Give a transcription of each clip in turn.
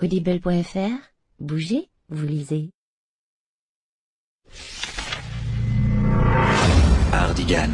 Audible.fr, bougez, vous lisez. Ardigan.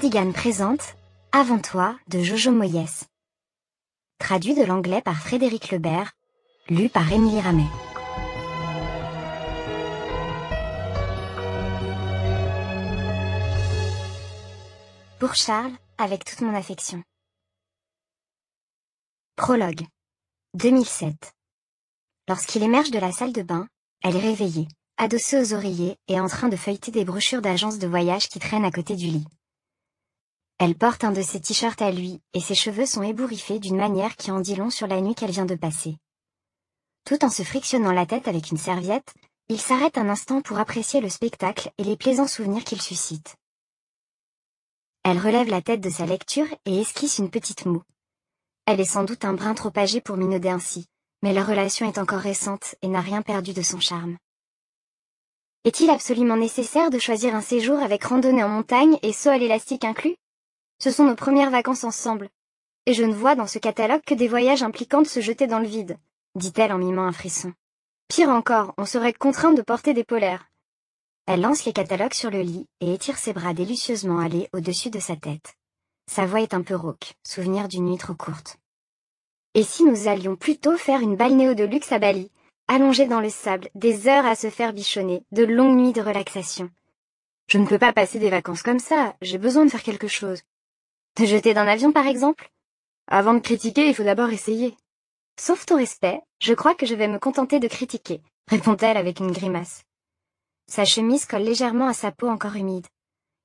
Cardigan présente Avant toi de Jojo Moyes. Traduit de l'anglais par Frédéric Lebert, lu par Émilie Ramet. Pour Charles, avec toute mon affection. Prologue. 2007. Lorsqu'il émerge de la salle de bain, elle est réveillée, adossée aux oreillers et en train de feuilleter des brochures d'agences de voyage qui traînent à côté du lit. Elle porte un de ses t-shirts à lui, et ses cheveux sont ébouriffés d'une manière qui en dit long sur la nuit qu'elle vient de passer. Tout en se frictionnant la tête avec une serviette, il s'arrête un instant pour apprécier le spectacle et les plaisants souvenirs qu'il suscite. Elle relève la tête de sa lecture et esquisse une petite moue. Elle est sans doute un brin trop âgé pour minauder ainsi, mais leur relation est encore récente et n'a rien perdu de son charme. Est-il absolument nécessaire de choisir un séjour avec randonnée en montagne et saut à l'élastique inclus ce sont nos premières vacances ensemble. Et je ne vois dans ce catalogue que des voyages impliquant de se jeter dans le vide, dit-elle en mimant un frisson. Pire encore, on serait contraint de porter des polaires. Elle lance les catalogues sur le lit et étire ses bras délicieusement allés au-dessus de sa tête. Sa voix est un peu rauque, souvenir d'une nuit trop courte. Et si nous allions plutôt faire une balnéo de luxe à Bali, allongée dans le sable, des heures à se faire bichonner, de longues nuits de relaxation. Je ne peux pas passer des vacances comme ça, j'ai besoin de faire quelque chose. Te jeter d'un avion, par exemple Avant de critiquer, il faut d'abord essayer. Sauf ton respect, je crois que je vais me contenter de critiquer, répond-elle avec une grimace. Sa chemise colle légèrement à sa peau encore humide.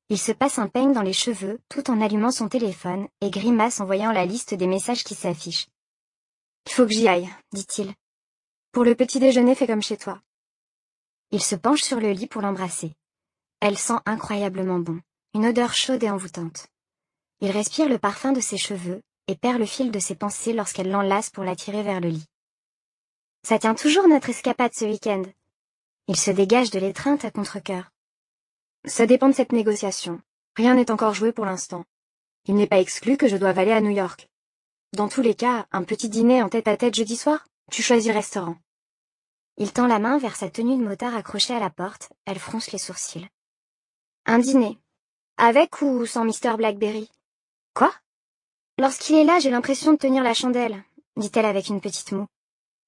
Il se passe un peigne dans les cheveux tout en allumant son téléphone et grimace en voyant la liste des messages qui s'affichent. Il faut que j'y aille, dit-il. Pour le petit déjeuner, fais comme chez toi. Il se penche sur le lit pour l'embrasser. Elle sent incroyablement bon, une odeur chaude et envoûtante. Il respire le parfum de ses cheveux, et perd le fil de ses pensées lorsqu'elle l'enlace pour l'attirer vers le lit. Ça tient toujours notre escapade ce week-end. Il se dégage de l'étreinte à contre-cœur. Ça dépend de cette négociation. Rien n'est encore joué pour l'instant. Il n'est pas exclu que je doive aller à New York. Dans tous les cas, un petit dîner en tête-à-tête jeudi soir Tu choisis restaurant. Il tend la main vers sa tenue de motard accrochée à la porte, elle fronce les sourcils. Un dîner. Avec ou sans Mr. Blackberry Quoi Lorsqu'il est là, j'ai l'impression de tenir la chandelle, dit-elle avec une petite moue.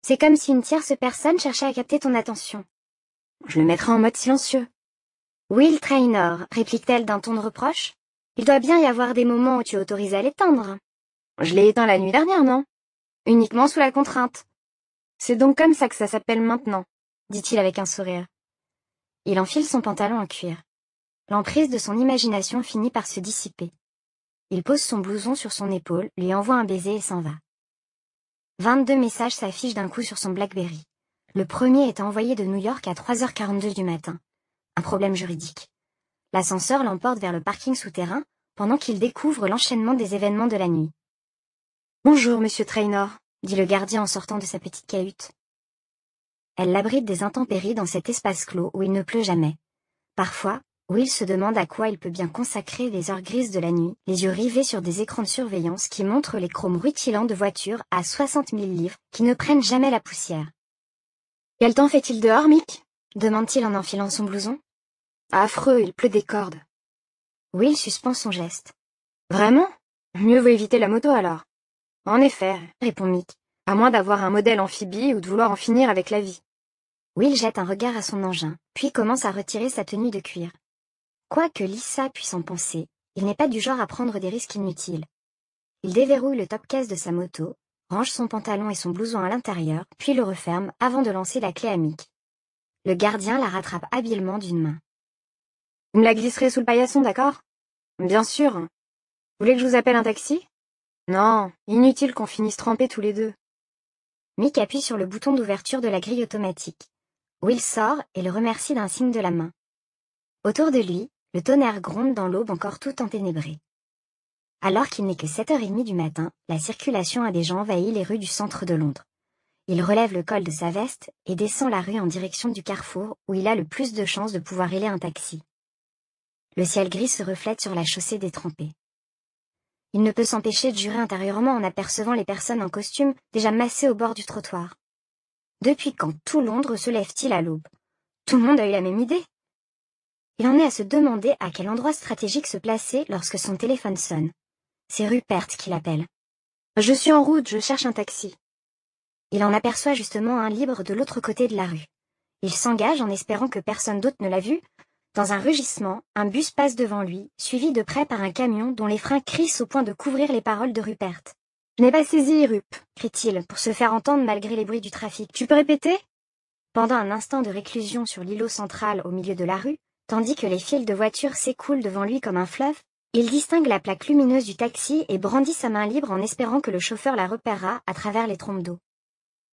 C'est comme si une tierce personne cherchait à capter ton attention. Je le mettrai en mode silencieux. Will Traynor, réplique-t-elle d'un ton de reproche. Il doit bien y avoir des moments où tu es autorisé à l'éteindre. Je l'ai éteint la nuit dernière, non Uniquement sous la contrainte. C'est donc comme ça que ça s'appelle maintenant, dit-il avec un sourire. Il enfile son pantalon en cuir. L'emprise de son imagination finit par se dissiper il pose son blouson sur son épaule, lui envoie un baiser et s'en va. 22 messages s'affichent d'un coup sur son Blackberry. Le premier est envoyé de New York à 3h42 du matin. Un problème juridique. L'ascenseur l'emporte vers le parking souterrain, pendant qu'il découvre l'enchaînement des événements de la nuit. Bonjour, monsieur Traynor, dit le gardien en sortant de sa petite cahute. Elle l'abrite des intempéries dans cet espace clos où il ne pleut jamais. Parfois, Will se demande à quoi il peut bien consacrer les heures grises de la nuit, les yeux rivés sur des écrans de surveillance qui montrent les chromes rutilants de voitures à 60 000 livres, qui ne prennent jamais la poussière. Quel temps fait-il dehors, Mick demande-t-il en enfilant son blouson. Affreux, il pleut des cordes. Will suspend son geste. Vraiment Mieux vaut éviter la moto alors. En effet, répond Mick, à moins d'avoir un modèle amphibie ou de vouloir en finir avec la vie. Will jette un regard à son engin, puis commence à retirer sa tenue de cuir. Quoi que Lisa puisse en penser, il n'est pas du genre à prendre des risques inutiles. Il déverrouille le top case de sa moto, range son pantalon et son blouson à l'intérieur, puis le referme avant de lancer la clé à Mick. Le gardien la rattrape habilement d'une main. Vous me la glisserez sous le paillasson, d'accord Bien sûr. Vous voulez que je vous appelle un taxi Non, inutile qu'on finisse trempés tous les deux. Mick appuie sur le bouton d'ouverture de la grille automatique. Will sort et le remercie d'un signe de la main. Autour de lui, le tonnerre gronde dans l'aube encore tout enténébrée. Alors qu'il n'est que 7h30 du matin, la circulation a déjà envahi les rues du centre de Londres. Il relève le col de sa veste et descend la rue en direction du carrefour où il a le plus de chances de pouvoir héler un taxi. Le ciel gris se reflète sur la chaussée détrempée. Il ne peut s'empêcher de jurer intérieurement en apercevant les personnes en costume déjà massées au bord du trottoir. Depuis quand tout Londres se lève-t-il à l'aube Tout le monde a eu la même idée il en est à se demander à quel endroit stratégique se placer lorsque son téléphone sonne. C'est Rupert qui l'appelle. Je suis en route, je cherche un taxi. Il en aperçoit justement un libre de l'autre côté de la rue. Il s'engage en espérant que personne d'autre ne l'a vu. Dans un rugissement, un bus passe devant lui, suivi de près par un camion dont les freins crissent au point de couvrir les paroles de Rupert. Je n'ai pas saisi, Rup, crie-t-il, pour se faire entendre malgré les bruits du trafic. Tu peux répéter Pendant un instant de réclusion sur l'îlot central au milieu de la rue, tandis que les fils de voiture s'écoulent devant lui comme un fleuve, il distingue la plaque lumineuse du taxi et brandit sa main libre en espérant que le chauffeur la repérera à travers les trompes d'eau.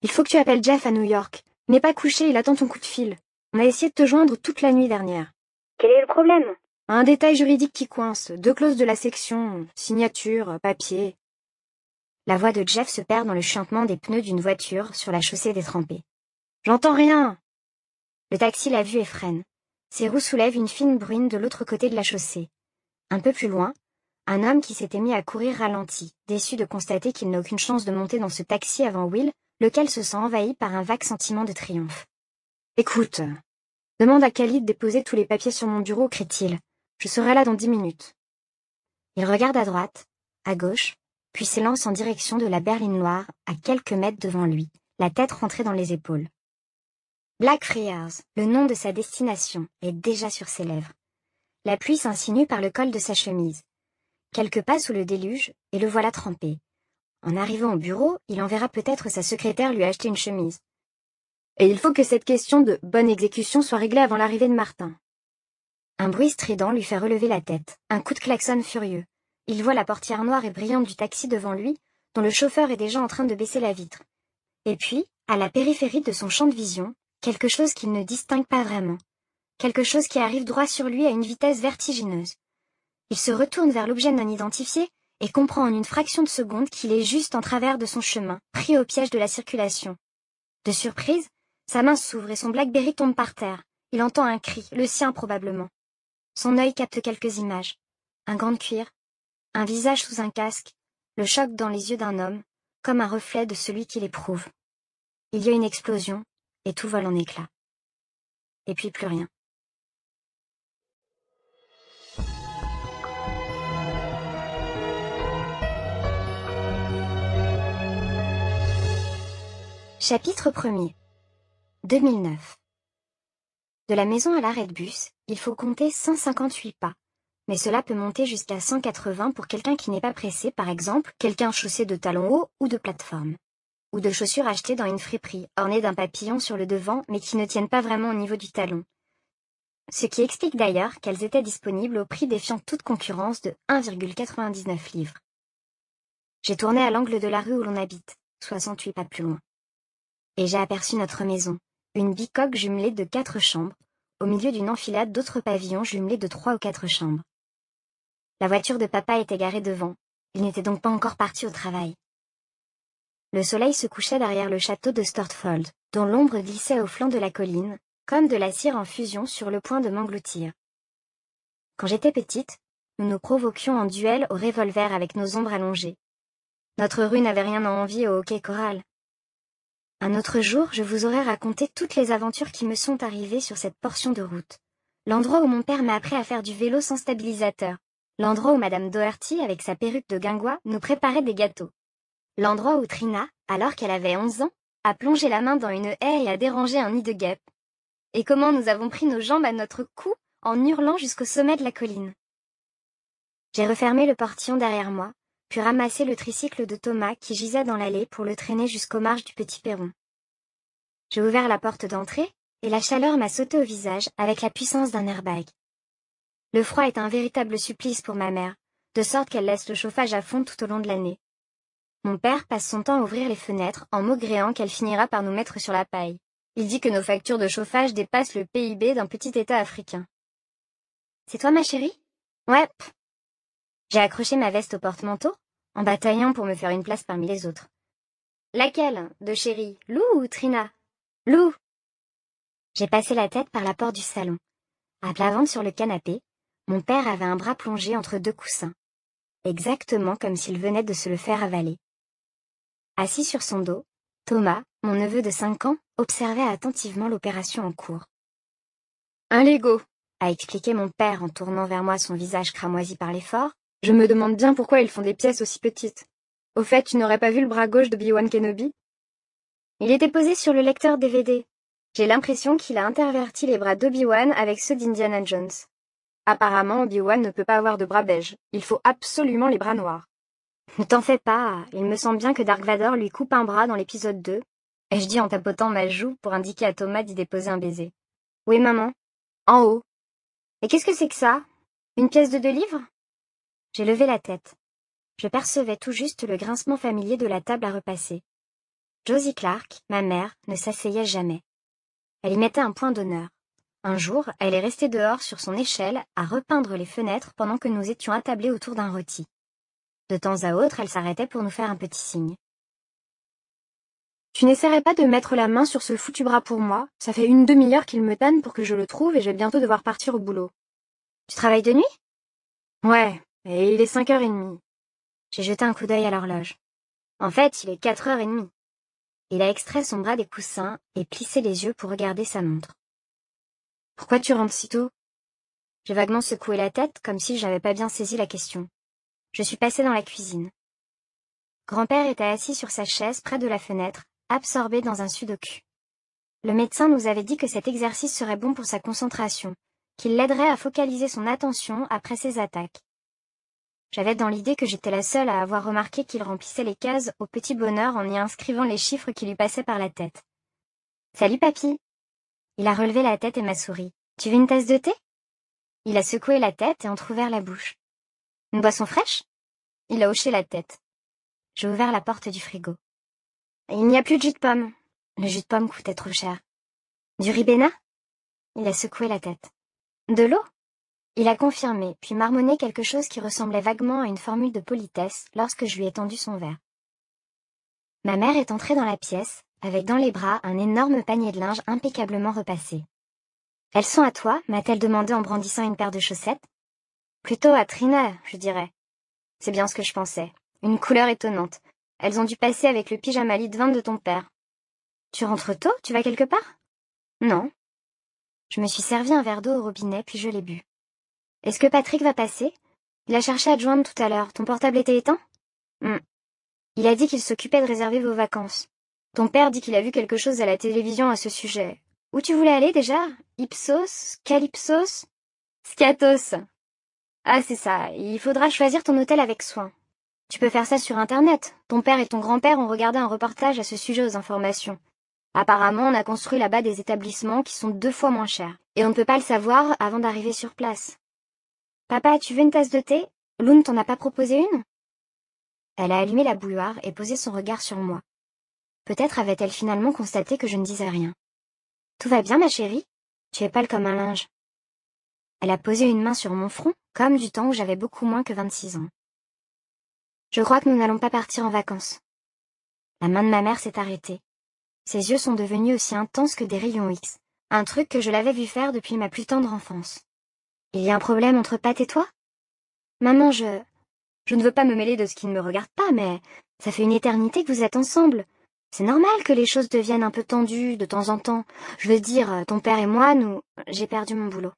Il faut que tu appelles Jeff à New York. N'est pas couché, il attend ton coup de fil. On a essayé de te joindre toute la nuit dernière. Quel est le problème Un détail juridique qui coince, deux clauses de la section, signature, papier. La voix de Jeff se perd dans le chantement des pneus d'une voiture sur la chaussée détrempée. J'entends rien Le taxi l'a vu et freine. Ses roues soulèvent une fine bruine de l'autre côté de la chaussée. Un peu plus loin, un homme qui s'était mis à courir ralenti, déçu de constater qu'il n'a aucune chance de monter dans ce taxi avant Will, lequel se sent envahi par un vague sentiment de triomphe. Écoute. Demande à Khalid déposer tous les papiers sur mon bureau, crie-t-il. Je serai là dans dix minutes. Il regarde à droite, à gauche, puis s'élance en direction de la berline noire, à quelques mètres devant lui, la tête rentrée dans les épaules. Black Friars, le nom de sa destination, est déjà sur ses lèvres. La pluie s'insinue par le col de sa chemise. Quelques pas sous le déluge, et le voilà trempé. En arrivant au bureau, il enverra peut-être sa secrétaire lui acheter une chemise. Et il faut que cette question de bonne exécution soit réglée avant l'arrivée de Martin. Un bruit strident lui fait relever la tête, un coup de klaxon furieux. Il voit la portière noire et brillante du taxi devant lui, dont le chauffeur est déjà en train de baisser la vitre. Et puis, à la périphérie de son champ de vision, quelque chose qu'il ne distingue pas vraiment, quelque chose qui arrive droit sur lui à une vitesse vertigineuse. Il se retourne vers l'objet non identifié, et comprend en une fraction de seconde qu'il est juste en travers de son chemin, pris au piège de la circulation. De surprise, sa main s'ouvre et son Blackberry tombe par terre. Il entend un cri, le sien probablement. Son œil capte quelques images. Un grand cuir, un visage sous un casque, le choc dans les yeux d'un homme, comme un reflet de celui qu'il éprouve. Il y a une explosion, et tout vole en éclats. Et puis plus rien. Chapitre 1er 2009 De la maison à l'arrêt de bus, il faut compter 158 pas, mais cela peut monter jusqu'à 180 pour quelqu'un qui n'est pas pressé, par exemple quelqu'un chaussé de talons hauts ou de plateforme ou de chaussures achetées dans une friperie, ornées d'un papillon sur le devant mais qui ne tiennent pas vraiment au niveau du talon. Ce qui explique d'ailleurs qu'elles étaient disponibles au prix défiant toute concurrence de 1,99 livres. J'ai tourné à l'angle de la rue où l'on habite, 68 pas plus loin. Et j'ai aperçu notre maison, une bicoque jumelée de quatre chambres, au milieu d'une enfilade d'autres pavillons jumelés de trois ou quatre chambres. La voiture de papa était garée devant, il n'était donc pas encore parti au travail le soleil se couchait derrière le château de Stortfold, dont l'ombre glissait au flanc de la colline, comme de la cire en fusion sur le point de m'engloutir. Quand j'étais petite, nous nous provoquions en duel au revolver avec nos ombres allongées. Notre rue n'avait rien à envie au hockey choral. Un autre jour, je vous aurais raconté toutes les aventures qui me sont arrivées sur cette portion de route. L'endroit où mon père m'a appris à faire du vélo sans stabilisateur. L'endroit où Madame Doherty, avec sa perruque de guingois, nous préparait des gâteaux. L'endroit où Trina, alors qu'elle avait 11 ans, a plongé la main dans une haie et a dérangé un nid de guêpes. Et comment nous avons pris nos jambes à notre cou en hurlant jusqu'au sommet de la colline. J'ai refermé le portillon derrière moi, puis ramassé le tricycle de Thomas qui gisait dans l'allée pour le traîner jusqu'aux marges du petit perron. J'ai ouvert la porte d'entrée, et la chaleur m'a sauté au visage avec la puissance d'un airbag. Le froid est un véritable supplice pour ma mère, de sorte qu'elle laisse le chauffage à fond tout au long de l'année. Mon père passe son temps à ouvrir les fenêtres en maugréant qu'elle finira par nous mettre sur la paille. Il dit que nos factures de chauffage dépassent le PIB d'un petit État africain. C'est toi ma chérie Ouais. J'ai accroché ma veste au porte-manteau, en bataillant pour me faire une place parmi les autres. Laquelle, de chérie, Lou ou Trina Lou J'ai passé la tête par la porte du salon. À plat ventre sur le canapé, mon père avait un bras plongé entre deux coussins. Exactement comme s'il venait de se le faire avaler. Assis sur son dos, Thomas, mon neveu de cinq ans, observait attentivement l'opération en cours. Un Lego, a expliqué mon père en tournant vers moi son visage cramoisi par l'effort, je me demande bien pourquoi ils font des pièces aussi petites. Au fait, tu n'aurais pas vu le bras gauche de Biwan Kenobi Il était posé sur le lecteur DVD. J'ai l'impression qu'il a interverti les bras d'Obi-Wan avec ceux d'Indiana Jones. Apparemment, Obi-Wan ne peut pas avoir de bras beige, il faut absolument les bras noirs. Ne t'en fais pas, il me semble bien que Dark Vador lui coupe un bras dans l'épisode 2, ai-je dit en tapotant ma joue pour indiquer à Thomas d'y déposer un baiser. Oui, maman En haut. Et qu'est-ce que c'est que ça Une pièce de deux livres J'ai levé la tête. Je percevais tout juste le grincement familier de la table à repasser. Josie Clark, ma mère, ne s'asseyait jamais. Elle y mettait un point d'honneur. Un jour, elle est restée dehors sur son échelle à repeindre les fenêtres pendant que nous étions attablés autour d'un rôti. De temps à autre elle s'arrêtait pour nous faire un petit signe. Tu n'essaierais pas de mettre la main sur ce foutu bras pour moi, ça fait une demi-heure qu'il me tanne pour que je le trouve et je vais bientôt devoir partir au boulot. Tu travailles de nuit Ouais, et il est cinq heures et demie. J'ai jeté un coup d'œil à l'horloge. En fait, il est quatre heures et demie. Il a extrait son bras des coussins et plissé les yeux pour regarder sa montre. Pourquoi tu rentres si tôt J'ai vaguement secoué la tête comme si je n'avais pas bien saisi la question je suis passé dans la cuisine. Grand-père était assis sur sa chaise près de la fenêtre, absorbé dans un sudoku. Le médecin nous avait dit que cet exercice serait bon pour sa concentration, qu'il l'aiderait à focaliser son attention après ses attaques. J'avais dans l'idée que j'étais la seule à avoir remarqué qu'il remplissait les cases au petit bonheur en y inscrivant les chiffres qui lui passaient par la tête. Salut papy Il a relevé la tête et m'a souri. Tu veux une tasse de thé Il a secoué la tête et entr'ouvert la bouche. Une boisson fraîche Il a hoché la tête. J'ai ouvert la porte du frigo. Il n'y a plus de jus de pomme. Le jus de pomme coûtait trop cher. Du ribena Il a secoué la tête. De l'eau Il a confirmé, puis marmonné quelque chose qui ressemblait vaguement à une formule de politesse lorsque je lui ai tendu son verre. Ma mère est entrée dans la pièce, avec dans les bras un énorme panier de linge impeccablement repassé. Elles sont à toi m'a-t-elle demandé en brandissant une paire de chaussettes, Plutôt à Trina, je dirais. C'est bien ce que je pensais. Une couleur étonnante. Elles ont dû passer avec le pyjama lit de vin de ton père. Tu rentres tôt Tu vas quelque part Non. Je me suis servi un verre d'eau au robinet, puis je l'ai bu. Est-ce que Patrick va passer Il a cherché à joindre tout à l'heure. Ton portable était éteint hmm. Il a dit qu'il s'occupait de réserver vos vacances. Ton père dit qu'il a vu quelque chose à la télévision à ce sujet. Où tu voulais aller déjà Ipsos Calypsos Skatos ah, c'est ça, il faudra choisir ton hôtel avec soin. Tu peux faire ça sur Internet. Ton père et ton grand-père ont regardé un reportage à ce sujet aux informations. Apparemment, on a construit là-bas des établissements qui sont deux fois moins chers, et on ne peut pas le savoir avant d'arriver sur place. Papa, tu veux une tasse de thé Loun t'en a pas proposé une Elle a allumé la bouilloire et posé son regard sur moi. Peut-être avait-elle finalement constaté que je ne disais rien. Tout va bien, ma chérie Tu es pâle comme un linge. Elle a posé une main sur mon front, comme du temps où j'avais beaucoup moins que 26 ans. Je crois que nous n'allons pas partir en vacances. La main de ma mère s'est arrêtée. Ses yeux sont devenus aussi intenses que des rayons X, un truc que je l'avais vu faire depuis ma plus tendre enfance. Il y a un problème entre Pat et toi Maman, je... Je ne veux pas me mêler de ce qui ne me regarde pas, mais ça fait une éternité que vous êtes ensemble. C'est normal que les choses deviennent un peu tendues de temps en temps. Je veux dire, ton père et moi, nous... J'ai perdu mon boulot.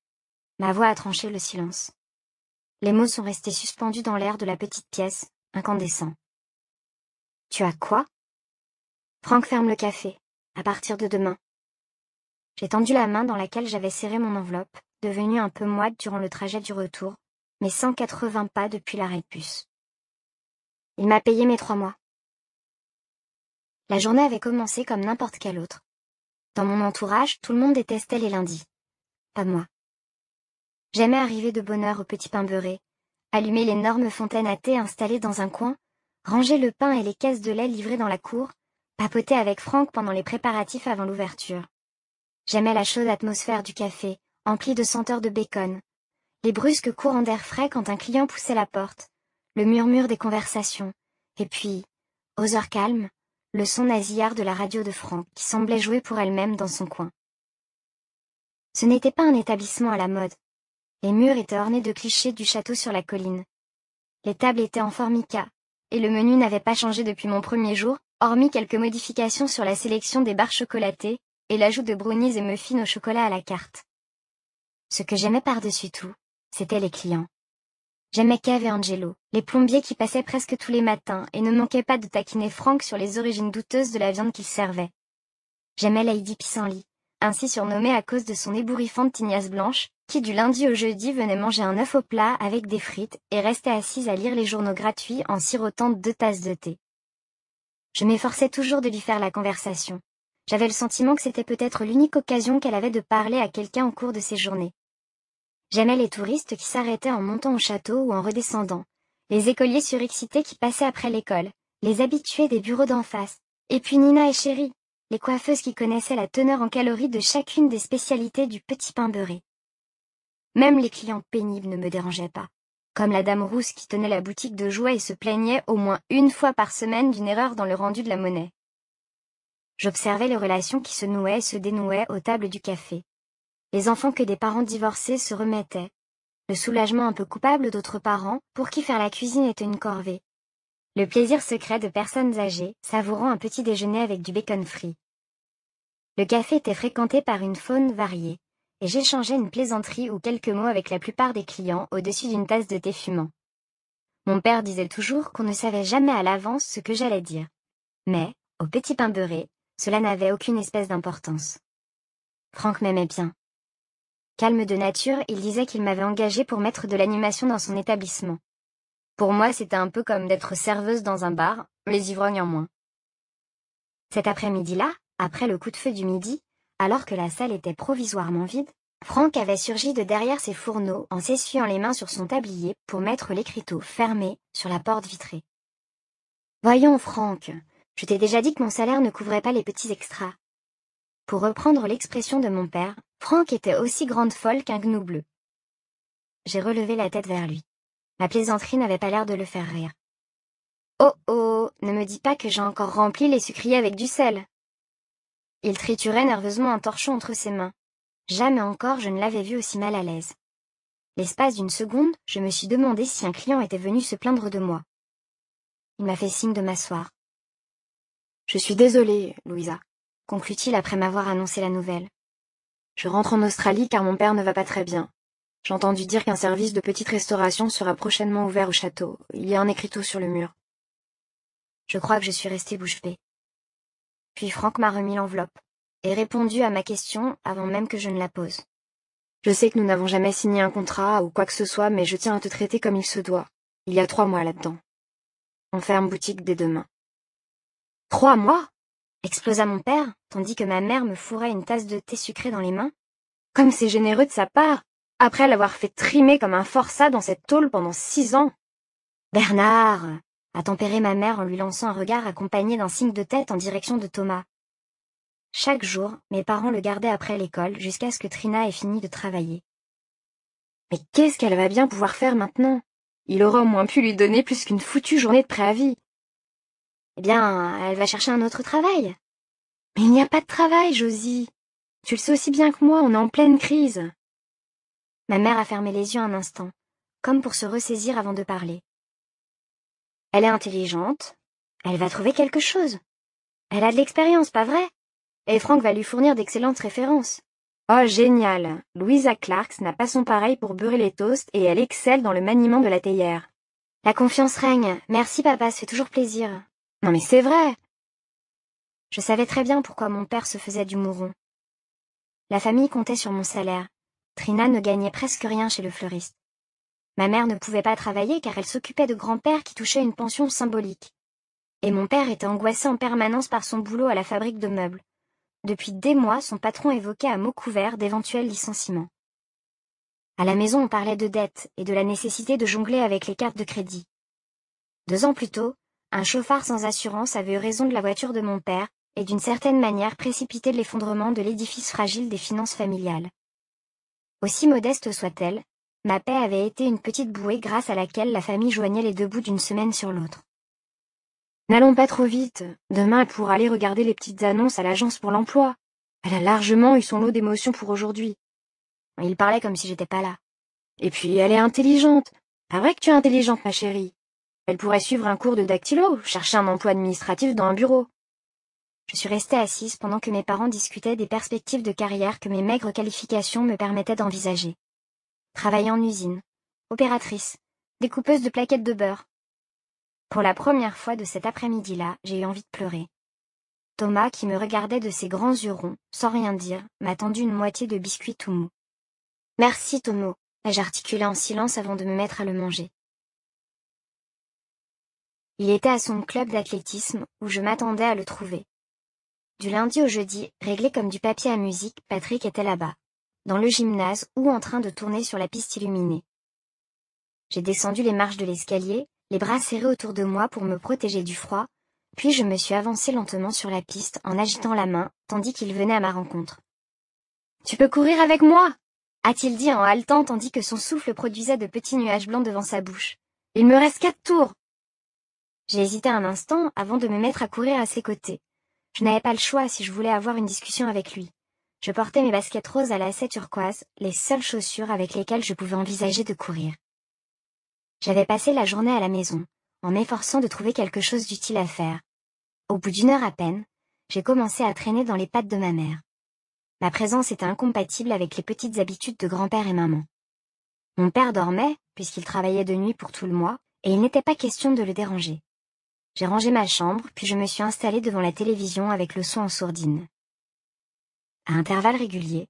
Ma voix a tranché le silence. Les mots sont restés suspendus dans l'air de la petite pièce, incandescent. « Tu as quoi Franck ferme le café. À partir de demain. J'ai tendu la main dans laquelle j'avais serré mon enveloppe, devenue un peu moite durant le trajet du retour, mais 180 pas depuis l'arrêt de bus. Il m'a payé mes trois mois. La journée avait commencé comme n'importe quelle autre. Dans mon entourage, tout le monde détestait les lundis. Pas moi. J'aimais arriver de bonne heure au petit pain beurré, allumer l'énorme fontaine à thé installée dans un coin, ranger le pain et les caisses de lait livrées dans la cour, papoter avec Franck pendant les préparatifs avant l'ouverture. J'aimais la chaude atmosphère du café, emplie de senteurs de bacon. Les brusques courants d'air frais quand un client poussait la porte, le murmure des conversations, et puis, aux heures calmes, le son nasillard de la radio de Franck qui semblait jouer pour elle-même dans son coin. Ce n'était pas un établissement à la mode, les murs étaient ornés de clichés du château sur la colline. Les tables étaient en formica, et le menu n'avait pas changé depuis mon premier jour, hormis quelques modifications sur la sélection des barres chocolatées, et l'ajout de brownies et muffins au chocolat à la carte. Ce que j'aimais par-dessus tout, c'était les clients. J'aimais Cave et Angelo, les plombiers qui passaient presque tous les matins et ne manquaient pas de taquiner Franck sur les origines douteuses de la viande qu'ils servaient. J'aimais Lady Pissenlit, ainsi surnommée à cause de son ébouriffante tignasse blanche, qui du lundi au jeudi venait manger un œuf au plat avec des frites et restait assise à lire les journaux gratuits en sirotant deux tasses de thé. Je m'efforçais toujours de lui faire la conversation. J'avais le sentiment que c'était peut-être l'unique occasion qu'elle avait de parler à quelqu'un au cours de ses journées. J'aimais les touristes qui s'arrêtaient en montant au château ou en redescendant, les écoliers surexcités qui passaient après l'école, les habitués des bureaux d'en face, et puis Nina et Chéri, les coiffeuses qui connaissaient la teneur en calories de chacune des spécialités du petit pain beurré. Même les clients pénibles ne me dérangeaient pas, comme la dame rousse qui tenait la boutique de jouets et se plaignait au moins une fois par semaine d'une erreur dans le rendu de la monnaie. J'observais les relations qui se nouaient et se dénouaient aux tables du café. Les enfants que des parents divorcés se remettaient. Le soulagement un peu coupable d'autres parents, pour qui faire la cuisine était une corvée, le plaisir secret de personnes âgées, savourant un petit déjeuner avec du bacon frit. Le café était fréquenté par une faune variée, et j'échangeais une plaisanterie ou quelques mots avec la plupart des clients au-dessus d'une tasse de thé fumant. Mon père disait toujours qu'on ne savait jamais à l'avance ce que j'allais dire. Mais, au petit pain beurré, cela n'avait aucune espèce d'importance. Franck m'aimait bien. Calme de nature, il disait qu'il m'avait engagé pour mettre de l'animation dans son établissement. Pour moi c'était un peu comme d'être serveuse dans un bar, les ivrognes en moins. Cet après-midi-là, après le coup de feu du midi, alors que la salle était provisoirement vide, Franck avait surgi de derrière ses fourneaux en s'essuyant les mains sur son tablier pour mettre l'écriteau fermé sur la porte vitrée. Voyons, Franck, je t'ai déjà dit que mon salaire ne couvrait pas les petits extras. Pour reprendre l'expression de mon père, Franck était aussi grande folle qu'un gnou bleu. J'ai relevé la tête vers lui ma plaisanterie n'avait pas l'air de le faire rire. Oh oh, ne me dis pas que j'ai encore rempli les sucriers avec du sel. Il triturait nerveusement un torchon entre ses mains. Jamais encore je ne l'avais vu aussi mal à l'aise. L'espace d'une seconde, je me suis demandé si un client était venu se plaindre de moi. Il m'a fait signe de m'asseoir. Je suis désolée, Louisa, conclut-il après m'avoir annoncé la nouvelle. Je rentre en Australie car mon père ne va pas très bien. J'ai entendu dire qu'un service de petite restauration sera prochainement ouvert au château. Il y a un écriteau sur le mur. Je crois que je suis restée bouche bée. Puis Franck m'a remis l'enveloppe et répondu à ma question avant même que je ne la pose. Je sais que nous n'avons jamais signé un contrat ou quoi que ce soit, mais je tiens à te traiter comme il se doit. Il y a trois mois là-dedans. On ferme boutique dès demain. Trois mois explosa mon père, tandis que ma mère me fourrait une tasse de thé sucré dans les mains. Comme c'est généreux de sa part après l'avoir fait trimer comme un forçat dans cette tôle pendant six ans. Bernard a tempéré ma mère en lui lançant un regard accompagné d'un signe de tête en direction de Thomas. Chaque jour, mes parents le gardaient après l'école jusqu'à ce que Trina ait fini de travailler. Mais qu'est-ce qu'elle va bien pouvoir faire maintenant Il aura au moins pu lui donner plus qu'une foutue journée de préavis. Eh bien, elle va chercher un autre travail. Mais il n'y a pas de travail, Josie. Tu le sais aussi bien que moi, on est en pleine crise. Ma mère a fermé les yeux un instant, comme pour se ressaisir avant de parler. Elle est intelligente, elle va trouver quelque chose. Elle a de l'expérience, pas vrai Et Franck va lui fournir d'excellentes références. Oh génial Louisa Clarks n'a pas son pareil pour beurrer les toasts et elle excelle dans le maniement de la théière. La confiance règne. Merci papa, c'est toujours plaisir. Non mais c'est vrai Je savais très bien pourquoi mon père se faisait du mouron. La famille comptait sur mon salaire, Trina ne gagnait presque rien chez le fleuriste. Ma mère ne pouvait pas travailler car elle s'occupait de grand-père qui touchait une pension symbolique. Et mon père était angoissé en permanence par son boulot à la fabrique de meubles. Depuis des mois, son patron évoquait à mots couverts d'éventuels licenciements. À la maison, on parlait de dettes et de la nécessité de jongler avec les cartes de crédit. Deux ans plus tôt, un chauffard sans assurance avait eu raison de la voiture de mon père et d'une certaine manière précipité l'effondrement de l'édifice fragile des finances familiales. Aussi modeste soit-elle, ma paix avait été une petite bouée grâce à laquelle la famille joignait les deux bouts d'une semaine sur l'autre. N'allons pas trop vite, demain pour aller regarder les petites annonces à l'agence pour l'emploi. Elle a largement eu son lot d'émotions pour aujourd'hui. Il parlait comme si j'étais pas là. Et puis elle est intelligente. Pas vrai que tu es intelligente, ma chérie. Elle pourrait suivre un cours de dactylo, chercher un emploi administratif dans un bureau je suis restée assise pendant que mes parents discutaient des perspectives de carrière que mes maigres qualifications me permettaient d'envisager. Travailler en usine, opératrice, découpeuse de plaquettes de beurre. Pour la première fois de cet après-midi-là, j'ai eu envie de pleurer. Thomas, qui me regardait de ses grands yeux ronds, sans rien dire, m'a tendu une moitié de biscuit tout mou. Merci, Tomo, ai-je en silence avant de me mettre à le manger. Il était à son club d'athlétisme, où je m'attendais à le trouver. Du lundi au jeudi, réglé comme du papier à musique, Patrick était là-bas. Dans le gymnase ou en train de tourner sur la piste illuminée. J'ai descendu les marches de l'escalier, les bras serrés autour de moi pour me protéger du froid, puis je me suis avancé lentement sur la piste en agitant la main, tandis qu'il venait à ma rencontre. Tu peux courir avec moi a-t-il dit en haletant tandis que son souffle produisait de petits nuages blancs devant sa bouche. Il me reste quatre tours. J'ai hésité un instant avant de me mettre à courir à ses côtés, je n'avais pas le choix si je voulais avoir une discussion avec lui. Je portais mes baskets roses à lacets turquoise, les seules chaussures avec lesquelles je pouvais envisager de courir. J'avais passé la journée à la maison, en m'efforçant de trouver quelque chose d'utile à faire. Au bout d'une heure à peine, j'ai commencé à traîner dans les pattes de ma mère. Ma présence était incompatible avec les petites habitudes de grand-père et maman. Mon père dormait, puisqu'il travaillait de nuit pour tout le mois, et il n'était pas question de le déranger. J'ai rangé ma chambre puis je me suis installé devant la télévision avec le son en sourdine. À intervalles réguliers,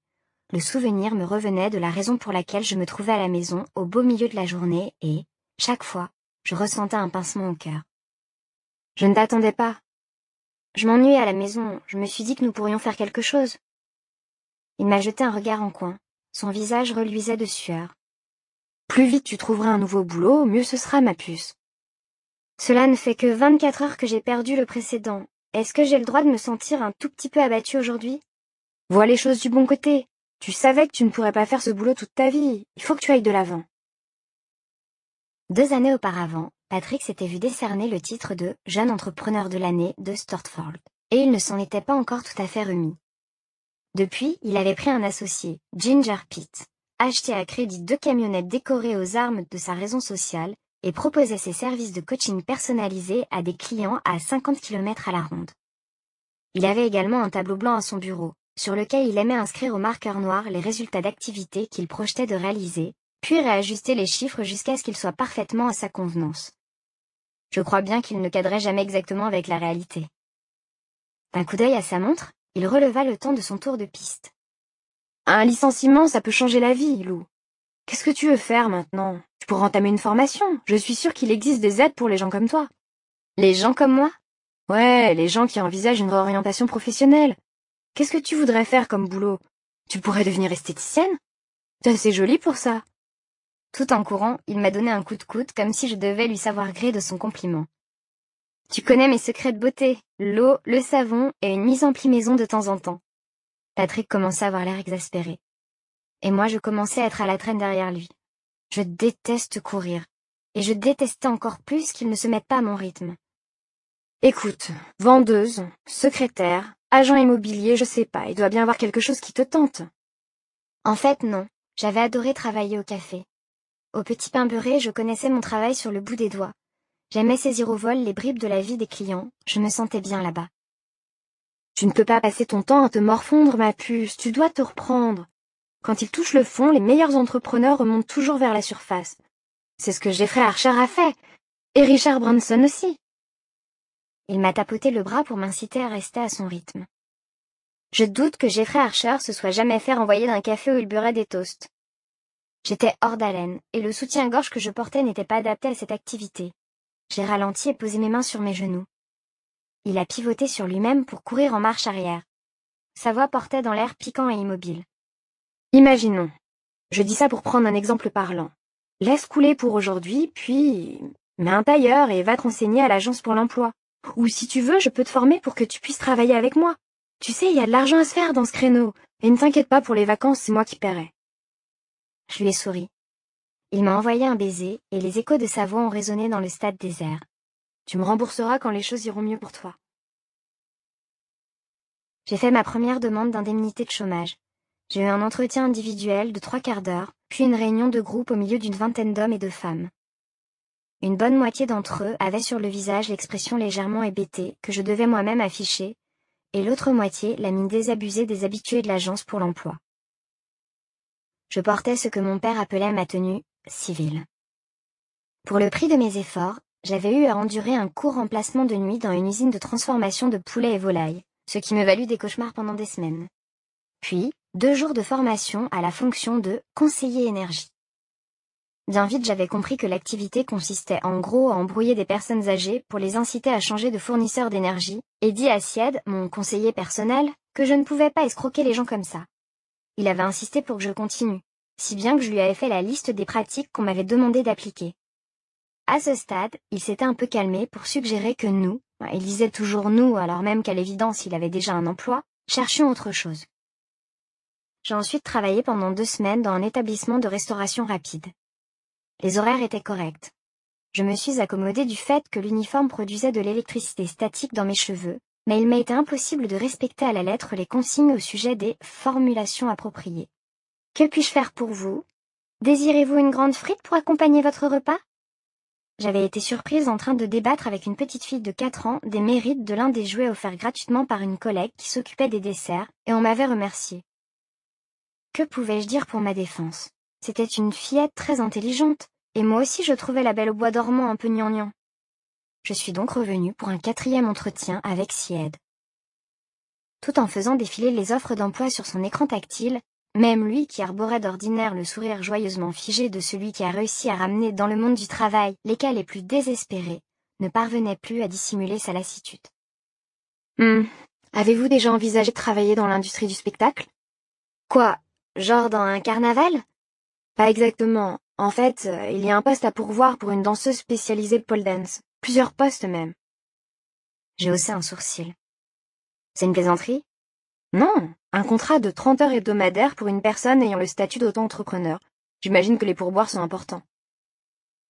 le souvenir me revenait de la raison pour laquelle je me trouvais à la maison au beau milieu de la journée et, chaque fois, je ressentais un pincement au cœur. Je ne t'attendais pas. Je m'ennuyais à la maison, je me suis dit que nous pourrions faire quelque chose. Il m'a jeté un regard en coin, son visage reluisait de sueur. Plus vite tu trouveras un nouveau boulot, mieux ce sera, ma puce. Cela ne fait que 24 heures que j'ai perdu le précédent. Est-ce que j'ai le droit de me sentir un tout petit peu abattu aujourd'hui Vois les choses du bon côté. Tu savais que tu ne pourrais pas faire ce boulot toute ta vie. Il faut que tu ailles de l'avant. Deux années auparavant, Patrick s'était vu décerner le titre de Jeune entrepreneur de l'année de Stortford, et il ne s'en était pas encore tout à fait remis. Depuis, il avait pris un associé, Ginger Pitt, acheté à crédit deux camionnettes décorées aux armes de sa raison sociale, et proposait ses services de coaching personnalisés à des clients à 50 km à la ronde. Il avait également un tableau blanc à son bureau, sur lequel il aimait inscrire au marqueur noir les résultats d'activités qu'il projetait de réaliser, puis réajuster les chiffres jusqu'à ce qu'ils soient parfaitement à sa convenance. Je crois bien qu'il ne cadrait jamais exactement avec la réalité. D'un coup d'œil à sa montre, il releva le temps de son tour de piste. Un licenciement, ça peut changer la vie, Lou. Qu'est-ce que tu veux faire maintenant Tu pourrais entamer une formation. Je suis sûre qu'il existe des aides pour les gens comme toi. Les gens comme moi Ouais, les gens qui envisagent une réorientation professionnelle. Qu'est-ce que tu voudrais faire comme boulot Tu pourrais devenir esthéticienne assez jolie pour ça. Tout en courant, il m'a donné un coup de coude comme si je devais lui savoir gré de son compliment. Tu connais mes secrets de beauté, l'eau, le savon et une mise en maison de temps en temps. Patrick commença à avoir l'air exaspéré et moi je commençais à être à la traîne derrière lui. Je déteste courir. Et je détestais encore plus qu'il ne se mette pas à mon rythme. Écoute, vendeuse, secrétaire, agent immobilier, je sais pas, il doit bien avoir quelque chose qui te tente. En fait, non, j'avais adoré travailler au café. Au petit pain beurré, je connaissais mon travail sur le bout des doigts. J'aimais saisir au vol les bribes de la vie des clients, je me sentais bien là-bas. Tu ne peux pas passer ton temps à te morfondre, ma puce, tu dois te reprendre. Quand ils touchent le fond, les meilleurs entrepreneurs remontent toujours vers la surface. C'est ce que Jeffrey Archer a fait. Et Richard Branson aussi. Il m'a tapoté le bras pour m'inciter à rester à son rythme. Je doute que Jeffrey Archer se soit jamais fait envoyer d'un café où il burait des toasts. J'étais hors d'haleine, et le soutien-gorge que je portais n'était pas adapté à cette activité. J'ai ralenti et posé mes mains sur mes genoux. Il a pivoté sur lui-même pour courir en marche arrière. Sa voix portait dans l'air piquant et immobile. Imaginons. Je dis ça pour prendre un exemple parlant. Laisse couler pour aujourd'hui, puis mets un tailleur et va te renseigner à l'agence pour l'emploi. Ou si tu veux, je peux te former pour que tu puisses travailler avec moi. Tu sais, il y a de l'argent à se faire dans ce créneau. Et ne t'inquiète pas pour les vacances, c'est moi qui paierai. Je lui ai souri. Il m'a envoyé un baiser, et les échos de sa voix ont résonné dans le stade désert. Tu me rembourseras quand les choses iront mieux pour toi. J'ai fait ma première demande d'indemnité de chômage. J'ai eu un entretien individuel de trois quarts d'heure, puis une réunion de groupe au milieu d'une vingtaine d'hommes et de femmes. Une bonne moitié d'entre eux avaient sur le visage l'expression légèrement hébétée que je devais moi-même afficher, et l'autre moitié la mine désabusée des habitués de l'agence pour l'emploi. Je portais ce que mon père appelait ma tenue civile. Pour le prix de mes efforts, j'avais eu à endurer un court remplacement de nuit dans une usine de transformation de poulets et volailles, ce qui me valut des cauchemars pendant des semaines. Puis, deux jours de formation à la fonction de conseiller énergie. Bien vite j'avais compris que l'activité consistait en gros à embrouiller des personnes âgées pour les inciter à changer de fournisseur d'énergie, et dit à Sied, mon conseiller personnel, que je ne pouvais pas escroquer les gens comme ça. Il avait insisté pour que je continue, si bien que je lui avais fait la liste des pratiques qu'on m'avait demandé d'appliquer. À ce stade, il s'était un peu calmé pour suggérer que nous, il disait toujours nous alors même qu'à l'évidence il avait déjà un emploi, cherchions autre chose. J'ai ensuite travaillé pendant deux semaines dans un établissement de restauration rapide. Les horaires étaient corrects. Je me suis accommodé du fait que l'uniforme produisait de l'électricité statique dans mes cheveux, mais il m'a été impossible de respecter à la lettre les consignes au sujet des formulations appropriées. Que puis-je faire pour vous Désirez-vous une grande frite pour accompagner votre repas J'avais été surprise en train de débattre avec une petite fille de 4 ans des mérites de l'un des jouets offerts gratuitement par une collègue qui s'occupait des desserts, et on m'avait remercié. Que pouvais-je dire pour ma défense C'était une fillette très intelligente, et moi aussi je trouvais la belle au bois dormant un peu gnangnan. Je suis donc revenu pour un quatrième entretien avec Sied. Tout en faisant défiler les offres d'emploi sur son écran tactile, même lui qui arborait d'ordinaire le sourire joyeusement figé de celui qui a réussi à ramener dans le monde du travail les cas les plus désespérés, ne parvenait plus à dissimuler sa lassitude. Hum, avez-vous déjà envisagé de travailler dans l'industrie du spectacle Quoi, Genre dans un carnaval Pas exactement. En fait, euh, il y a un poste à pourvoir pour une danseuse spécialisée pole dance. Plusieurs postes même. J'ai haussé un sourcil. C'est une plaisanterie Non, un contrat de 30 heures hebdomadaires pour une personne ayant le statut d'auto-entrepreneur. J'imagine que les pourboires sont importants.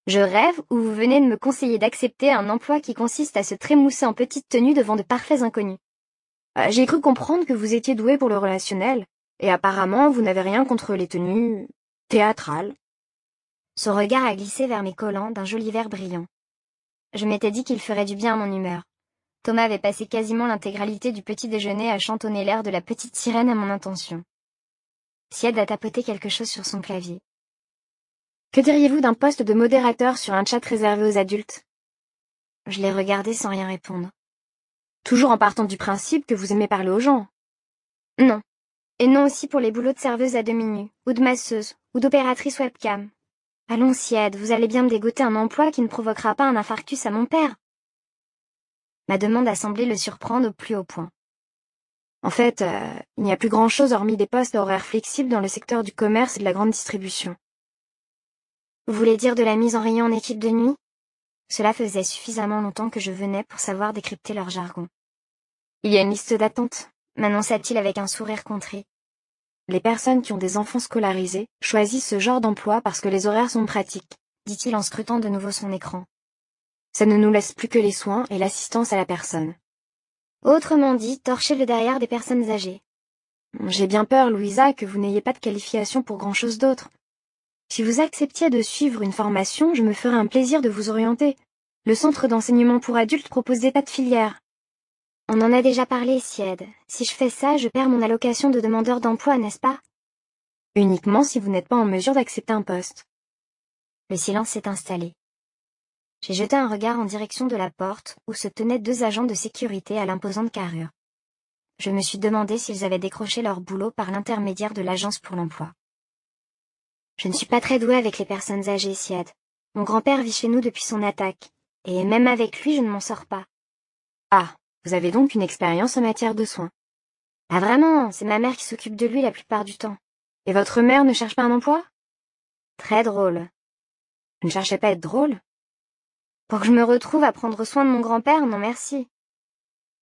Je rêve ou vous venez de me conseiller d'accepter un emploi qui consiste à se trémousser en petite tenue devant de parfaits inconnus. Euh, j'ai cru comprendre que vous étiez doué pour le relationnel. Et apparemment vous n'avez rien contre les tenues... théâtrales. Son regard a glissé vers mes collants d'un joli vert brillant. Je m'étais dit qu'il ferait du bien à mon humeur. Thomas avait passé quasiment l'intégralité du petit déjeuner à chantonner l'air de la petite sirène à mon intention. Sied a tapoté quelque chose sur son clavier. Que diriez-vous d'un poste de modérateur sur un chat réservé aux adultes Je l'ai regardé sans rien répondre. Toujours en partant du principe que vous aimez parler aux gens. Non, et non aussi pour les boulots de serveuse à demi-nu, ou de masseuse, ou d'opératrice webcam. Allons, siède, vous allez bien me dégoter un emploi qui ne provoquera pas un infarctus à mon père. Ma demande a semblé le surprendre au plus haut point. En fait, euh, il n'y a plus grand-chose hormis des postes horaires flexibles dans le secteur du commerce et de la grande distribution. Vous voulez dire de la mise en rayon en équipe de nuit Cela faisait suffisamment longtemps que je venais pour savoir décrypter leur jargon. Il y a une liste d'attente m'annonça-t-il avec un sourire contré. Les personnes qui ont des enfants scolarisés choisissent ce genre d'emploi parce que les horaires sont pratiques, dit-il en scrutant de nouveau son écran. Ça ne nous laisse plus que les soins et l'assistance à la personne. Autrement dit, torcher le derrière des personnes âgées. J'ai bien peur, Louisa, que vous n'ayez pas de qualification pour grand-chose d'autre. Si vous acceptiez de suivre une formation, je me ferais un plaisir de vous orienter. Le centre d'enseignement pour adultes propose des tas de filières. On en a déjà parlé, siède. Si je fais ça, je perds mon allocation de demandeur d'emploi, n'est-ce pas Uniquement si vous n'êtes pas en mesure d'accepter un poste. Le silence s'est installé. J'ai jeté un regard en direction de la porte, où se tenaient deux agents de sécurité à l'imposante carrure. Je me suis demandé s'ils avaient décroché leur boulot par l'intermédiaire de l'agence pour l'emploi. Je ne suis pas très douée avec les personnes âgées, siède. Mon grand-père vit chez nous depuis son attaque, et même avec lui je ne m'en sors pas. Ah, vous avez donc une expérience en matière de soins. Ah vraiment, c'est ma mère qui s'occupe de lui la plupart du temps. Et votre mère ne cherche pas un emploi Très drôle. Vous ne cherchez pas à être drôle Pour que je me retrouve à prendre soin de mon grand-père, non merci.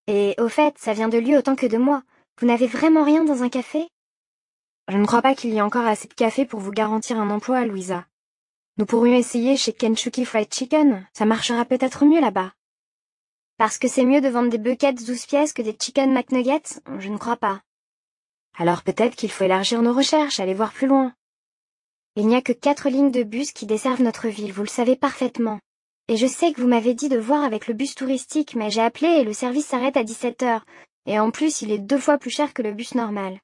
Et au fait, ça vient de lui autant que de moi. Vous n'avez vraiment rien dans un café Je ne crois pas qu'il y ait encore assez de café pour vous garantir un emploi, Louisa. Nous pourrions essayer chez Kenshuki Fried Chicken, ça marchera peut-être mieux là-bas. Parce que c'est mieux de vendre des buckets 12 pièces que des chicken McNuggets Je ne crois pas. Alors peut-être qu'il faut élargir nos recherches, aller voir plus loin. Il n'y a que quatre lignes de bus qui desservent notre ville, vous le savez parfaitement. Et je sais que vous m'avez dit de voir avec le bus touristique, mais j'ai appelé et le service s'arrête à 17h. Et en plus, il est deux fois plus cher que le bus normal.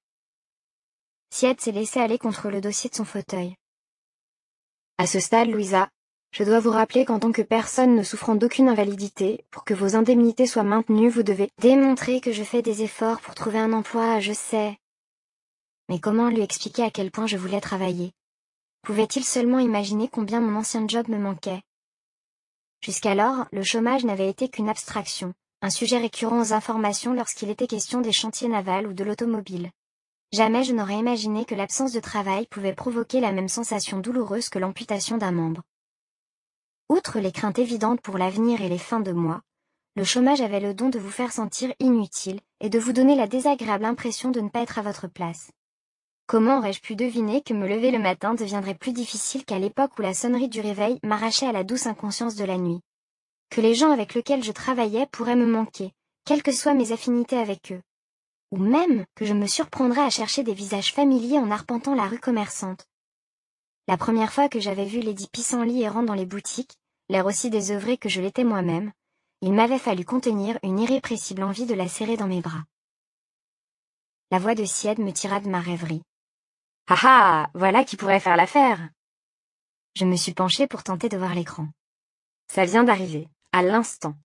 Siette s'est laissé aller contre le dossier de son fauteuil. À ce stade, Louisa, je dois vous rappeler qu'en tant que personne ne souffrant d'aucune invalidité, pour que vos indemnités soient maintenues, vous devez démontrer que je fais des efforts pour trouver un emploi, je sais. Mais comment lui expliquer à quel point je voulais travailler Pouvait-il seulement imaginer combien mon ancien job me manquait Jusqu'alors, le chômage n'avait été qu'une abstraction, un sujet récurrent aux informations lorsqu'il était question des chantiers navals ou de l'automobile. Jamais je n'aurais imaginé que l'absence de travail pouvait provoquer la même sensation douloureuse que l'amputation d'un membre. Outre les craintes évidentes pour l'avenir et les fins de mois, le chômage avait le don de vous faire sentir inutile et de vous donner la désagréable impression de ne pas être à votre place. Comment aurais-je pu deviner que me lever le matin deviendrait plus difficile qu'à l'époque où la sonnerie du réveil m'arrachait à la douce inconscience de la nuit Que les gens avec lesquels je travaillais pourraient me manquer, quelles que soient mes affinités avec eux. Ou même que je me surprendrais à chercher des visages familiers en arpentant la rue commerçante, la première fois que j'avais vu Lady Pissenlit errant dans les boutiques, l'air aussi désœuvré que je l'étais moi-même, il m'avait fallu contenir une irrépressible envie de la serrer dans mes bras. La voix de Sied me tira de ma rêverie. Ah ah Voilà qui pourrait faire l'affaire Je me suis penché pour tenter de voir l'écran. Ça vient d'arriver, à l'instant.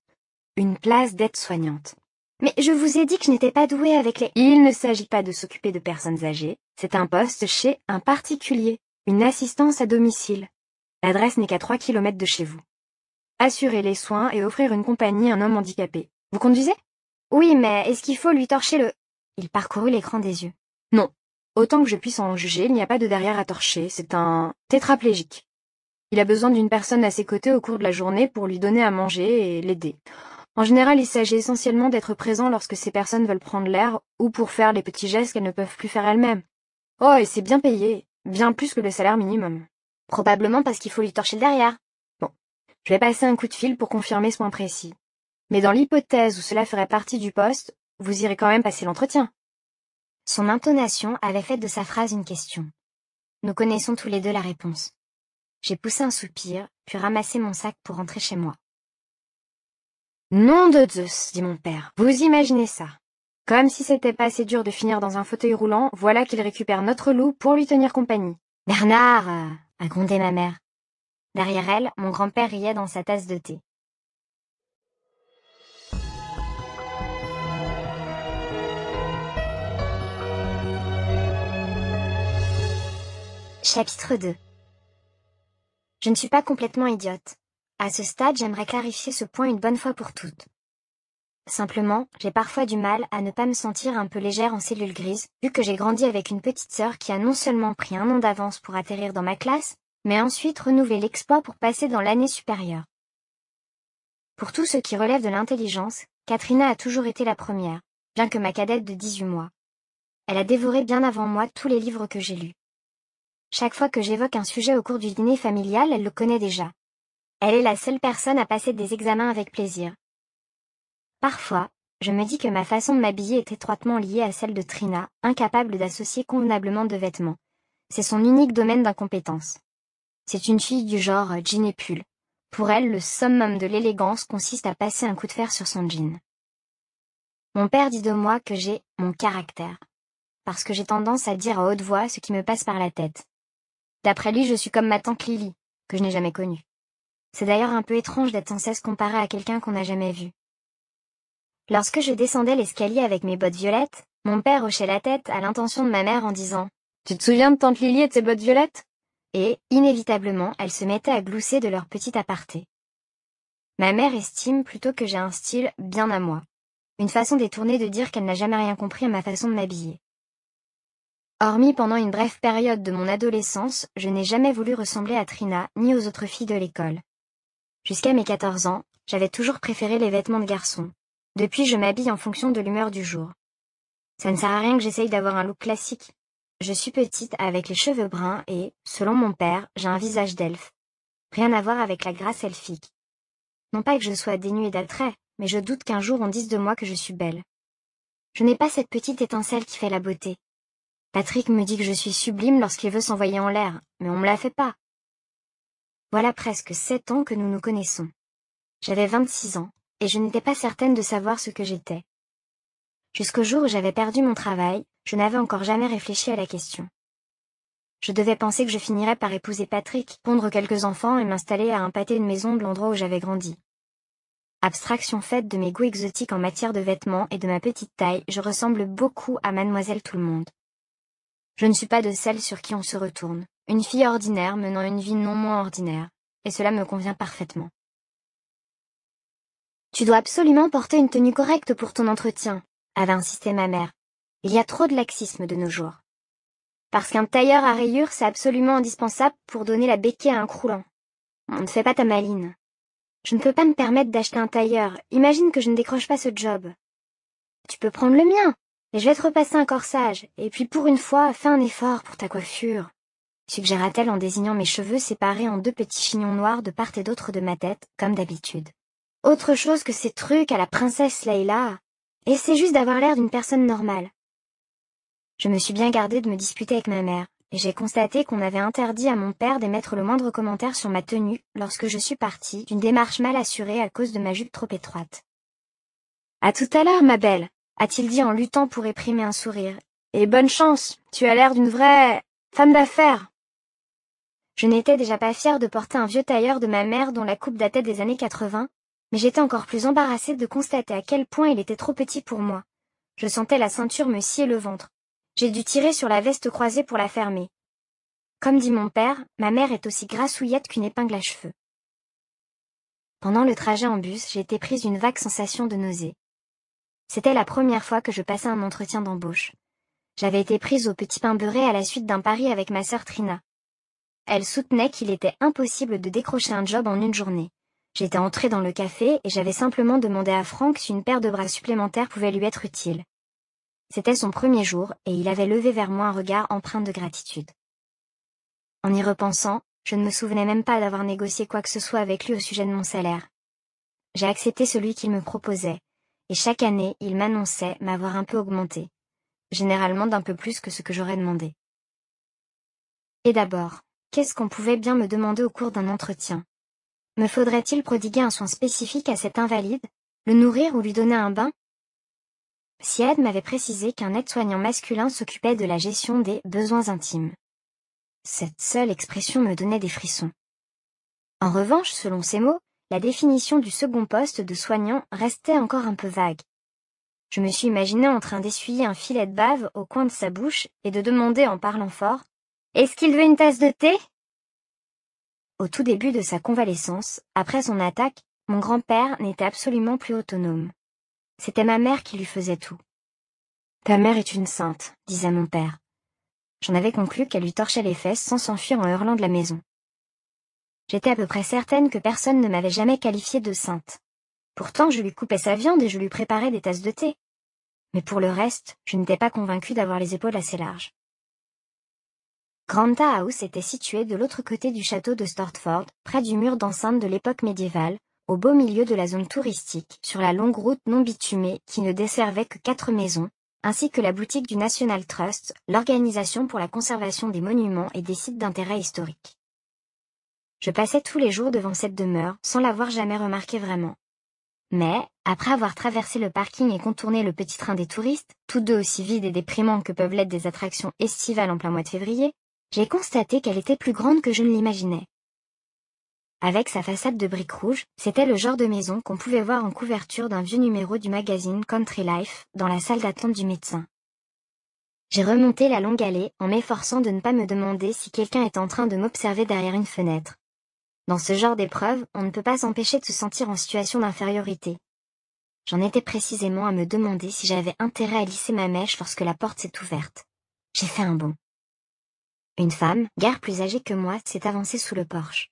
Une place d'aide-soignante. Mais je vous ai dit que je n'étais pas douée avec les... Il ne s'agit pas de s'occuper de personnes âgées, c'est un poste chez un particulier. Une assistance à domicile. L'adresse n'est qu'à 3 km de chez vous. Assurer les soins et offrir une compagnie à un homme handicapé. Vous conduisez Oui, mais est-ce qu'il faut lui torcher le... Il parcourut l'écran des yeux. Non. Autant que je puisse en juger, il n'y a pas de derrière à torcher, c'est un tétraplégique. Il a besoin d'une personne à ses côtés au cours de la journée pour lui donner à manger et l'aider. En général, il s'agit essentiellement d'être présent lorsque ces personnes veulent prendre l'air ou pour faire les petits gestes qu'elles ne peuvent plus faire elles-mêmes. Oh, et c'est bien payé. Bien plus que le salaire minimum. Probablement parce qu'il faut lui torcher le derrière. Bon, je vais passer un coup de fil pour confirmer ce point précis. Mais dans l'hypothèse où cela ferait partie du poste, vous irez quand même passer l'entretien. Son intonation avait fait de sa phrase une question. Nous connaissons tous les deux la réponse. J'ai poussé un soupir, puis ramassé mon sac pour rentrer chez moi. Nom de Zeus, dit mon père, vous imaginez ça comme si c'était pas assez dur de finir dans un fauteuil roulant, voilà qu'il récupère notre loup pour lui tenir compagnie. Bernard a grondé ma mère. Derrière elle, mon grand-père riait dans sa tasse de thé. Chapitre 2 Je ne suis pas complètement idiote. À ce stade, j'aimerais clarifier ce point une bonne fois pour toutes. Simplement, j'ai parfois du mal à ne pas me sentir un peu légère en cellule grise, vu que j'ai grandi avec une petite sœur qui a non seulement pris un an d'avance pour atterrir dans ma classe, mais ensuite renouvelé l'exploit pour passer dans l'année supérieure. Pour tout ce qui relève de l'intelligence, Katrina a toujours été la première, bien que ma cadette de 18 mois. Elle a dévoré bien avant moi tous les livres que j'ai lus. Chaque fois que j'évoque un sujet au cours du dîner familial, elle le connaît déjà. Elle est la seule personne à passer des examens avec plaisir, Parfois, je me dis que ma façon de m'habiller est étroitement liée à celle de Trina, incapable d'associer convenablement de vêtements. C'est son unique domaine d'incompétence. C'est une fille du genre euh, jean et pull. Pour elle, le summum de l'élégance consiste à passer un coup de fer sur son jean. Mon père dit de moi que j'ai mon caractère. Parce que j'ai tendance à dire à haute voix ce qui me passe par la tête. D'après lui, je suis comme ma tante Lily, que je n'ai jamais connue. C'est d'ailleurs un peu étrange d'être sans cesse comparée à quelqu'un qu'on n'a jamais vu. Lorsque je descendais l'escalier avec mes bottes violettes, mon père hochait la tête à l'intention de ma mère en disant ⁇ Tu te souviens de tante Lily et de ses bottes violettes ?⁇ Et, inévitablement, elle se mettait à glousser de leur petit aparté. Ma mère estime plutôt que j'ai un style bien à moi. Une façon détournée de dire qu'elle n'a jamais rien compris à ma façon de m'habiller. Hormis pendant une brève période de mon adolescence, je n'ai jamais voulu ressembler à Trina ni aux autres filles de l'école. Jusqu'à mes 14 ans, j'avais toujours préféré les vêtements de garçon. Depuis je m'habille en fonction de l'humeur du jour. Ça ne sert à rien que j'essaye d'avoir un look classique. Je suis petite avec les cheveux bruns et, selon mon père, j'ai un visage d'elfe. Rien à voir avec la grâce elfique. Non pas que je sois dénuée d'attrait, mais je doute qu'un jour on dise de moi que je suis belle. Je n'ai pas cette petite étincelle qui fait la beauté. Patrick me dit que je suis sublime lorsqu'il veut s'envoyer en l'air, mais on me la fait pas. Voilà presque sept ans que nous nous connaissons. J'avais 26 ans, et je n'étais pas certaine de savoir ce que j'étais. Jusqu'au jour où j'avais perdu mon travail, je n'avais encore jamais réfléchi à la question. Je devais penser que je finirais par épouser Patrick, pondre quelques enfants et m'installer à un pâté de maison de l'endroit où j'avais grandi. Abstraction faite de mes goûts exotiques en matière de vêtements et de ma petite taille, je ressemble beaucoup à Mademoiselle Tout-le-Monde. Je ne suis pas de celle sur qui on se retourne, une fille ordinaire menant une vie non moins ordinaire, et cela me convient parfaitement. Tu dois absolument porter une tenue correcte pour ton entretien, avait insisté ma mère. Il y a trop de laxisme de nos jours. Parce qu'un tailleur à rayures, c'est absolument indispensable pour donner la béquille à un croulant. On ne fait pas ta maline. Je ne peux pas me permettre d'acheter un tailleur, imagine que je ne décroche pas ce job. Tu peux prendre le mien, mais je vais te repasser un corsage, et puis pour une fois, fais un effort pour ta coiffure, suggéra-t-elle en désignant mes cheveux séparés en deux petits chignons noirs de part et d'autre de ma tête, comme d'habitude. Autre chose que ces trucs à la princesse Layla. Et c'est juste d'avoir l'air d'une personne normale. Je me suis bien gardée de me disputer avec ma mère, et j'ai constaté qu'on avait interdit à mon père d'émettre le moindre commentaire sur ma tenue lorsque je suis partie d'une démarche mal assurée à cause de ma jupe trop étroite. À tout à l'heure, ma belle, a-t-il dit en luttant pour réprimer un sourire. Et bonne chance, tu as l'air d'une vraie femme d'affaires. Je n'étais déjà pas fière de porter un vieux tailleur de ma mère dont la coupe datait des années 80, mais j'étais encore plus embarrassée de constater à quel point il était trop petit pour moi. Je sentais la ceinture me scier le ventre. J'ai dû tirer sur la veste croisée pour la fermer. Comme dit mon père, ma mère est aussi grassouillette qu'une épingle à cheveux. Pendant le trajet en bus, j'ai été prise d'une vague sensation de nausée. C'était la première fois que je passais un entretien d'embauche. J'avais été prise au petit pain beurré à la suite d'un pari avec ma sœur Trina. Elle soutenait qu'il était impossible de décrocher un job en une journée. J'étais entré dans le café et j'avais simplement demandé à Franck si une paire de bras supplémentaires pouvait lui être utile. C'était son premier jour et il avait levé vers moi un regard empreint de gratitude. En y repensant, je ne me souvenais même pas d'avoir négocié quoi que ce soit avec lui au sujet de mon salaire. J'ai accepté celui qu'il me proposait, et chaque année il m'annonçait m'avoir un peu augmenté, généralement d'un peu plus que ce que j'aurais demandé. Et d'abord, qu'est-ce qu'on pouvait bien me demander au cours d'un entretien me faudrait-il prodiguer un soin spécifique à cet invalide, le nourrir ou lui donner un bain Siad m'avait précisé qu'un aide-soignant masculin s'occupait de la gestion des besoins intimes. Cette seule expression me donnait des frissons. En revanche, selon ses mots, la définition du second poste de soignant restait encore un peu vague. Je me suis imaginé en train d'essuyer un filet de bave au coin de sa bouche et de demander en parlant fort Est-ce qu'il veut une tasse de thé au tout début de sa convalescence, après son attaque, mon grand-père n'était absolument plus autonome. C'était ma mère qui lui faisait tout. Ta mère est une sainte, disait mon père. J'en avais conclu qu'elle lui torchait les fesses sans s'enfuir en hurlant de la maison. J'étais à peu près certaine que personne ne m'avait jamais qualifiée de sainte. Pourtant, je lui coupais sa viande et je lui préparais des tasses de thé. Mais pour le reste, je n'étais pas convaincue d'avoir les épaules assez larges. Granta House était située de l'autre côté du château de Stortford, près du mur d'enceinte de l'époque médiévale, au beau milieu de la zone touristique, sur la longue route non bitumée qui ne desservait que quatre maisons, ainsi que la boutique du National Trust, l'organisation pour la conservation des monuments et des sites d'intérêt historique. Je passais tous les jours devant cette demeure, sans l'avoir jamais remarqué vraiment. Mais, après avoir traversé le parking et contourné le petit train des touristes, tous deux aussi vides et déprimants que peuvent l'être des attractions estivales en plein mois de février, j'ai constaté qu'elle était plus grande que je ne l'imaginais. Avec sa façade de briques rouges, c'était le genre de maison qu'on pouvait voir en couverture d'un vieux numéro du magazine Country Life, dans la salle d'attente du médecin. J'ai remonté la longue allée en m'efforçant de ne pas me demander si quelqu'un est en train de m'observer derrière une fenêtre. Dans ce genre d'épreuve, on ne peut pas s'empêcher de se sentir en situation d'infériorité. J'en étais précisément à me demander si j'avais intérêt à lisser ma mèche lorsque la porte s'est ouverte. J'ai fait un bond. Une femme, guère plus âgée que moi, s'est avancée sous le porche.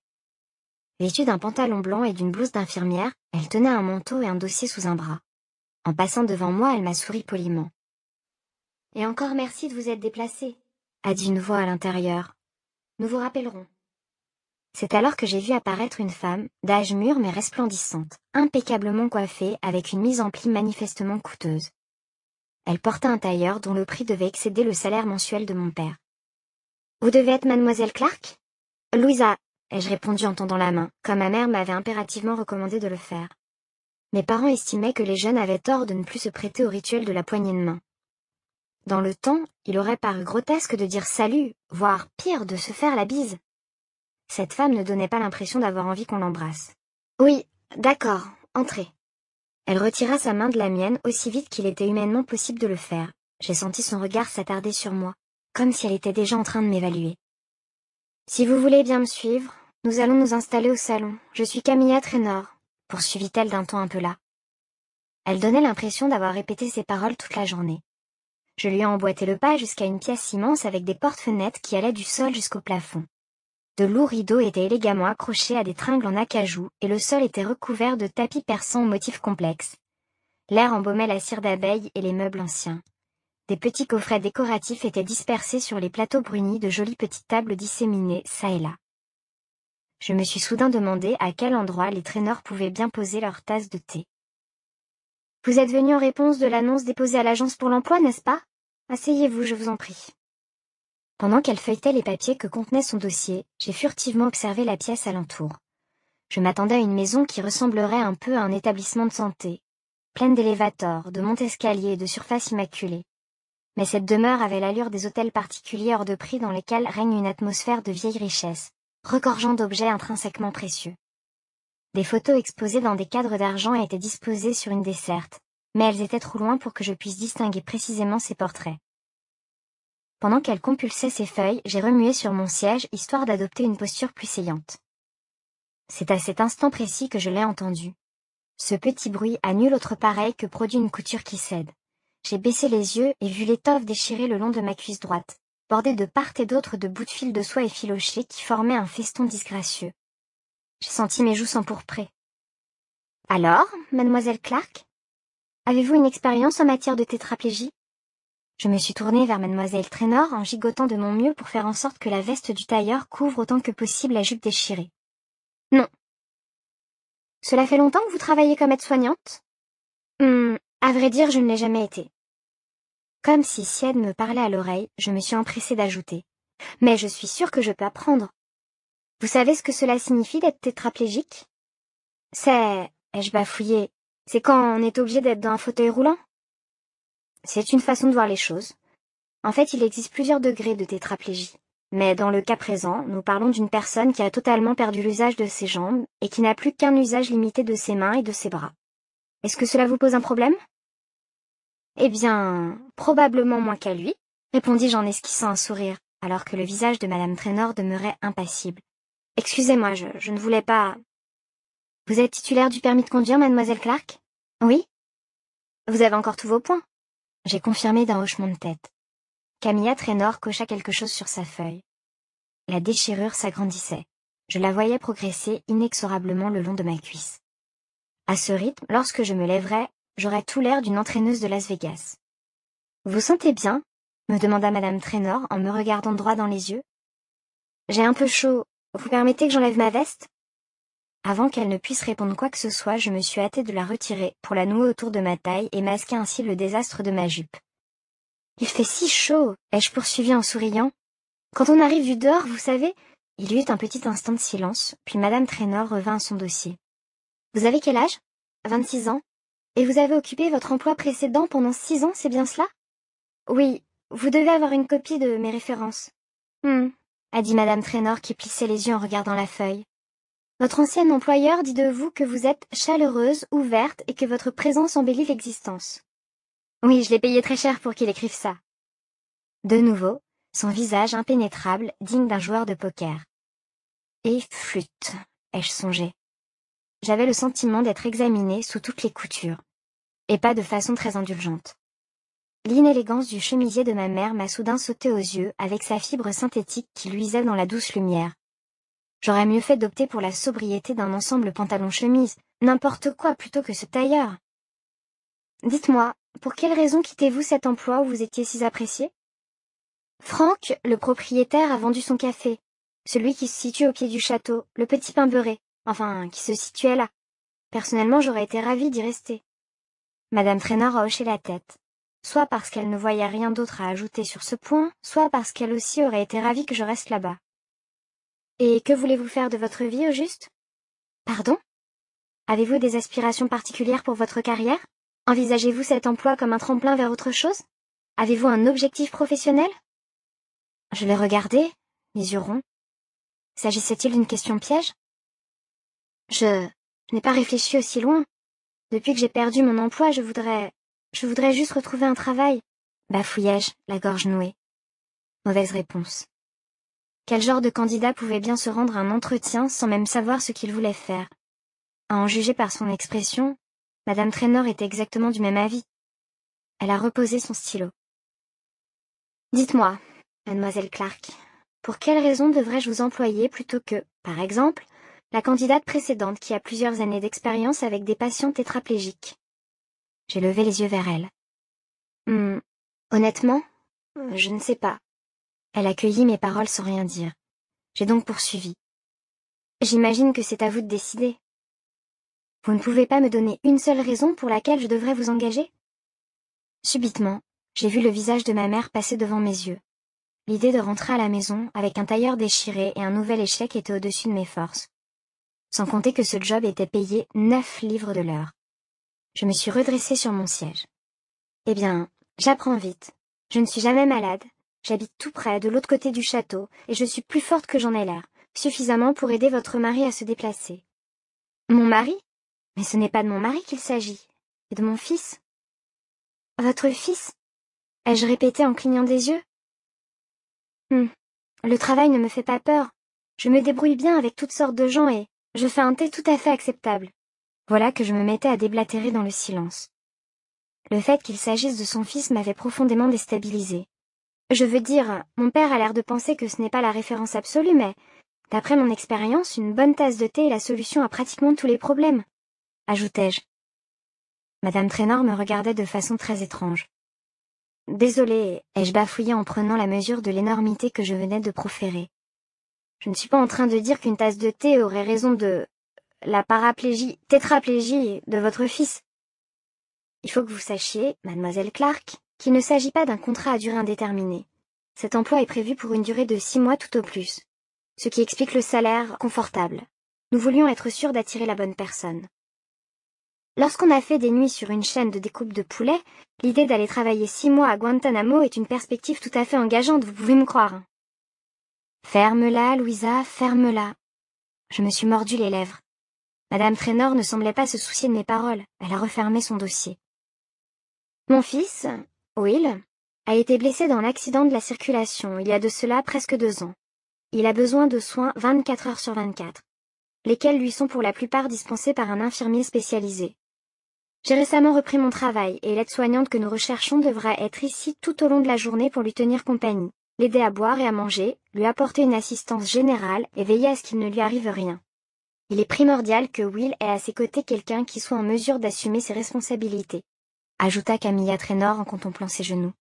Vêtue d'un pantalon blanc et d'une blouse d'infirmière, elle tenait un manteau et un dossier sous un bras. En passant devant moi, elle m'a souri poliment. Et encore merci de vous être déplacé, a dit une voix à l'intérieur. Nous vous rappellerons. C'est alors que j'ai vu apparaître une femme, d'âge mûr mais resplendissante, impeccablement coiffée avec une mise en pli manifestement coûteuse. Elle porta un tailleur dont le prix devait excéder le salaire mensuel de mon père. Vous devez être mademoiselle Clark Louisa, ai-je répondu en tendant la main, comme ma mère m'avait impérativement recommandé de le faire. Mes parents estimaient que les jeunes avaient tort de ne plus se prêter au rituel de la poignée de main. Dans le temps, il aurait paru grotesque de dire salut, voire pire de se faire la bise. Cette femme ne donnait pas l'impression d'avoir envie qu'on l'embrasse. Oui, d'accord, entrez. Elle retira sa main de la mienne aussi vite qu'il était humainement possible de le faire. J'ai senti son regard s'attarder sur moi, comme si elle était déjà en train de m'évaluer. Si vous voulez bien me suivre, nous allons nous installer au salon, je suis Camilla Trénor, poursuivit-elle d'un ton un peu là. Elle donnait l'impression d'avoir répété ces paroles toute la journée. Je lui ai emboîté le pas jusqu'à une pièce immense avec des portes-fenêtres qui allaient du sol jusqu'au plafond. De lourds rideaux étaient élégamment accrochés à des tringles en acajou, et le sol était recouvert de tapis persans aux motifs complexes. L'air embaumait la cire d'abeille et les meubles anciens des petits coffrets décoratifs étaient dispersés sur les plateaux brunis de jolies petites tables disséminées çà et là. Je me suis soudain demandé à quel endroit les traîneurs pouvaient bien poser leurs tasses de thé. Vous êtes venu en réponse de l'annonce déposée à l'agence pour l'emploi, n'est-ce pas Asseyez-vous, je vous en prie. Pendant qu'elle feuilletait les papiers que contenait son dossier, j'ai furtivement observé la pièce alentour. Je m'attendais à une maison qui ressemblerait un peu à un établissement de santé, pleine d'élévators, de montes escaliers et de surfaces immaculées mais cette demeure avait l'allure des hôtels particuliers hors de prix dans lesquels règne une atmosphère de vieille richesse, recorgeant d'objets intrinsèquement précieux. Des photos exposées dans des cadres d'argent étaient disposées sur une desserte, mais elles étaient trop loin pour que je puisse distinguer précisément ces portraits. Pendant qu'elle compulsait ses feuilles, j'ai remué sur mon siège histoire d'adopter une posture plus saillante. C'est à cet instant précis que je l'ai entendu. Ce petit bruit a nul autre pareil que produit une couture qui cède j'ai baissé les yeux et vu l'étoffe déchirée le long de ma cuisse droite, bordée de part et d'autre de bouts de fil de soie effilochés qui formaient un feston disgracieux. J'ai senti mes joues s'empourprer. Alors, mademoiselle Clark Avez-vous une expérience en matière de tétraplégie Je me suis tournée vers mademoiselle Trénor en gigotant de mon mieux pour faire en sorte que la veste du tailleur couvre autant que possible la jupe déchirée. Non. Cela fait longtemps que vous travaillez comme aide-soignante hmm, à vrai dire, je ne l'ai jamais été. Comme si Sied me parlait à l'oreille, je me suis empressée d'ajouter. Mais je suis sûre que je peux apprendre. Vous savez ce que cela signifie d'être tétraplégique C'est... ai-je bafouillé C'est quand on est obligé d'être dans un fauteuil roulant C'est une façon de voir les choses. En fait, il existe plusieurs degrés de tétraplégie. Mais dans le cas présent, nous parlons d'une personne qui a totalement perdu l'usage de ses jambes et qui n'a plus qu'un usage limité de ses mains et de ses bras. Est-ce que cela vous pose un problème eh bien, probablement moins qu'à lui, répondis-je en esquissant un sourire, alors que le visage de madame Trénor demeurait impassible. Excusez-moi, je, ne voulais pas. Vous êtes titulaire du permis de conduire, mademoiselle Clark? Oui? Vous avez encore tous vos points? J'ai confirmé d'un hochement de tête. Camilla Trénor cocha quelque chose sur sa feuille. La déchirure s'agrandissait. Je la voyais progresser inexorablement le long de ma cuisse. À ce rythme, lorsque je me lèverais, j'aurais tout l'air d'une entraîneuse de Las Vegas. Vous sentez bien me demanda Madame Trénor en me regardant droit dans les yeux. J'ai un peu chaud, vous permettez que j'enlève ma veste Avant qu'elle ne puisse répondre quoi que ce soit, je me suis hâtée de la retirer pour la nouer autour de ma taille et masquer ainsi le désastre de ma jupe. Il fait si chaud, ai-je poursuivi en souriant. Quand on arrive du dehors, vous savez Il y eut un petit instant de silence, puis Madame Trénor revint à son dossier. Vous avez quel âge Vingt-six ans et vous avez occupé votre emploi précédent pendant six ans, c'est bien cela Oui, vous devez avoir une copie de mes références. Hum, a dit Madame Trénor qui plissait les yeux en regardant la feuille. Votre ancien employeur dit de vous que vous êtes chaleureuse, ouverte et que votre présence embellit l'existence. Oui, je l'ai payé très cher pour qu'il écrive ça. De nouveau, son visage impénétrable, digne d'un joueur de poker. Et flûte, ai-je songé. J'avais le sentiment d'être examinée sous toutes les coutures. Et pas de façon très indulgente. L'inélégance du chemisier de ma mère m'a soudain sauté aux yeux avec sa fibre synthétique qui luisait dans la douce lumière. J'aurais mieux fait d'opter pour la sobriété d'un ensemble pantalon-chemise, n'importe quoi plutôt que ce tailleur. Dites-moi, pour quelle raison quittez-vous cet emploi où vous étiez si apprécié Franck, le propriétaire, a vendu son café. Celui qui se situe au pied du château, le petit pain beurré enfin qui se situait là. Personnellement j'aurais été ravie d'y rester. Madame Traînard a hoché la tête, soit parce qu'elle ne voyait rien d'autre à ajouter sur ce point, soit parce qu'elle aussi aurait été ravie que je reste là-bas. Et que voulez-vous faire de votre vie au juste Pardon Avez-vous des aspirations particulières pour votre carrière Envisagez-vous cet emploi comme un tremplin vers autre chose Avez-vous un objectif professionnel Je l'ai regardé, mes yeux ronds. S'agissait-il d'une question piège je n'ai pas réfléchi aussi loin. Depuis que j'ai perdu mon emploi, je voudrais... Je voudrais juste retrouver un travail. Bafouillage, la gorge nouée. Mauvaise réponse. Quel genre de candidat pouvait bien se rendre à un entretien sans même savoir ce qu'il voulait faire À en juger par son expression, Madame Traynor était exactement du même avis. Elle a reposé son stylo. Dites-moi, mademoiselle Clark, pour quelle raison devrais-je vous employer plutôt que, par exemple, la candidate précédente qui a plusieurs années d'expérience avec des patients tétraplégiques. J'ai levé les yeux vers elle. Hmm, honnêtement, euh, je ne sais pas. Elle accueillit mes paroles sans rien dire. J'ai donc poursuivi. J'imagine que c'est à vous de décider. Vous ne pouvez pas me donner une seule raison pour laquelle je devrais vous engager Subitement, j'ai vu le visage de ma mère passer devant mes yeux. L'idée de rentrer à la maison avec un tailleur déchiré et un nouvel échec était au-dessus de mes forces sans compter que ce job était payé neuf livres de l'heure. Je me suis redressée sur mon siège. Eh bien, j'apprends vite. Je ne suis jamais malade, j'habite tout près, de l'autre côté du château, et je suis plus forte que j'en ai l'air, suffisamment pour aider votre mari à se déplacer. Mon mari Mais ce n'est pas de mon mari qu'il s'agit, et de mon fils. Votre fils ai-je répété en clignant des yeux. Hmm, le travail ne me fait pas peur. Je me débrouille bien avec toutes sortes de gens et, je fais un thé tout à fait acceptable. Voilà que je me mettais à déblatérer dans le silence. Le fait qu'il s'agisse de son fils m'avait profondément déstabilisé. Je veux dire, mon père a l'air de penser que ce n'est pas la référence absolue, mais, d'après mon expérience, une bonne tasse de thé est la solution à pratiquement tous les problèmes. Ajoutai-je. Madame Trénor me regardait de façon très étrange. Désolée, ai-je bafouillé en prenant la mesure de l'énormité que je venais de proférer. Je ne suis pas en train de dire qu'une tasse de thé aurait raison de la paraplégie, tétraplégie de votre fils. Il faut que vous sachiez, mademoiselle Clark, qu'il ne s'agit pas d'un contrat à durée indéterminée. Cet emploi est prévu pour une durée de six mois tout au plus. Ce qui explique le salaire confortable. Nous voulions être sûrs d'attirer la bonne personne. Lorsqu'on a fait des nuits sur une chaîne de découpe de poulet, l'idée d'aller travailler six mois à Guantanamo est une perspective tout à fait engageante, vous pouvez me croire. Ferme-la, Louisa, ferme-la. Je me suis mordu les lèvres. Madame Trénor ne semblait pas se soucier de mes paroles. Elle a refermé son dossier. Mon fils, Will, a été blessé dans l'accident de la circulation il y a de cela presque deux ans. Il a besoin de soins 24 heures sur 24, lesquels lui sont pour la plupart dispensés par un infirmier spécialisé. J'ai récemment repris mon travail et l'aide-soignante que nous recherchons devra être ici tout au long de la journée pour lui tenir compagnie l'aider à boire et à manger, lui apporter une assistance générale et veiller à ce qu'il ne lui arrive rien. Il est primordial que Will ait à ses côtés quelqu'un qui soit en mesure d'assumer ses responsabilités. Ajouta Camilla Trénor en contemplant ses genoux.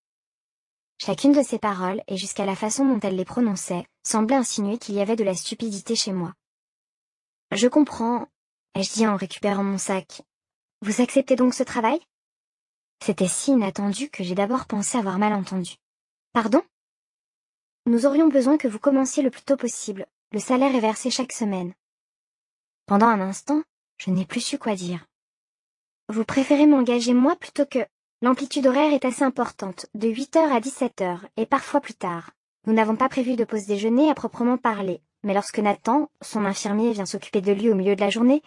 Chacune de ses paroles, et jusqu'à la façon dont elle les prononçait, semblait insinuer qu'il y avait de la stupidité chez moi. Je comprends, ai-je dit en récupérant mon sac. Vous acceptez donc ce travail C'était si inattendu que j'ai d'abord pensé avoir mal entendu. Pardon nous aurions besoin que vous commenciez le plus tôt possible. Le salaire est versé chaque semaine. Pendant un instant, je n'ai plus su quoi dire. Vous préférez m'engager moi plutôt que... L'amplitude horaire est assez importante, de 8h à 17h, et parfois plus tard. Nous n'avons pas prévu de pause déjeuner à proprement parler, mais lorsque Nathan, son infirmier, vient s'occuper de lui au milieu de la journée,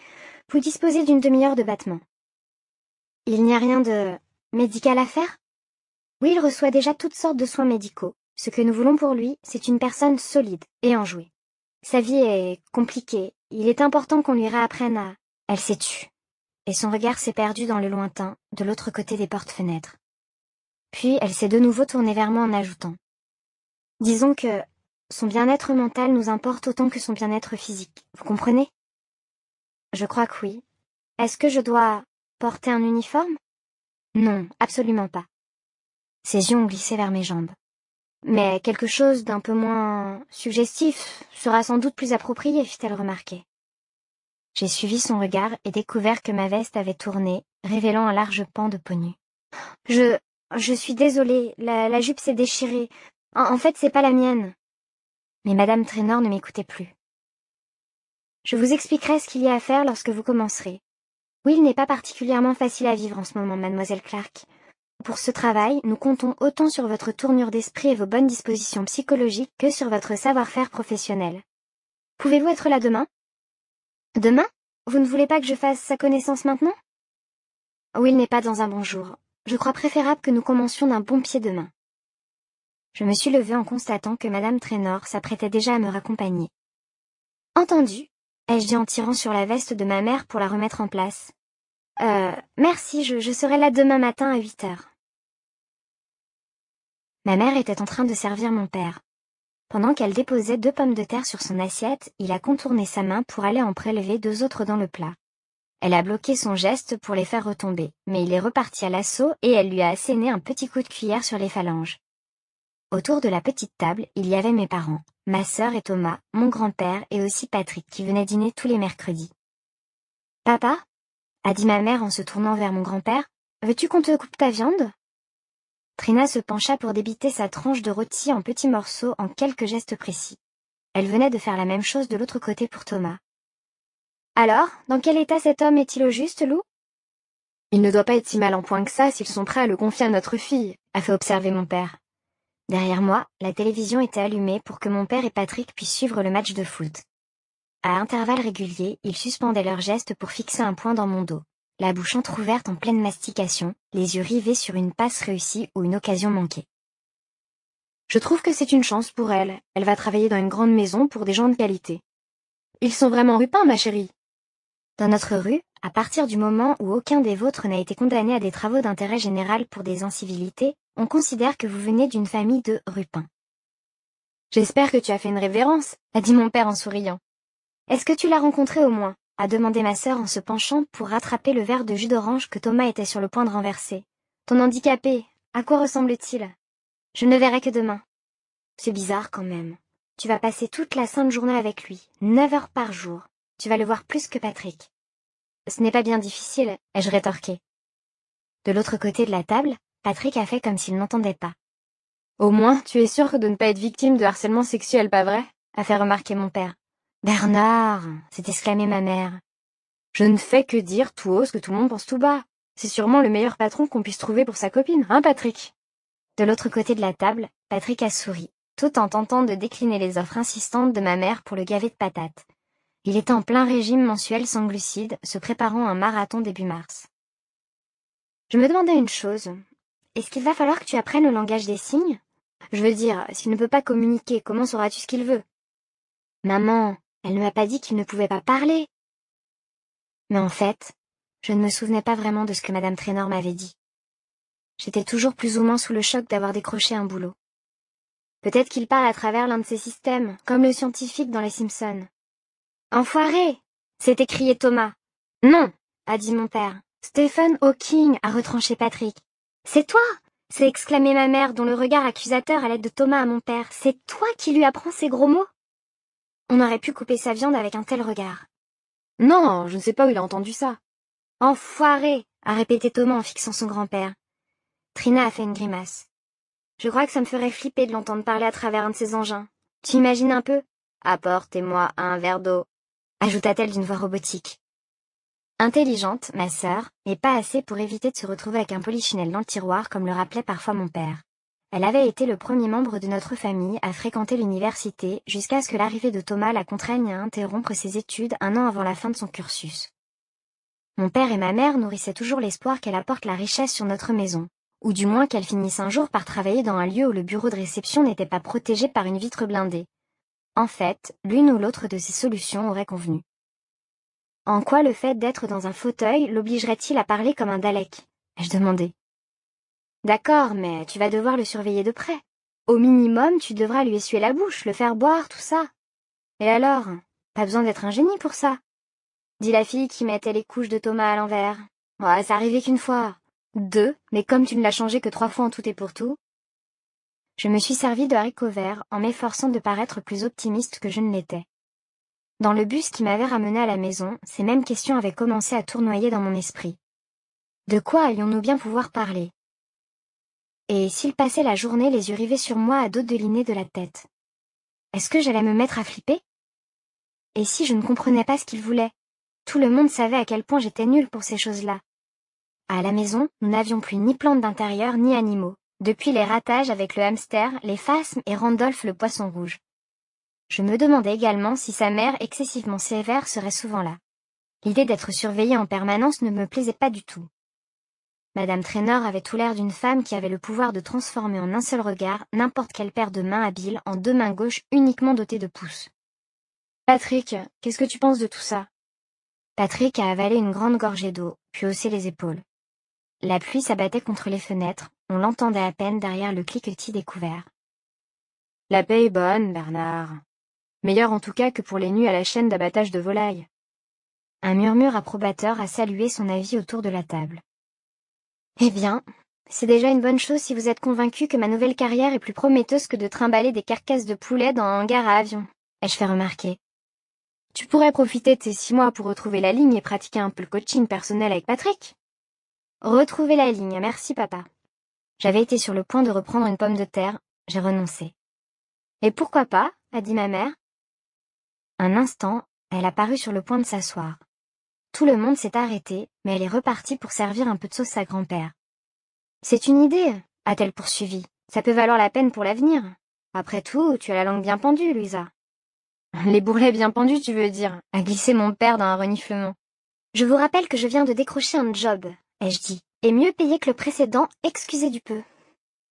vous disposez d'une demi-heure de battement. Il n'y a rien de... médical à faire Oui, il reçoit déjà toutes sortes de soins médicaux, ce que nous voulons pour lui, c'est une personne solide et enjouée. Sa vie est compliquée, il est important qu'on lui réapprenne à... Elle s'est tue. Et son regard s'est perdu dans le lointain, de l'autre côté des portes-fenêtres. Puis elle s'est de nouveau tournée vers moi en ajoutant. Disons que son bien-être mental nous importe autant que son bien-être physique, vous comprenez Je crois que oui. Est-ce que je dois porter un uniforme Non, absolument pas. Ses yeux ont glissé vers mes jambes mais quelque chose d'un peu moins suggestif sera sans doute plus approprié, fit-elle remarquer. J'ai suivi son regard et découvert que ma veste avait tourné, révélant un large pan de peau nue. Je... je suis désolée, la, jupe s'est déchirée. En, fait, c'est pas la mienne. Mais Madame Trénor ne m'écoutait plus. Je vous expliquerai ce qu'il y a à faire lorsque vous commencerez. Oui, il n'est pas particulièrement facile à vivre en ce moment, mademoiselle Clark. Pour ce travail, nous comptons autant sur votre tournure d'esprit et vos bonnes dispositions psychologiques que sur votre savoir-faire professionnel. Pouvez-vous être là demain Demain Vous ne voulez pas que je fasse sa connaissance maintenant Oui, il n'est pas dans un bon jour. Je crois préférable que nous commencions d'un bon pied demain. Je me suis levée en constatant que Madame Trénor s'apprêtait déjà à me raccompagner. Entendu, ai-je dit en tirant sur la veste de ma mère pour la remettre en place. Euh, merci, je, je serai là demain matin à huit heures. Ma mère était en train de servir mon père. Pendant qu'elle déposait deux pommes de terre sur son assiette, il a contourné sa main pour aller en prélever deux autres dans le plat. Elle a bloqué son geste pour les faire retomber, mais il est reparti à l'assaut et elle lui a asséné un petit coup de cuillère sur les phalanges. Autour de la petite table, il y avait mes parents, ma sœur et Thomas, mon grand-père et aussi Patrick qui venait dîner tous les mercredis. Papa a dit ma mère en se tournant vers mon grand-père, veux-tu qu'on te coupe ta viande Trina se pencha pour débiter sa tranche de rôti en petits morceaux en quelques gestes précis. Elle venait de faire la même chose de l'autre côté pour Thomas. Alors, dans quel état cet homme est-il au juste, Lou Il ne doit pas être si mal en point que ça s'ils sont prêts à le confier à notre fille, a fait observer mon père. Derrière moi, la télévision était allumée pour que mon père et Patrick puissent suivre le match de foot. À intervalles réguliers, ils suspendaient leurs gestes pour fixer un point dans mon dos la bouche entr'ouverte en pleine mastication, les yeux rivés sur une passe réussie ou une occasion manquée. Je trouve que c'est une chance pour elle, elle va travailler dans une grande maison pour des gens de qualité. Ils sont vraiment rupins, ma chérie. Dans notre rue, à partir du moment où aucun des vôtres n'a été condamné à des travaux d'intérêt général pour des incivilités, on considère que vous venez d'une famille de rupins. J'espère que tu as fait une révérence, a dit mon père en souriant. Est-ce que tu l'as rencontré au moins a demandé ma sœur en se penchant pour rattraper le verre de jus d'orange que Thomas était sur le point de renverser. Ton handicapé, à quoi ressemble-t-il Je ne verrai que demain. C'est bizarre quand même. Tu vas passer toute la sainte journée avec lui, neuf heures par jour. Tu vas le voir plus que Patrick. Ce n'est pas bien difficile, ai-je rétorqué. De l'autre côté de la table, Patrick a fait comme s'il n'entendait pas. Au moins, tu es sûr de ne pas être victime de harcèlement sexuel, pas vrai a fait remarquer mon père. Bernard, s'est exclamé ma mère. Je ne fais que dire tout haut ce que tout le monde pense tout bas. C'est sûrement le meilleur patron qu'on puisse trouver pour sa copine, hein Patrick De l'autre côté de la table, Patrick a souri, tout en tentant de décliner les offres insistantes de ma mère pour le gaver de patates. Il était en plein régime mensuel sans glucides, se préparant un marathon début mars. Je me demandais une chose. Est-ce qu'il va falloir que tu apprennes le langage des signes Je veux dire, s'il ne peut pas communiquer, comment sauras-tu ce qu'il veut Maman, elle ne m'a pas dit qu'il ne pouvait pas parler. Mais en fait, je ne me souvenais pas vraiment de ce que Madame Trénor m'avait dit. J'étais toujours plus ou moins sous le choc d'avoir décroché un boulot. Peut-être qu'il parle à travers l'un de ses systèmes, comme le scientifique dans Les Simpsons. Enfoiré s'est écrié Thomas. Non a dit mon père. Stephen Hawking a retranché Patrick. C'est toi s'est exclamé ma mère dont le regard accusateur à l'aide de Thomas à mon père. C'est toi qui lui apprends ces gros mots on aurait pu couper sa viande avec un tel regard. Non, je ne sais pas où il a entendu ça. Enfoiré a répété Thomas en fixant son grand-père. Trina a fait une grimace. Je crois que ça me ferait flipper de l'entendre parler à travers un de ses engins. Tu imagines un peu Apportez-moi un verre d'eau, ajouta-t-elle d'une voix robotique. Intelligente, ma sœur, mais pas assez pour éviter de se retrouver avec un polichinelle dans le tiroir comme le rappelait parfois mon père. Elle avait été le premier membre de notre famille à fréquenter l'université jusqu'à ce que l'arrivée de Thomas la contraigne à interrompre ses études un an avant la fin de son cursus. Mon père et ma mère nourrissaient toujours l'espoir qu'elle apporte la richesse sur notre maison, ou du moins qu'elle finisse un jour par travailler dans un lieu où le bureau de réception n'était pas protégé par une vitre blindée. En fait, l'une ou l'autre de ces solutions aurait convenu. En quoi le fait d'être dans un fauteuil l'obligerait-il à parler comme un Dalek ai-je demandé. D'accord, mais tu vas devoir le surveiller de près. Au minimum, tu devras lui essuyer la bouche, le faire boire, tout ça. Et alors Pas besoin d'être un génie pour ça. Dit la fille qui mettait les couches de Thomas à l'envers. Oh, ça arrivait qu'une fois. Deux, mais comme tu ne l'as changé que trois fois en tout et pour tout. Je me suis servi de haricots verts en m'efforçant de paraître plus optimiste que je ne l'étais. Dans le bus qui m'avait ramené à la maison, ces mêmes questions avaient commencé à tournoyer dans mon esprit. De quoi allions-nous bien pouvoir parler et s'il passait la journée les yeux rivés sur moi à dos deliné de la tête. Est-ce que j'allais me mettre à flipper Et si je ne comprenais pas ce qu'il voulait Tout le monde savait à quel point j'étais nulle pour ces choses-là. À la maison, nous n'avions plus ni plantes d'intérieur ni animaux, depuis les ratages avec le hamster, les phasmes et Randolph le poisson rouge. Je me demandais également si sa mère excessivement sévère serait souvent là. L'idée d'être surveillée en permanence ne me plaisait pas du tout. Madame Traînor avait tout l'air d'une femme qui avait le pouvoir de transformer en un seul regard n'importe quelle paire de mains habiles en deux mains gauches uniquement dotées de pouces. Patrick, qu'est-ce que tu penses de tout ça Patrick a avalé une grande gorgée d'eau, puis haussé les épaules. La pluie s'abattait contre les fenêtres, on l'entendait à peine derrière le cliquetis des couverts. La paix est bonne, Bernard. Meilleure en tout cas que pour les nuits à la chaîne d'abattage de volailles. Un murmure approbateur a salué son avis autour de la table. Eh bien, c'est déjà une bonne chose si vous êtes convaincu que ma nouvelle carrière est plus prometteuse que de trimballer des carcasses de poulets dans un hangar à avion, ai-je fait remarquer. Tu pourrais profiter de ces six mois pour retrouver la ligne et pratiquer un peu le coaching personnel avec Patrick. Retrouver la ligne, merci papa. J'avais été sur le point de reprendre une pomme de terre, j'ai renoncé. Et pourquoi pas, a dit ma mère. Un instant, elle apparut sur le point de s'asseoir. Tout le monde s'est arrêté, mais elle est repartie pour servir un peu de sauce à grand-père. C'est une idée, a-t-elle poursuivi. Ça peut valoir la peine pour l'avenir. Après tout, tu as la langue bien pendue, Louisa. Les bourrelets bien pendus, tu veux dire, a glissé mon père dans un reniflement. Je vous rappelle que je viens de décrocher un job, ai-je dit, et mieux payé que le précédent, excusez du peu.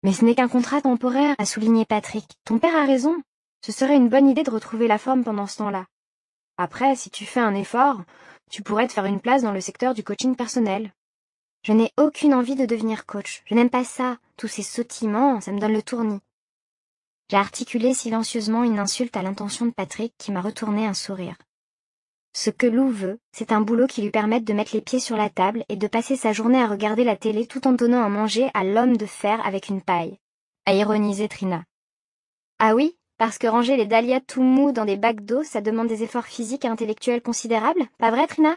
Mais ce n'est qu'un contrat temporaire, a souligné Patrick. Ton père a raison. Ce serait une bonne idée de retrouver la forme pendant ce temps-là. Après, si tu fais un effort, tu pourrais te faire une place dans le secteur du coaching personnel. Je n'ai aucune envie de devenir coach. Je n'aime pas ça. Tous ces sautillements, ça me donne le tournis. J'ai articulé silencieusement une insulte à l'intention de Patrick qui m'a retourné un sourire. Ce que Lou veut, c'est un boulot qui lui permette de mettre les pieds sur la table et de passer sa journée à regarder la télé tout en donnant à manger à l'homme de fer avec une paille. A ironiser Trina. Ah oui, parce que ranger les dahlias tout mous dans des bacs d'eau, ça demande des efforts physiques et intellectuels considérables, pas vrai Trina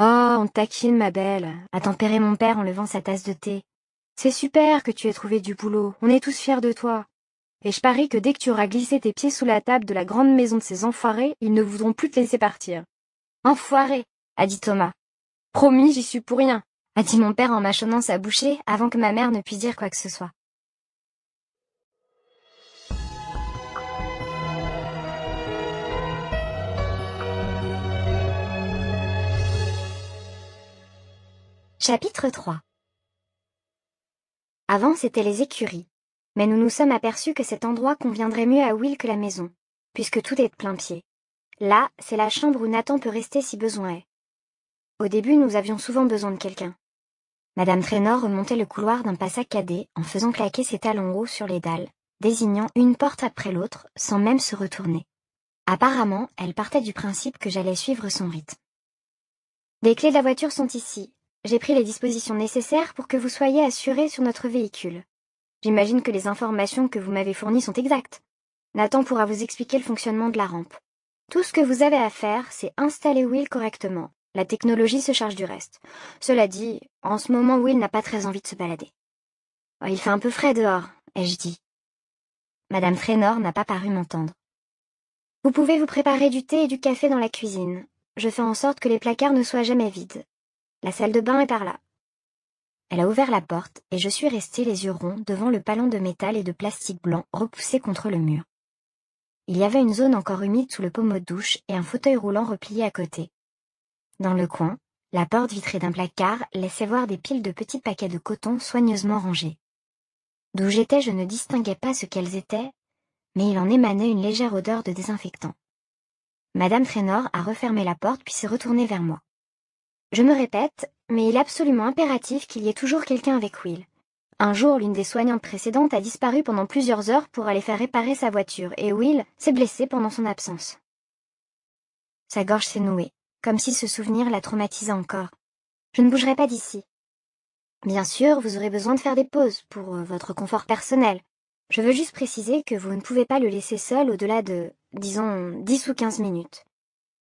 Oh, on taquine ma belle, a tempéré mon père en levant sa tasse de thé. C'est super que tu aies trouvé du boulot, on est tous fiers de toi. Et je parie que dès que tu auras glissé tes pieds sous la table de la grande maison de ces enfoirés, ils ne voudront plus te laisser partir. Enfoiré, a dit Thomas. Promis, j'y suis pour rien, a dit mon père en mâchonnant sa bouchée avant que ma mère ne puisse dire quoi que ce soit. Chapitre 3 Avant c'était les écuries, mais nous nous sommes aperçus que cet endroit conviendrait mieux à Will que la maison, puisque tout est de plein pied. Là, c'est la chambre où Nathan peut rester si besoin est. Au début, nous avions souvent besoin de quelqu'un. Madame Trénor remontait le couloir d'un pas saccadé en faisant claquer ses talons hauts sur les dalles, désignant une porte après l'autre sans même se retourner. Apparemment, elle partait du principe que j'allais suivre son rythme. Les clés de la voiture sont ici, j'ai pris les dispositions nécessaires pour que vous soyez assuré sur notre véhicule. J'imagine que les informations que vous m'avez fournies sont exactes. Nathan pourra vous expliquer le fonctionnement de la rampe. Tout ce que vous avez à faire, c'est installer Will correctement. La technologie se charge du reste. Cela dit, en ce moment, Will n'a pas très envie de se balader. Oh, il fait un peu frais dehors, ai-je dit. Madame trenor n'a pas paru m'entendre. Vous pouvez vous préparer du thé et du café dans la cuisine. Je fais en sorte que les placards ne soient jamais vides. La salle de bain est par là. Elle a ouvert la porte, et je suis resté les yeux ronds devant le palan de métal et de plastique blanc repoussé contre le mur. Il y avait une zone encore humide sous le pommeau de douche et un fauteuil roulant replié à côté. Dans le coin, la porte vitrée d'un placard laissait voir des piles de petits paquets de coton soigneusement rangés. D'où j'étais je ne distinguais pas ce qu'elles étaient, mais il en émanait une légère odeur de désinfectant. Madame Trénor a refermé la porte puis s'est retournée vers moi. Je me répète, mais il est absolument impératif qu'il y ait toujours quelqu'un avec Will. Un jour, l'une des soignantes précédentes a disparu pendant plusieurs heures pour aller faire réparer sa voiture et Will s'est blessé pendant son absence. Sa gorge s'est nouée, comme si ce souvenir la traumatisait encore. Je ne bougerai pas d'ici. Bien sûr, vous aurez besoin de faire des pauses pour euh, votre confort personnel. Je veux juste préciser que vous ne pouvez pas le laisser seul au-delà de, disons, dix ou quinze minutes.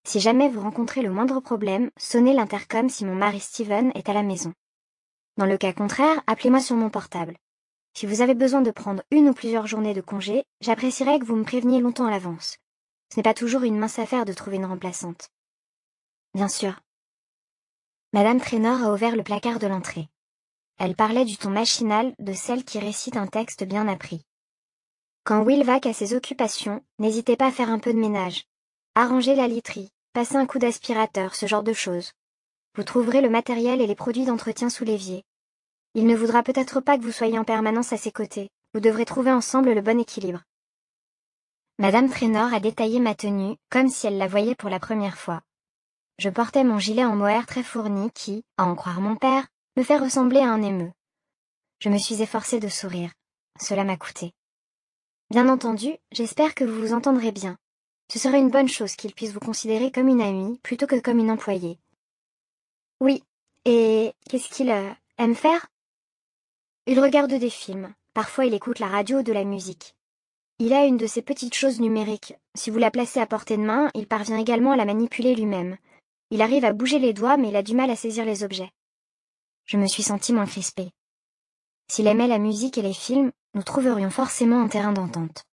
Si jamais vous rencontrez le moindre problème, sonnez l'intercom si mon mari Steven est à la maison. Dans le cas contraire, appelez-moi sur mon portable. Si vous avez besoin de prendre une ou plusieurs journées de congé, j'apprécierais que vous me préveniez longtemps à l'avance. Ce n'est pas toujours une mince affaire de trouver une remplaçante. Bien sûr. Madame Trénor a ouvert le placard de l'entrée. Elle parlait du ton machinal de celle qui récite un texte bien appris. Quand Will va à ses occupations, n'hésitez pas à faire un peu de ménage arranger la literie, passez un coup d'aspirateur, ce genre de choses. Vous trouverez le matériel et les produits d'entretien sous l'évier. Il ne voudra peut-être pas que vous soyez en permanence à ses côtés, vous devrez trouver ensemble le bon équilibre. Madame Trénor a détaillé ma tenue, comme si elle la voyait pour la première fois. Je portais mon gilet en mohair très fourni qui, à en croire mon père, me fait ressembler à un émeu. Je me suis efforcée de sourire. Cela m'a coûté. Bien entendu, j'espère que vous vous entendrez bien ce serait une bonne chose qu'il puisse vous considérer comme une amie plutôt que comme une employée. Oui, et qu'est-ce qu'il euh, aime faire Il regarde des films, parfois il écoute la radio ou de la musique. Il a une de ces petites choses numériques, si vous la placez à portée de main, il parvient également à la manipuler lui-même. Il arrive à bouger les doigts mais il a du mal à saisir les objets. Je me suis sentie moins crispée. S'il aimait la musique et les films, nous trouverions forcément un terrain d'entente.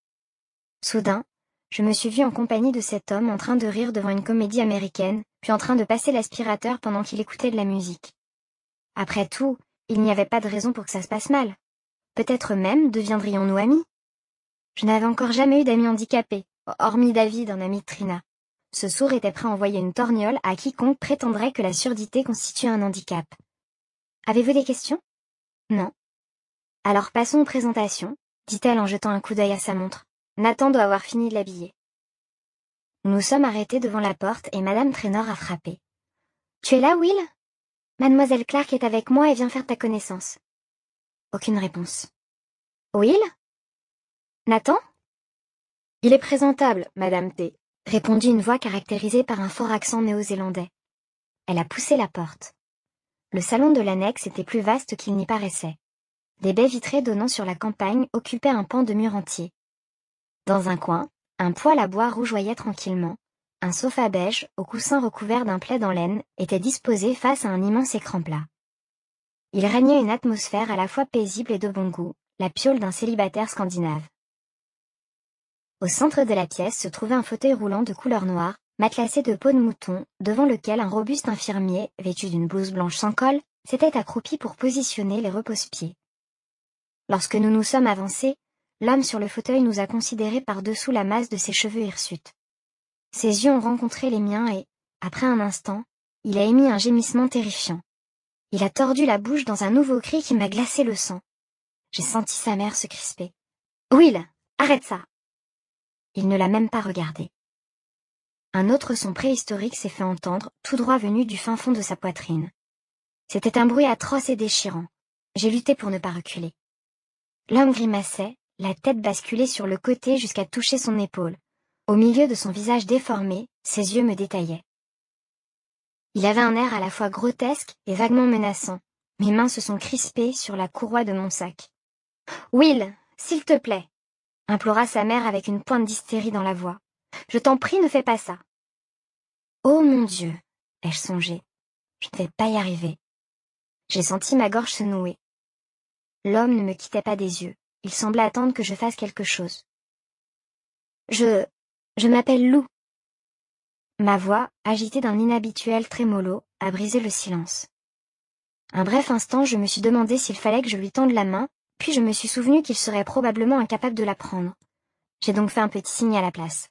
Soudain, je me suis vu en compagnie de cet homme en train de rire devant une comédie américaine, puis en train de passer l'aspirateur pendant qu'il écoutait de la musique. Après tout, il n'y avait pas de raison pour que ça se passe mal. Peut-être même deviendrions-nous amis. Je n'avais encore jamais eu d'amis handicapés, hormis David, un ami de Trina. Ce sourd était prêt à envoyer une torgnole à quiconque prétendrait que la surdité constitue un handicap. Avez-vous des questions Non. Alors passons aux présentations, dit-elle en jetant un coup d'œil à sa montre. Nathan doit avoir fini de l'habiller. Nous sommes arrêtés devant la porte et Madame Trénor a frappé. Tu es là, Will Mademoiselle Clark est avec moi et vient faire ta connaissance. Aucune réponse. Will Nathan Il est présentable, Madame T, répondit une voix caractérisée par un fort accent néo-zélandais. Elle a poussé la porte. Le salon de l'annexe était plus vaste qu'il n'y paraissait. Des baies vitrées donnant sur la campagne occupaient un pan de mur entier. Dans un coin, un poêle à bois rougeoyait tranquillement. Un sofa beige, au coussin recouvert d'un plaid en laine, était disposé face à un immense écran plat. Il régnait une atmosphère à la fois paisible et de bon goût, la piole d'un célibataire scandinave. Au centre de la pièce se trouvait un fauteuil roulant de couleur noire, matelassé de peau de mouton, devant lequel un robuste infirmier, vêtu d'une blouse blanche sans col, s'était accroupi pour positionner les repose-pieds. Lorsque nous nous sommes avancés, L'homme sur le fauteuil nous a considérés par-dessous la masse de ses cheveux hirsutes. Ses yeux ont rencontré les miens et, après un instant, il a émis un gémissement terrifiant. Il a tordu la bouche dans un nouveau cri qui m'a glacé le sang. J'ai senti sa mère se crisper. Will, arrête ça Il ne l'a même pas regardé. Un autre son préhistorique s'est fait entendre, tout droit venu du fin fond de sa poitrine. C'était un bruit atroce et déchirant. J'ai lutté pour ne pas reculer. L'homme grimaçait, la tête basculée sur le côté jusqu'à toucher son épaule. Au milieu de son visage déformé, ses yeux me détaillaient. Il avait un air à la fois grotesque et vaguement menaçant. Mes mains se sont crispées sur la courroie de mon sac. Will, s'il te plaît, implora sa mère avec une pointe d'hystérie dans la voix. Je t'en prie, ne fais pas ça. Oh mon Dieu, ai-je songé. Je ne vais pas y arriver. J'ai senti ma gorge se nouer. L'homme ne me quittait pas des yeux il semblait attendre que je fasse quelque chose. Je... je m'appelle Lou. Ma voix, agitée d'un inhabituel trémolo, a brisé le silence. Un bref instant je me suis demandé s'il fallait que je lui tende la main, puis je me suis souvenu qu'il serait probablement incapable de la prendre. J'ai donc fait un petit signe à la place.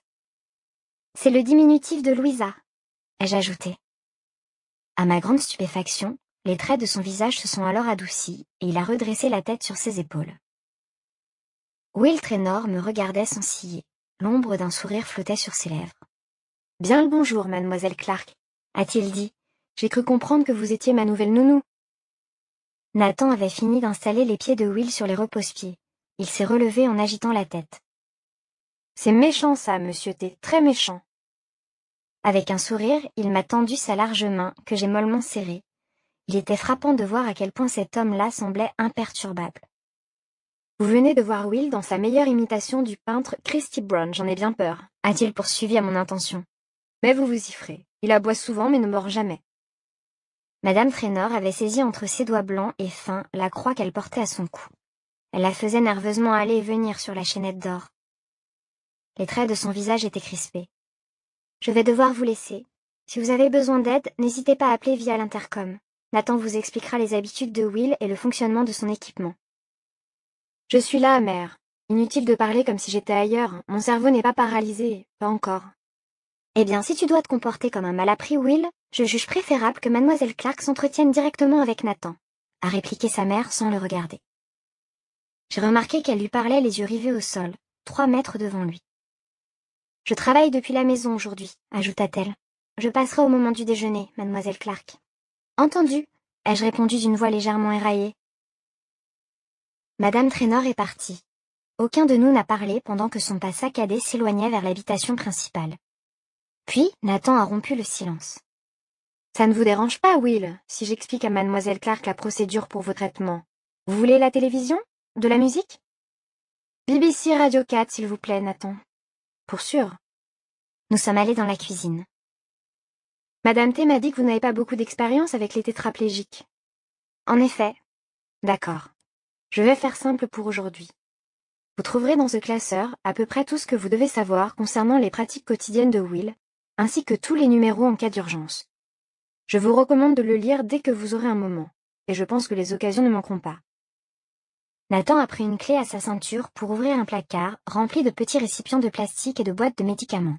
C'est le diminutif de Louisa, ai-je ajouté. À ma grande stupéfaction, les traits de son visage se sont alors adoucis, et il a redressé la tête sur ses épaules. Will Trénor me regardait sans ciller. L'ombre d'un sourire flottait sur ses lèvres. Bien le bonjour, mademoiselle Clark, a-t-il dit. J'ai cru comprendre que vous étiez ma nouvelle nounou. Nathan avait fini d'installer les pieds de Will sur les repose-pieds. Il s'est relevé en agitant la tête. C'est méchant ça, monsieur T, très méchant. Avec un sourire, il m'a tendu sa large main, que j'ai mollement serrée. Il était frappant de voir à quel point cet homme-là semblait imperturbable. Vous venez de voir Will dans sa meilleure imitation du peintre Christy Brown, j'en ai bien peur, a-t-il poursuivi à mon intention. Mais vous vous y ferez. Il aboie souvent mais ne mord jamais. Madame Trenor avait saisi entre ses doigts blancs et fins la croix qu'elle portait à son cou. Elle la faisait nerveusement aller et venir sur la chaînette d'or. Les traits de son visage étaient crispés. Je vais devoir vous laisser. Si vous avez besoin d'aide, n'hésitez pas à appeler via l'intercom. Nathan vous expliquera les habitudes de Will et le fonctionnement de son équipement. Je suis là, mère. Inutile de parler comme si j'étais ailleurs, mon cerveau n'est pas paralysé, pas encore. Eh bien, si tu dois te comporter comme un malappris, Will, je juge préférable que mademoiselle Clark s'entretienne directement avec Nathan, a répliqué sa mère sans le regarder. J'ai remarqué qu'elle lui parlait les yeux rivés au sol, trois mètres devant lui. Je travaille depuis la maison aujourd'hui, ajouta-t-elle. Je passerai au moment du déjeuner, mademoiselle Clark. Entendu, ai-je répondu d'une voix légèrement éraillée, Madame Traînor est partie. Aucun de nous n'a parlé pendant que son pas saccadé s'éloignait vers l'habitation principale. Puis, Nathan a rompu le silence. Ça ne vous dérange pas, Will, si j'explique à mademoiselle Clark la procédure pour vos traitements. Vous voulez la télévision De la musique BBC Radio 4, s'il vous plaît, Nathan. Pour sûr. Nous sommes allés dans la cuisine. Madame T m'a dit que vous n'avez pas beaucoup d'expérience avec les tétraplégiques. En effet. D'accord. Je vais faire simple pour aujourd'hui. Vous trouverez dans ce classeur à peu près tout ce que vous devez savoir concernant les pratiques quotidiennes de Will, ainsi que tous les numéros en cas d'urgence. Je vous recommande de le lire dès que vous aurez un moment, et je pense que les occasions ne manqueront pas. Nathan a pris une clé à sa ceinture pour ouvrir un placard rempli de petits récipients de plastique et de boîtes de médicaments.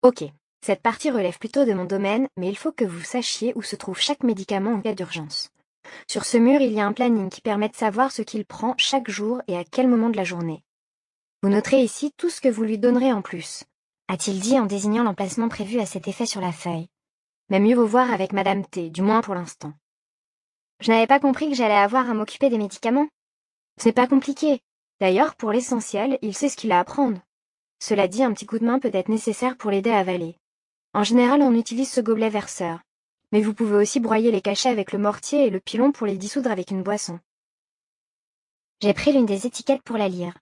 Ok, cette partie relève plutôt de mon domaine, mais il faut que vous sachiez où se trouve chaque médicament en cas d'urgence. Sur ce mur, il y a un planning qui permet de savoir ce qu'il prend chaque jour et à quel moment de la journée. Vous noterez ici tout ce que vous lui donnerez en plus, a-t-il dit en désignant l'emplacement prévu à cet effet sur la feuille. Mais mieux vaut voir avec Madame T, du moins pour l'instant. Je n'avais pas compris que j'allais avoir à m'occuper des médicaments. Ce n'est pas compliqué. D'ailleurs, pour l'essentiel, il sait ce qu'il a à prendre. Cela dit, un petit coup de main peut être nécessaire pour l'aider à avaler. En général, on utilise ce gobelet verseur mais vous pouvez aussi broyer les cachets avec le mortier et le pilon pour les dissoudre avec une boisson. J'ai pris l'une des étiquettes pour la lire.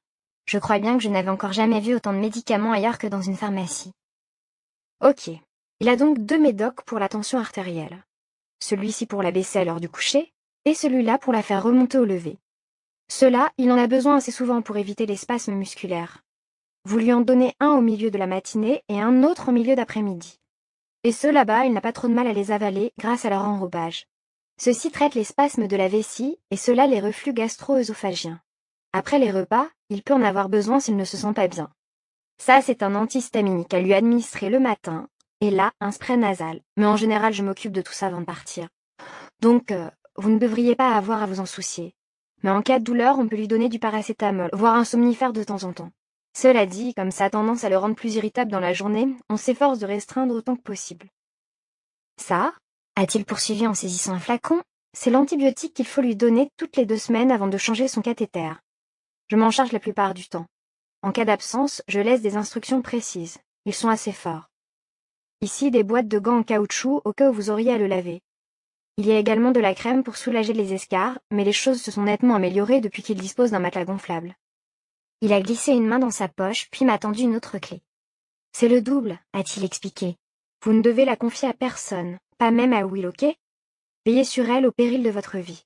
Je crois bien que je n'avais encore jamais vu autant de médicaments ailleurs que dans une pharmacie. Ok. Il a donc deux médocs pour la tension artérielle. Celui-ci pour la baisser à l'heure du coucher, et celui-là pour la faire remonter au lever. Cela, il en a besoin assez souvent pour éviter les spasmes musculaires. Vous lui en donnez un au milieu de la matinée et un autre au milieu d'après-midi. Et ceux là-bas, il n'a pas trop de mal à les avaler, grâce à leur enrobage. Ceux-ci traitent les spasmes de la vessie, et cela les reflux gastro-œsophagiens. Après les repas, il peut en avoir besoin s'il ne se sent pas bien. Ça, c'est un antihistaminique à lui administrer le matin, et là, un spray nasal. Mais en général, je m'occupe de tout ça avant de partir. Donc, euh, vous ne devriez pas avoir à vous en soucier. Mais en cas de douleur, on peut lui donner du paracétamol, voire un somnifère de temps en temps. Cela dit, comme ça a tendance à le rendre plus irritable dans la journée, on s'efforce de restreindre autant que possible. Ça, a-t-il poursuivi en saisissant un flacon, c'est l'antibiotique qu'il faut lui donner toutes les deux semaines avant de changer son cathéter. Je m'en charge la plupart du temps. En cas d'absence, je laisse des instructions précises. Ils sont assez forts. Ici, des boîtes de gants en caoutchouc au cas où vous auriez à le laver. Il y a également de la crème pour soulager les escarres, mais les choses se sont nettement améliorées depuis qu'il dispose d'un matelas gonflable. Il a glissé une main dans sa poche puis m'a tendu une autre clé. C'est le double, a-t-il expliqué. Vous ne devez la confier à personne, pas même à Will, ok Veillez sur elle au péril de votre vie.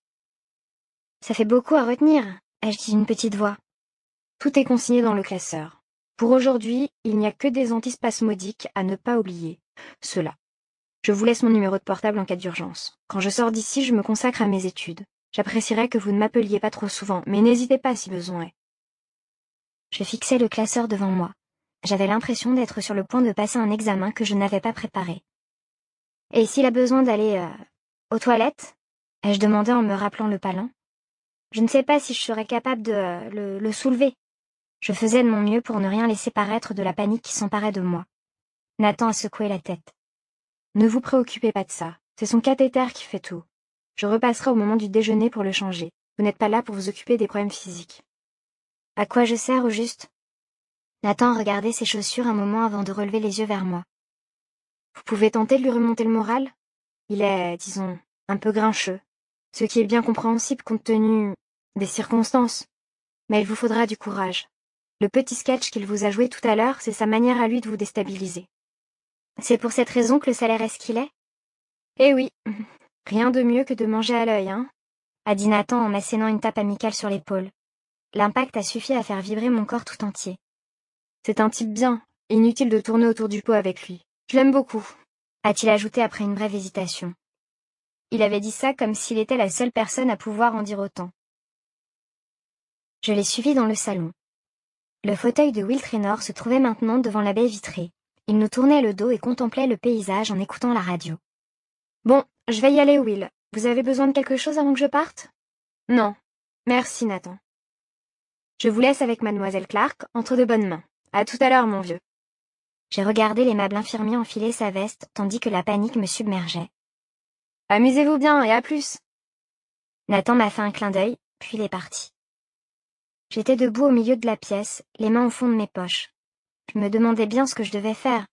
Ça fait beaucoup à retenir, ai-je dit une petite voix. Tout est consigné dans le classeur. Pour aujourd'hui, il n'y a que des antispasmodiques à ne pas oublier. Cela. Je vous laisse mon numéro de portable en cas d'urgence. Quand je sors d'ici, je me consacre à mes études. J'apprécierais que vous ne m'appeliez pas trop souvent, mais n'hésitez pas si besoin est. Je fixais le classeur devant moi. J'avais l'impression d'être sur le point de passer un examen que je n'avais pas préparé. Et s'il a besoin d'aller euh, aux toilettes ai-je demandé en me rappelant le palin. Je ne sais pas si je serais capable de euh, le, le soulever. Je faisais de mon mieux pour ne rien laisser paraître de la panique qui s'emparait de moi. Nathan a secoué la tête. Ne vous préoccupez pas de ça, c'est son cathéter qui fait tout. Je repasserai au moment du déjeuner pour le changer. Vous n'êtes pas là pour vous occuper des problèmes physiques. À quoi je sers au juste Nathan regardait ses chaussures un moment avant de relever les yeux vers moi. Vous pouvez tenter de lui remonter le moral Il est, disons, un peu grincheux, ce qui est bien compréhensible compte tenu des circonstances. Mais il vous faudra du courage. Le petit sketch qu'il vous a joué tout à l'heure, c'est sa manière à lui de vous déstabiliser. C'est pour cette raison que le salaire est ce qu'il est Eh oui, rien de mieux que de manger à l'œil, hein a dit Nathan en m'assénant une tape amicale sur l'épaule. L'impact a suffi à faire vibrer mon corps tout entier. C'est un type bien, inutile de tourner autour du pot avec lui. Je l'aime beaucoup, a-t-il ajouté après une brève hésitation. Il avait dit ça comme s'il était la seule personne à pouvoir en dire autant. Je l'ai suivi dans le salon. Le fauteuil de Will Traynor se trouvait maintenant devant la baie vitrée. Il nous tournait le dos et contemplait le paysage en écoutant la radio. Bon, je vais y aller, Will. Vous avez besoin de quelque chose avant que je parte Non. Merci, Nathan. Je vous laisse avec mademoiselle Clark, entre de bonnes mains. À tout à l'heure, mon vieux. J'ai regardé l'aimable infirmier enfiler sa veste, tandis que la panique me submergeait. Amusez-vous bien et à plus. Nathan m'a fait un clin d'œil, puis il est parti. J'étais debout au milieu de la pièce, les mains au fond de mes poches. Je me demandais bien ce que je devais faire.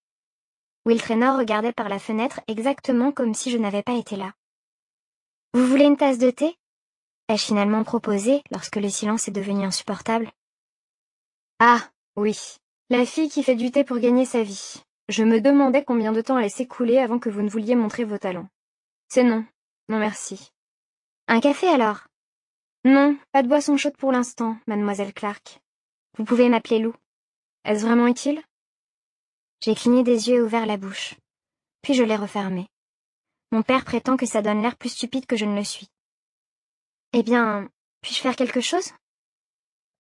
Will Traînor regardait par la fenêtre exactement comme si je n'avais pas été là. Vous voulez une tasse de thé ai finalement proposé lorsque le silence est devenu insupportable Ah, oui. La fille qui fait du thé pour gagner sa vie. Je me demandais combien de temps allait s'écouler avant que vous ne vouliez montrer vos talents. C'est non. Non merci. Un café alors Non, pas de boisson chaude pour l'instant, mademoiselle Clark. Vous pouvez m'appeler Lou. Est-ce vraiment utile J'ai cligné des yeux et ouvert la bouche. Puis je l'ai refermée. Mon père prétend que ça donne l'air plus stupide que je ne le suis. Eh bien, puis-je faire quelque chose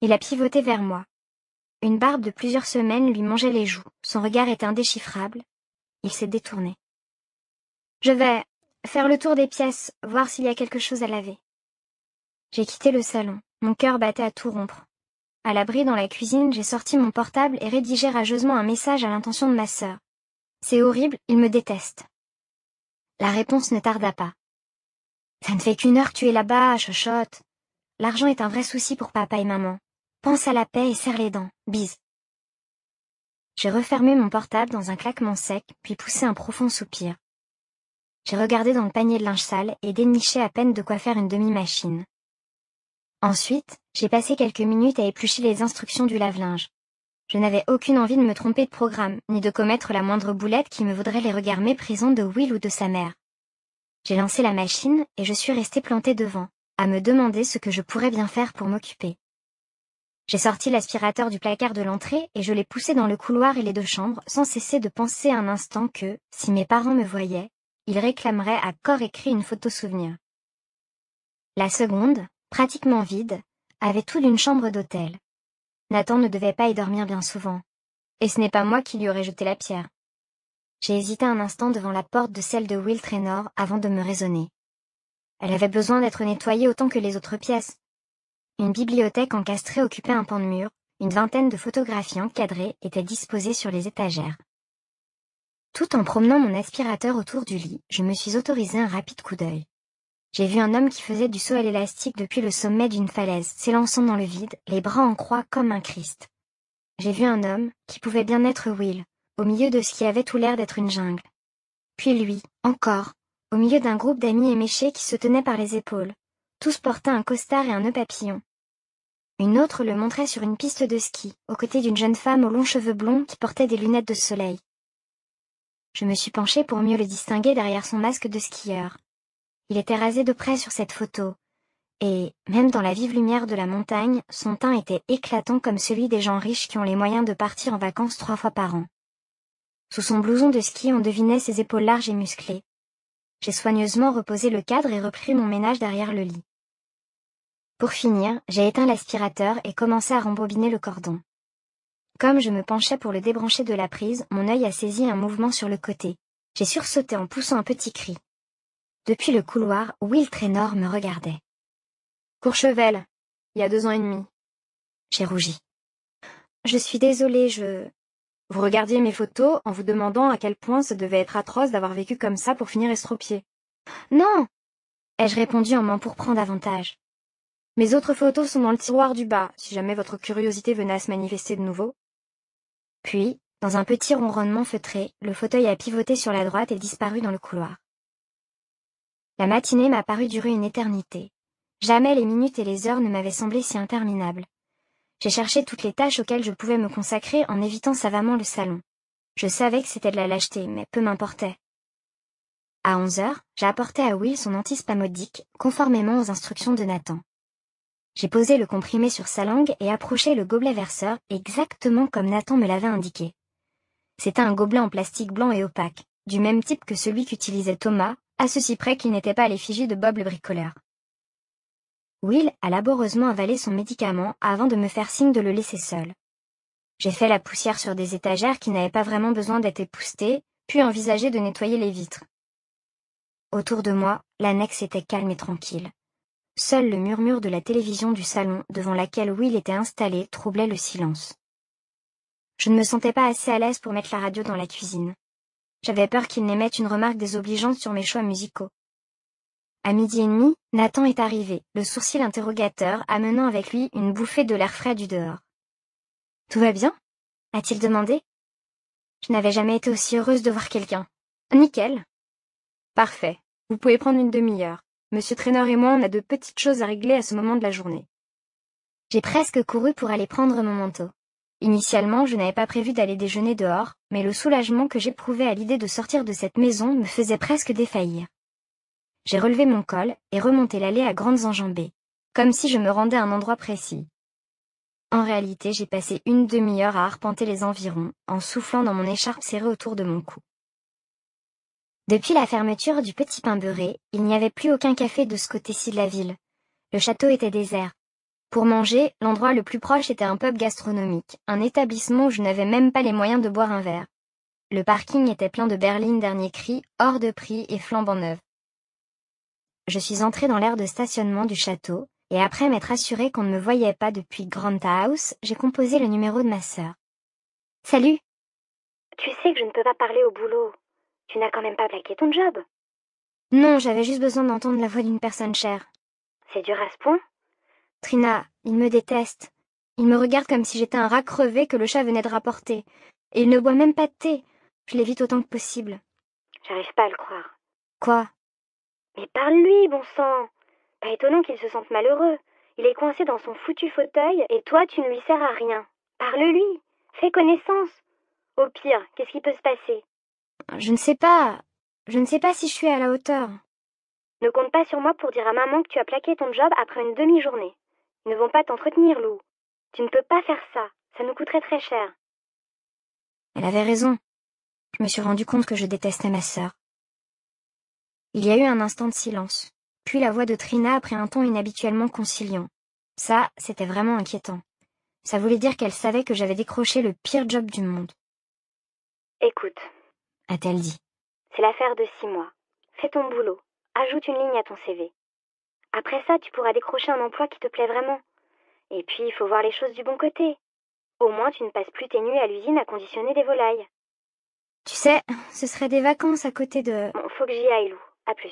Il a pivoté vers moi. Une barbe de plusieurs semaines lui mangeait les joues, son regard était indéchiffrable. Il s'est détourné. Je vais faire le tour des pièces, voir s'il y a quelque chose à laver. J'ai quitté le salon, mon cœur battait à tout rompre. À l'abri dans la cuisine, j'ai sorti mon portable et rédigé rageusement un message à l'intention de ma sœur. C'est horrible, il me déteste. La réponse ne tarda pas. Ça ne fait qu'une heure que tu es là-bas, chuchote. L'argent est un vrai souci pour papa et maman. Pense à la paix et serre les dents. Bise. J'ai refermé mon portable dans un claquement sec, puis poussé un profond soupir. J'ai regardé dans le panier de linge sale et déniché à peine de quoi faire une demi-machine. Ensuite, j'ai passé quelques minutes à éplucher les instructions du lave-linge. Je n'avais aucune envie de me tromper de programme, ni de commettre la moindre boulette qui me vaudrait les regards méprisants de Will ou de sa mère. J'ai lancé la machine, et je suis resté planté devant, à me demander ce que je pourrais bien faire pour m'occuper. J'ai sorti l'aspirateur du placard de l'entrée et je l'ai poussé dans le couloir et les deux chambres sans cesser de penser un instant que, si mes parents me voyaient, ils réclameraient à corps écrit une photo souvenir. La seconde, pratiquement vide, avait tout d'une chambre d'hôtel. Nathan ne devait pas y dormir bien souvent. Et ce n'est pas moi qui lui aurais jeté la pierre. J'ai hésité un instant devant la porte de celle de Will Trenor avant de me raisonner. Elle avait besoin d'être nettoyée autant que les autres pièces. Une bibliothèque encastrée occupait un pan de mur, une vingtaine de photographies encadrées étaient disposées sur les étagères. Tout en promenant mon aspirateur autour du lit, je me suis autorisé un rapide coup d'œil. J'ai vu un homme qui faisait du saut à l'élastique depuis le sommet d'une falaise, s'élançant dans le vide, les bras en croix comme un Christ. J'ai vu un homme, qui pouvait bien être Will, au milieu de ce qui avait tout l'air d'être une jungle. Puis lui, encore, au milieu d'un groupe d'amis éméchés qui se tenaient par les épaules. Tous portaient un costard et un nœud papillon. Une autre le montrait sur une piste de ski, aux côtés d'une jeune femme aux longs cheveux blonds qui portait des lunettes de soleil. Je me suis penché pour mieux le distinguer derrière son masque de skieur. Il était rasé de près sur cette photo, et, même dans la vive lumière de la montagne, son teint était éclatant comme celui des gens riches qui ont les moyens de partir en vacances trois fois par an. Sous son blouson de ski on devinait ses épaules larges et musclées. J'ai soigneusement reposé le cadre et repris mon ménage derrière le lit. Pour finir, j'ai éteint l'aspirateur et commencé à rembobiner le cordon. Comme je me penchais pour le débrancher de la prise, mon œil a saisi un mouvement sur le côté. J'ai sursauté en poussant un petit cri. Depuis le couloir, Will trénor me regardait. Courchevel, il y a deux ans et demi. J'ai rougi. Je suis désolée, je... Vous regardiez mes photos en vous demandant à quel point ce devait être atroce d'avoir vécu comme ça pour finir estropié. Non ai-je répondu en m'empourprant davantage. Mes autres photos sont dans le tiroir du bas, si jamais votre curiosité venait à se manifester de nouveau. Puis, dans un petit ronronnement feutré, le fauteuil a pivoté sur la droite et disparu dans le couloir. La matinée m'a paru durer une éternité. Jamais les minutes et les heures ne m'avaient semblé si interminables j'ai cherché toutes les tâches auxquelles je pouvais me consacrer en évitant savamment le salon. Je savais que c'était de la lâcheté, mais peu m'importait. À onze heures, j'ai apporté à Will son antispamodique, conformément aux instructions de Nathan. J'ai posé le comprimé sur sa langue et approché le gobelet verseur, exactement comme Nathan me l'avait indiqué. C'était un gobelet en plastique blanc et opaque, du même type que celui qu'utilisait Thomas, à ceci près qu'il n'était pas à l'effigie de Bob le bricoleur. Will a laboreusement avalé son médicament avant de me faire signe de le laisser seul. J'ai fait la poussière sur des étagères qui n'avaient pas vraiment besoin d'être époustées, puis envisagé de nettoyer les vitres. Autour de moi, l'annexe était calme et tranquille. Seul le murmure de la télévision du salon devant laquelle Will était installé troublait le silence. Je ne me sentais pas assez à l'aise pour mettre la radio dans la cuisine. J'avais peur qu'il n'émette une remarque désobligeante sur mes choix musicaux. À midi et demi, Nathan est arrivé, le sourcil interrogateur amenant avec lui une bouffée de l'air frais du dehors. Tout va bien a-t-il demandé. Je n'avais jamais été aussi heureuse de voir quelqu'un. Nickel. Parfait. Vous pouvez prendre une demi-heure. Monsieur Traîneur et moi, on a de petites choses à régler à ce moment de la journée. J'ai presque couru pour aller prendre mon manteau. Initialement, je n'avais pas prévu d'aller déjeuner dehors, mais le soulagement que j'éprouvais à l'idée de sortir de cette maison me faisait presque défaillir j'ai relevé mon col et remonté l'allée à grandes enjambées, comme si je me rendais à un endroit précis. En réalité, j'ai passé une demi-heure à arpenter les environs, en soufflant dans mon écharpe serrée autour de mon cou. Depuis la fermeture du petit pain beurré, il n'y avait plus aucun café de ce côté-ci de la ville. Le château était désert. Pour manger, l'endroit le plus proche était un pub gastronomique, un établissement où je n'avais même pas les moyens de boire un verre. Le parking était plein de berlines dernier cri, hors de prix et flambant neuves je suis entré dans l'aire de stationnement du château, et après m'être assuré qu'on ne me voyait pas depuis Grand House, j'ai composé le numéro de ma sœur. Salut Tu sais que je ne peux pas parler au boulot. Tu n'as quand même pas plaqué ton job Non, j'avais juste besoin d'entendre la voix d'une personne chère. C'est dur à Trina, il me déteste. Il me regarde comme si j'étais un rat crevé que le chat venait de rapporter. Et il ne boit même pas de thé. Je l'évite autant que possible. J'arrive pas à le croire. Quoi mais parle-lui, bon sang Pas étonnant qu'il se sente malheureux. Il est coincé dans son foutu fauteuil et toi, tu ne lui sers à rien. Parle-lui Fais connaissance Au pire, qu'est-ce qui peut se passer Je ne sais pas. Je ne sais pas si je suis à la hauteur. Ne compte pas sur moi pour dire à maman que tu as plaqué ton job après une demi-journée. Ils ne vont pas t'entretenir, Lou. Tu ne peux pas faire ça. Ça nous coûterait très cher. Elle avait raison. Je me suis rendu compte que je détestais ma sœur. Il y a eu un instant de silence. Puis la voix de Trina après un ton inhabituellement conciliant. Ça, c'était vraiment inquiétant. Ça voulait dire qu'elle savait que j'avais décroché le pire job du monde. Écoute, a-t-elle dit. C'est l'affaire de six mois. Fais ton boulot. Ajoute une ligne à ton CV. Après ça, tu pourras décrocher un emploi qui te plaît vraiment. Et puis, il faut voir les choses du bon côté. Au moins, tu ne passes plus tes nuits à l'usine à conditionner des volailles. Tu sais, ce serait des vacances à côté de... faut que j'y aille, Lou. À plus.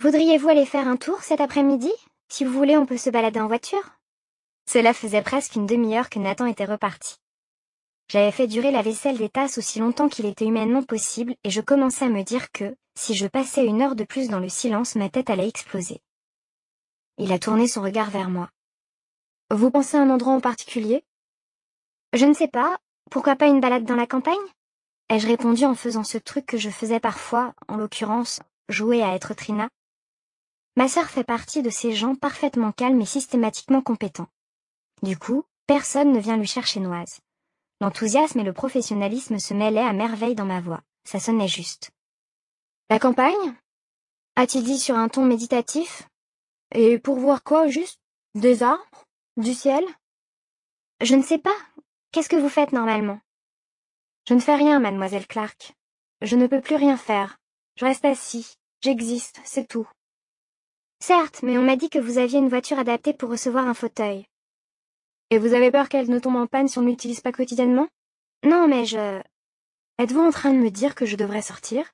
Voudriez-vous aller faire un tour cet après-midi Si vous voulez, on peut se balader en voiture. Cela faisait presque une demi-heure que Nathan était reparti. J'avais fait durer la vaisselle des tasses aussi longtemps qu'il était humainement possible et je commençais à me dire que, si je passais une heure de plus dans le silence, ma tête allait exploser. Il a tourné son regard vers moi. Vous pensez à un endroit en particulier Je ne sais pas, pourquoi pas une balade dans la campagne ai-je répondu en faisant ce truc que je faisais parfois, en l'occurrence, jouer à être Trina Ma sœur fait partie de ces gens parfaitement calmes et systématiquement compétents. Du coup, personne ne vient lui chercher noise. L'enthousiasme et le professionnalisme se mêlaient à merveille dans ma voix, ça sonnait juste. La campagne a-t-il dit sur un ton méditatif Et pour voir quoi, juste Des arbres Du ciel Je ne sais pas. Qu'est-ce que vous faites normalement je ne fais rien, mademoiselle Clark. Je ne peux plus rien faire. Je reste assis. J'existe, c'est tout. Certes, mais on m'a dit que vous aviez une voiture adaptée pour recevoir un fauteuil. Et vous avez peur qu'elle ne tombe en panne si on ne l'utilise pas quotidiennement Non, mais je... Êtes-vous en train de me dire que je devrais sortir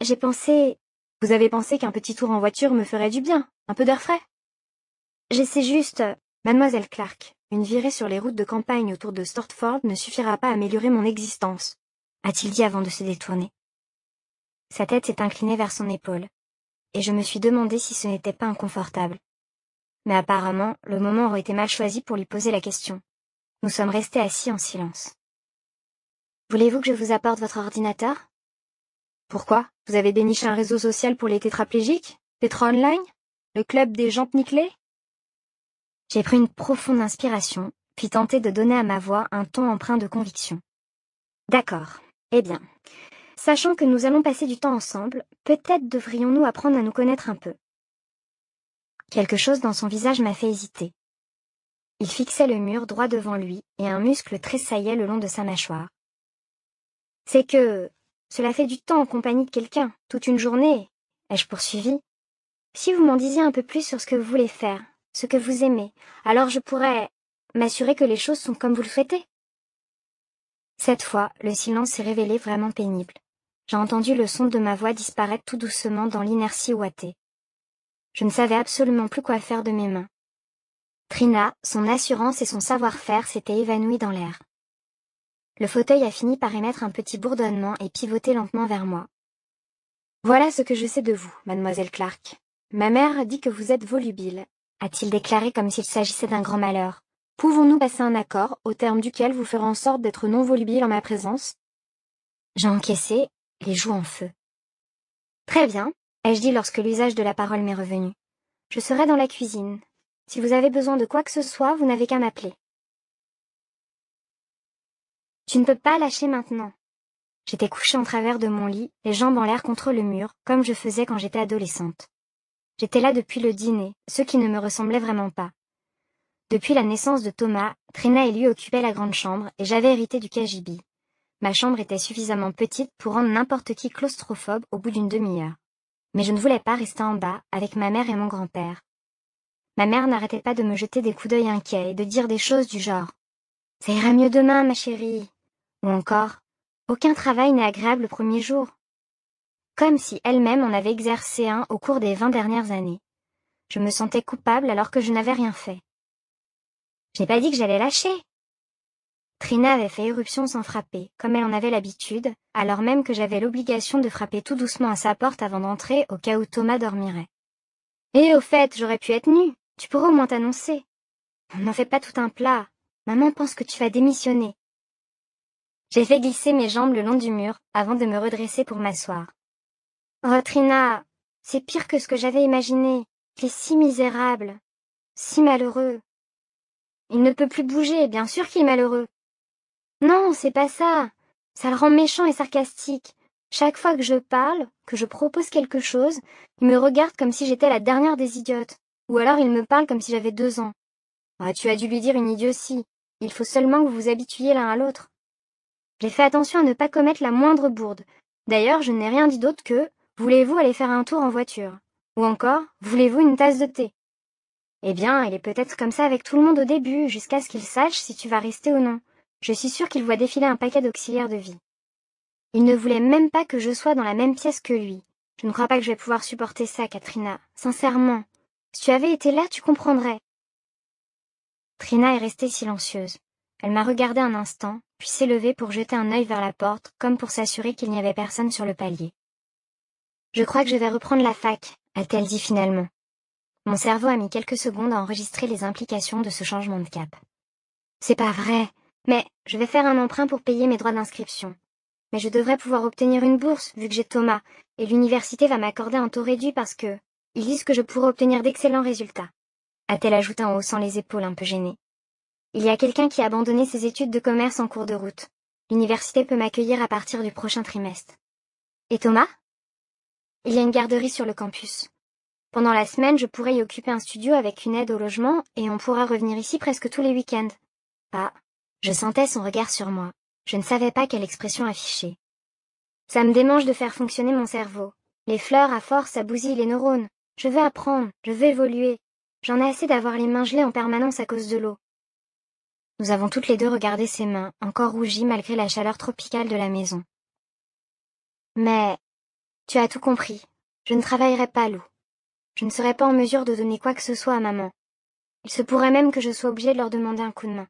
J'ai pensé... Vous avez pensé qu'un petit tour en voiture me ferait du bien, un peu d'air frais J'essaie juste... Euh, Mademoiselle Clark, une virée sur les routes de campagne autour de Stortford ne suffira pas à améliorer mon existence, a-t-il dit avant de se détourner. Sa tête s'est inclinée vers son épaule, et je me suis demandé si ce n'était pas inconfortable. Mais apparemment, le moment aurait été mal choisi pour lui poser la question. Nous sommes restés assis en silence. Voulez-vous que je vous apporte votre ordinateur Pourquoi Vous avez béniché un réseau social pour les tétraplégiques Pétro Online Le club des gens nickelées j'ai pris une profonde inspiration, puis tenté de donner à ma voix un ton empreint de conviction. D'accord. Eh bien. Sachant que nous allons passer du temps ensemble, peut-être devrions-nous apprendre à nous connaître un peu. Quelque chose dans son visage m'a fait hésiter. Il fixait le mur droit devant lui, et un muscle tressaillait le long de sa mâchoire. C'est que cela fait du temps en compagnie de quelqu'un, toute une journée, ai-je poursuivi. Si vous m'en disiez un peu plus sur ce que vous voulez faire, ce que vous aimez, alors je pourrais m'assurer que les choses sont comme vous le souhaitez. Cette fois, le silence s'est révélé vraiment pénible. J'ai entendu le son de ma voix disparaître tout doucement dans l'inertie ouatée. Je ne savais absolument plus quoi faire de mes mains. Trina, son assurance et son savoir-faire s'étaient évanouis dans l'air. Le fauteuil a fini par émettre un petit bourdonnement et pivoter lentement vers moi. Voilà ce que je sais de vous, mademoiselle Clark. Ma mère dit que vous êtes volubile, a-t-il déclaré comme s'il s'agissait d'un grand malheur. Pouvons-nous passer un accord, au terme duquel vous ferez en sorte d'être non volubile en ma présence J'ai encaissé, les joues en feu. Très bien, ai-je dit lorsque l'usage de la parole m'est revenu. Je serai dans la cuisine. Si vous avez besoin de quoi que ce soit, vous n'avez qu'à m'appeler. Tu ne peux pas lâcher maintenant. J'étais couché en travers de mon lit, les jambes en l'air contre le mur, comme je faisais quand j'étais adolescente. J'étais là depuis le dîner, ce qui ne me ressemblait vraiment pas. Depuis la naissance de Thomas, Trina et lui occupaient la grande chambre et j'avais hérité du cagibi. Ma chambre était suffisamment petite pour rendre n'importe qui claustrophobe au bout d'une demi-heure. Mais je ne voulais pas rester en bas, avec ma mère et mon grand-père. Ma mère n'arrêtait pas de me jeter des coups d'œil inquiets et de dire des choses du genre ⁇ Ça ira mieux demain, ma chérie !⁇ ou encore ⁇ Aucun travail n'est agréable le premier jour, comme si elle-même en avait exercé un au cours des vingt dernières années. Je me sentais coupable alors que je n'avais rien fait. Je n'ai pas dit que j'allais lâcher. Trina avait fait éruption sans frapper, comme elle en avait l'habitude, alors même que j'avais l'obligation de frapper tout doucement à sa porte avant d'entrer au cas où Thomas dormirait. Et eh, au fait, j'aurais pu être nue, tu pourrais au moins t'annoncer. On n'en fait pas tout un plat, maman pense que tu vas démissionner. J'ai fait glisser mes jambes le long du mur, avant de me redresser pour m'asseoir. Trina, c'est pire que ce que j'avais imaginé. Il est si misérable, si malheureux. Il ne peut plus bouger, bien sûr qu'il est malheureux. Non, c'est pas ça. Ça le rend méchant et sarcastique. Chaque fois que je parle, que je propose quelque chose, il me regarde comme si j'étais la dernière des idiotes. Ou alors il me parle comme si j'avais deux ans. Ah, tu as dû lui dire une idiotie. Il faut seulement que vous vous habituiez l'un à l'autre. J'ai fait attention à ne pas commettre la moindre bourde. D'ailleurs, je n'ai rien dit d'autre que Voulez-vous aller faire un tour en voiture Ou encore, voulez-vous une tasse de thé Eh bien, il est peut-être comme ça avec tout le monde au début, jusqu'à ce qu'il sache si tu vas rester ou non. Je suis sûre qu'il voit défiler un paquet d'auxiliaires de vie. Il ne voulait même pas que je sois dans la même pièce que lui. Je ne crois pas que je vais pouvoir supporter ça, Katrina. Sincèrement. Si tu avais été là, tu comprendrais. Trina est restée silencieuse. Elle m'a regardée un instant, puis s'est levée pour jeter un œil vers la porte, comme pour s'assurer qu'il n'y avait personne sur le palier. Je crois que je vais reprendre la fac, a-t-elle dit finalement. Mon cerveau a mis quelques secondes à enregistrer les implications de ce changement de cap. C'est pas vrai, mais je vais faire un emprunt pour payer mes droits d'inscription. Mais je devrais pouvoir obtenir une bourse, vu que j'ai Thomas, et l'université va m'accorder un taux réduit parce que, ils disent que je pourrais obtenir d'excellents résultats. A-t-elle ajouté en haussant les épaules un peu gênée. Il y a quelqu'un qui a abandonné ses études de commerce en cours de route. L'université peut m'accueillir à partir du prochain trimestre. Et Thomas il y a une garderie sur le campus. Pendant la semaine, je pourrais y occuper un studio avec une aide au logement, et on pourra revenir ici presque tous les week-ends. Ah. Je sentais son regard sur moi. Je ne savais pas quelle expression afficher. Ça me démange de faire fonctionner mon cerveau. Les fleurs, à force, abousillent les neurones. Je veux apprendre, je veux évoluer. J'en ai assez d'avoir les mains gelées en permanence à cause de l'eau. Nous avons toutes les deux regardé ses mains, encore rougies malgré la chaleur tropicale de la maison. Mais, tu as tout compris. Je ne travaillerai pas, loup. Je ne serai pas en mesure de donner quoi que ce soit à maman. Il se pourrait même que je sois obligée de leur demander un coup de main.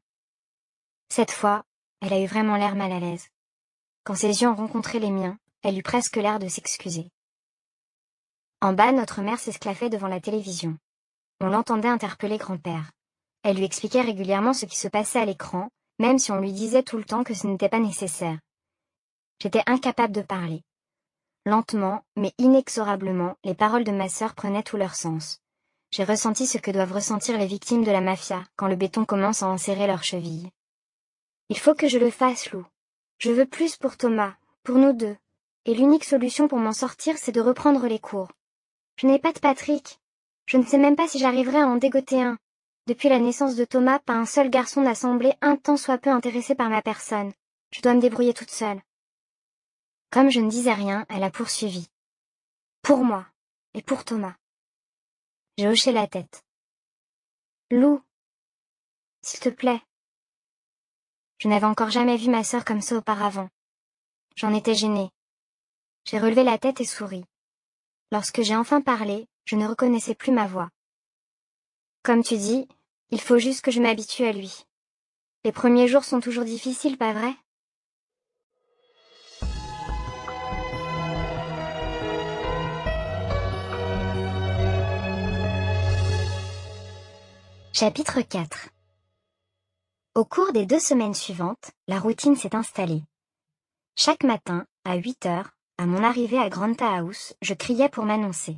Cette fois, elle a eu vraiment l'air mal à l'aise. Quand ses yeux ont rencontré les miens, elle eut presque l'air de s'excuser. En bas, notre mère s'esclaffait devant la télévision. On l'entendait interpeller grand-père. Elle lui expliquait régulièrement ce qui se passait à l'écran, même si on lui disait tout le temps que ce n'était pas nécessaire. J'étais incapable de parler. Lentement, mais inexorablement, les paroles de ma sœur prenaient tout leur sens. J'ai ressenti ce que doivent ressentir les victimes de la mafia quand le béton commence à enserrer leurs chevilles. Il faut que je le fasse, Lou. Je veux plus pour Thomas, pour nous deux. Et l'unique solution pour m'en sortir, c'est de reprendre les cours. Je n'ai pas de Patrick. Je ne sais même pas si j'arriverai à en dégoter un. Depuis la naissance de Thomas, pas un seul garçon n'a semblé un tant soit peu intéressé par ma personne. Je dois me débrouiller toute seule. Comme je ne disais rien, elle a poursuivi. Pour moi. Et pour Thomas. J'ai hoché la tête. Lou. S'il te plaît. Je n'avais encore jamais vu ma sœur comme ça auparavant. J'en étais gênée. J'ai relevé la tête et souri. Lorsque j'ai enfin parlé, je ne reconnaissais plus ma voix. Comme tu dis, il faut juste que je m'habitue à lui. Les premiers jours sont toujours difficiles, pas vrai Chapitre 4 Au cours des deux semaines suivantes, la routine s'est installée. Chaque matin, à 8 heures, à mon arrivée à Granta House, je criais pour m'annoncer.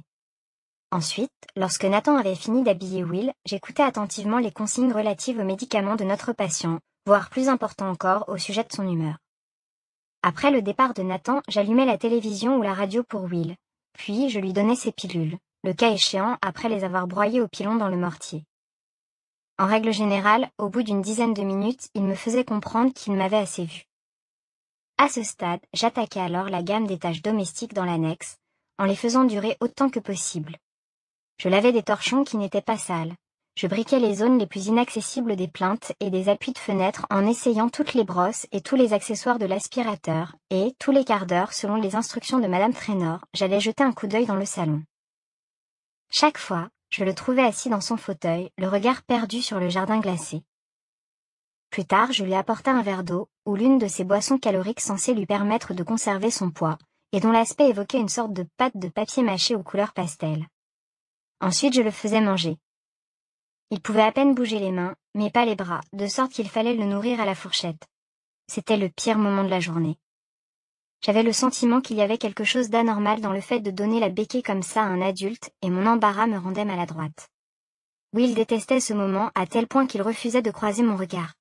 Ensuite, lorsque Nathan avait fini d'habiller Will, j'écoutais attentivement les consignes relatives aux médicaments de notre patient, voire plus important encore au sujet de son humeur. Après le départ de Nathan, j'allumais la télévision ou la radio pour Will. Puis je lui donnais ses pilules, le cas échéant après les avoir broyées au pilon dans le mortier. En règle générale, au bout d'une dizaine de minutes, il me faisait comprendre qu'il m'avait assez vu. À ce stade, j'attaquais alors la gamme des tâches domestiques dans l'annexe, en les faisant durer autant que possible. Je lavais des torchons qui n'étaient pas sales. Je briquais les zones les plus inaccessibles des plaintes et des appuis de fenêtre en essayant toutes les brosses et tous les accessoires de l'aspirateur, et, tous les quarts d'heure, selon les instructions de Madame Trénor, j'allais jeter un coup d'œil dans le salon. Chaque fois, je le trouvai assis dans son fauteuil, le regard perdu sur le jardin glacé. Plus tard, je lui apporta un verre d'eau, ou l'une de ces boissons caloriques censées lui permettre de conserver son poids, et dont l'aspect évoquait une sorte de pâte de papier mâché aux couleurs pastel. Ensuite, je le faisais manger. Il pouvait à peine bouger les mains, mais pas les bras, de sorte qu'il fallait le nourrir à la fourchette. C'était le pire moment de la journée j'avais le sentiment qu'il y avait quelque chose d'anormal dans le fait de donner la béquée comme ça à un adulte, et mon embarras me rendait maladroite. Will détestait ce moment à tel point qu'il refusait de croiser mon regard.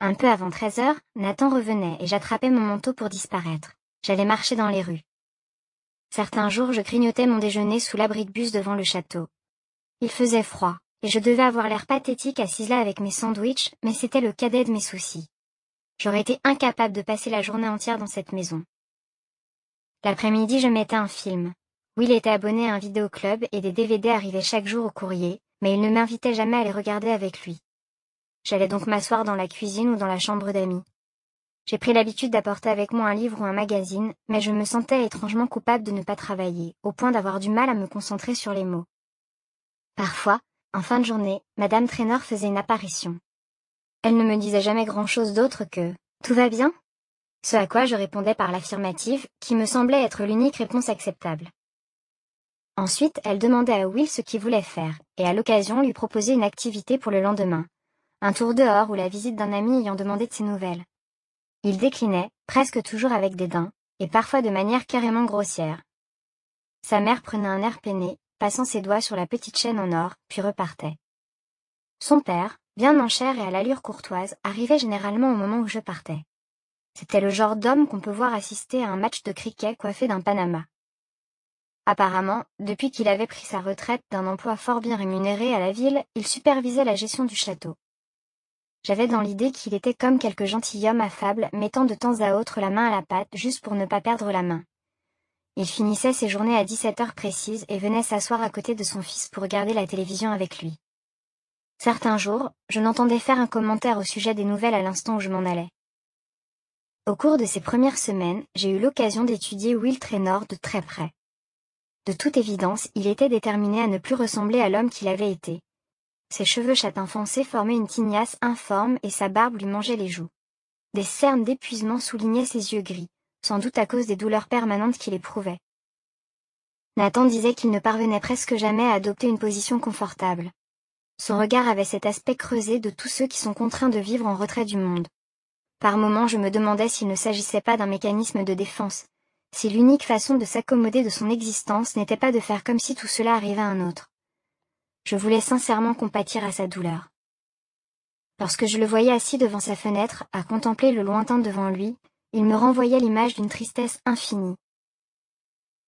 Un peu avant 13 heures, Nathan revenait et j'attrapais mon manteau pour disparaître. J'allais marcher dans les rues. Certains jours je grignotais mon déjeuner sous l'abri de bus devant le château. Il faisait froid, et je devais avoir l'air pathétique assise là avec mes sandwichs, mais c'était le cadet de mes soucis. J'aurais été incapable de passer la journée entière dans cette maison. L'après-midi je mettais un film. Will était abonné à un vidéoclub et des DVD arrivaient chaque jour au courrier, mais il ne m'invitait jamais à les regarder avec lui. J'allais donc m'asseoir dans la cuisine ou dans la chambre d'amis. J'ai pris l'habitude d'apporter avec moi un livre ou un magazine, mais je me sentais étrangement coupable de ne pas travailler, au point d'avoir du mal à me concentrer sur les mots. Parfois, en fin de journée, Madame Trainor faisait une apparition. Elle ne me disait jamais grand-chose d'autre que ⁇ Tout va bien ?⁇ ce à quoi je répondais par l'affirmative, qui me semblait être l'unique réponse acceptable. Ensuite, elle demandait à Will ce qu'il voulait faire, et à l'occasion lui proposait une activité pour le lendemain. Un tour dehors ou la visite d'un ami ayant demandé de ses nouvelles. Il déclinait, presque toujours avec dédain, et parfois de manière carrément grossière. Sa mère prenait un air peiné, passant ses doigts sur la petite chaîne en or, puis repartait. Son père, bien en chair et à l'allure courtoise, arrivait généralement au moment où je partais. C'était le genre d'homme qu'on peut voir assister à un match de cricket coiffé d'un panama. Apparemment, depuis qu'il avait pris sa retraite d'un emploi fort bien rémunéré à la ville, il supervisait la gestion du château. J'avais dans l'idée qu'il était comme quelque gentilhomme affable mettant de temps à autre la main à la patte juste pour ne pas perdre la main. Il finissait ses journées à 17 heures précises et venait s'asseoir à côté de son fils pour regarder la télévision avec lui. Certains jours, je l'entendais faire un commentaire au sujet des nouvelles à l'instant où je m'en allais. Au cours de ces premières semaines, j'ai eu l'occasion d'étudier Will Traynor de très près. De toute évidence, il était déterminé à ne plus ressembler à l'homme qu'il avait été. Ses cheveux châtains foncés formaient une tignasse informe et sa barbe lui mangeait les joues. Des cernes d'épuisement soulignaient ses yeux gris, sans doute à cause des douleurs permanentes qu'il éprouvait. Nathan disait qu'il ne parvenait presque jamais à adopter une position confortable. Son regard avait cet aspect creusé de tous ceux qui sont contraints de vivre en retrait du monde. Par moments je me demandais s'il ne s'agissait pas d'un mécanisme de défense, si l'unique façon de s'accommoder de son existence n'était pas de faire comme si tout cela arrivait à un autre. Je voulais sincèrement compatir à sa douleur. Lorsque je le voyais assis devant sa fenêtre, à contempler le lointain devant lui, il me renvoyait l'image d'une tristesse infinie.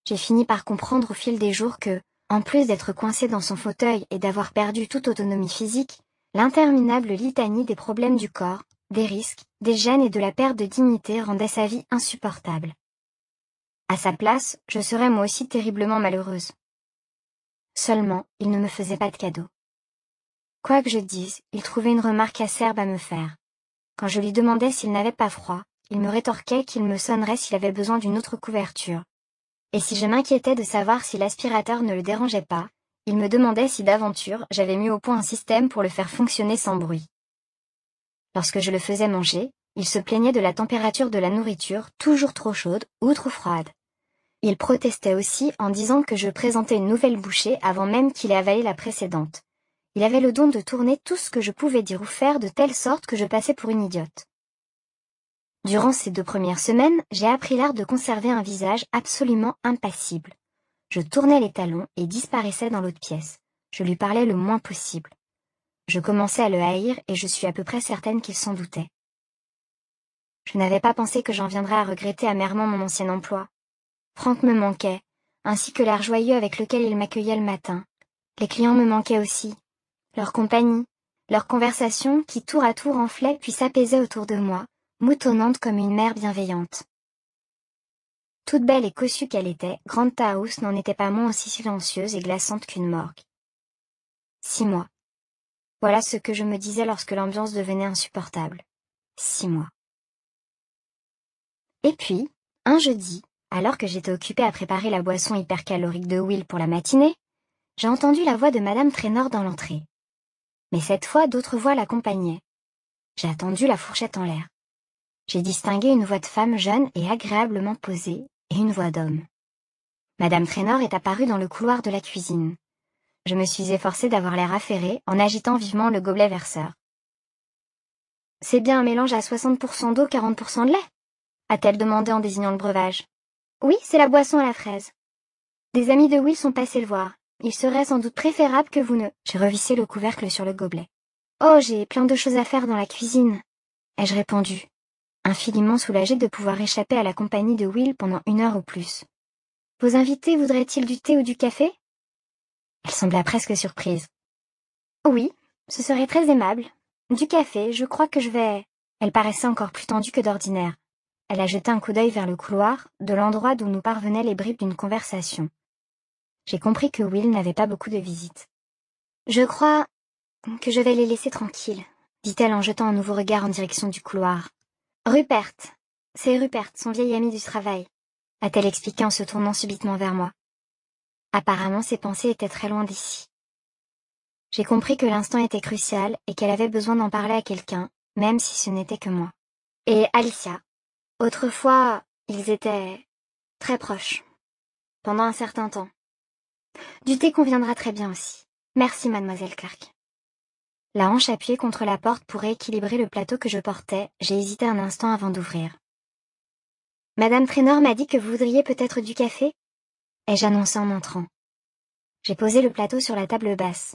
J'ai fini par comprendre au fil des jours que, en plus d'être coincé dans son fauteuil et d'avoir perdu toute autonomie physique, l'interminable litanie des problèmes du corps, des risques, des gênes et de la perte de dignité rendaient sa vie insupportable. À sa place, je serais moi aussi terriblement malheureuse. Seulement, il ne me faisait pas de cadeau. Quoi que je dise, il trouvait une remarque acerbe à me faire. Quand je lui demandais s'il n'avait pas froid, il me rétorquait qu'il me sonnerait s'il avait besoin d'une autre couverture. Et si je m'inquiétais de savoir si l'aspirateur ne le dérangeait pas, il me demandait si d'aventure j'avais mis au point un système pour le faire fonctionner sans bruit lorsque je le faisais manger, il se plaignait de la température de la nourriture toujours trop chaude ou trop froide. Il protestait aussi en disant que je présentais une nouvelle bouchée avant même qu'il ait avalé la précédente. Il avait le don de tourner tout ce que je pouvais dire ou faire de telle sorte que je passais pour une idiote. Durant ces deux premières semaines, j'ai appris l'art de conserver un visage absolument impassible. Je tournais les talons et disparaissais dans l'autre pièce. Je lui parlais le moins possible. Je commençais à le haïr et je suis à peu près certaine qu'il s'en doutait. Je n'avais pas pensé que j'en viendrais à regretter amèrement mon ancien emploi. Franck me manquait, ainsi que l'air joyeux avec lequel il m'accueillait le matin. Les clients me manquaient aussi. Leur compagnie, leur conversation qui tour à tour enflait puis s'apaisait autour de moi, moutonnante comme une mère bienveillante. Toute belle et cossue qu'elle était, Grande House n'en était pas moins aussi silencieuse et glaçante qu'une morgue. Six mois. Voilà ce que je me disais lorsque l'ambiance devenait insupportable. Six mois. Et puis, un jeudi, alors que j'étais occupée à préparer la boisson hypercalorique de Will pour la matinée, j'ai entendu la voix de Madame Trénor dans l'entrée. Mais cette fois, d'autres voix l'accompagnaient. J'ai attendu la fourchette en l'air. J'ai distingué une voix de femme jeune et agréablement posée, et une voix d'homme. Madame Trénor est apparue dans le couloir de la cuisine je me suis efforcé d'avoir l'air affairé en agitant vivement le gobelet verseur. C'est bien un mélange à 60% d'eau, 40% de lait a-t-elle demandé en désignant le breuvage. Oui, c'est la boisson à la fraise. Des amis de Will sont passés le voir. Il serait sans doute préférable que vous ne... J'ai revissé le couvercle sur le gobelet. Oh, j'ai plein de choses à faire dans la cuisine, ai-je répondu, infiniment soulagé de pouvoir échapper à la compagnie de Will pendant une heure ou plus. Vos invités voudraient-ils du thé ou du café elle sembla presque surprise. Oui, ce serait très aimable. Du café, je crois que je vais. Elle paraissait encore plus tendue que d'ordinaire. Elle a jeté un coup d'œil vers le couloir, de l'endroit d'où nous parvenaient les bribes d'une conversation. J'ai compris que Will n'avait pas beaucoup de visites. Je crois que je vais les laisser tranquilles, dit-elle en jetant un nouveau regard en direction du couloir. Rupert. C'est Rupert, son vieil ami du travail, a-t-elle expliqué en se tournant subitement vers moi. Apparemment ses pensées étaient très loin d'ici. J'ai compris que l'instant était crucial et qu'elle avait besoin d'en parler à quelqu'un, même si ce n'était que moi. Et Alicia. Autrefois, ils étaient très proches. Pendant un certain temps. Du thé conviendra très bien aussi. Merci, mademoiselle Clark. La hanche appuyée contre la porte pour rééquilibrer le plateau que je portais, j'ai hésité un instant avant d'ouvrir. Madame Trénor m'a dit que vous voudriez peut-être du café « Et je en entrant. J'ai posé le plateau sur la table basse.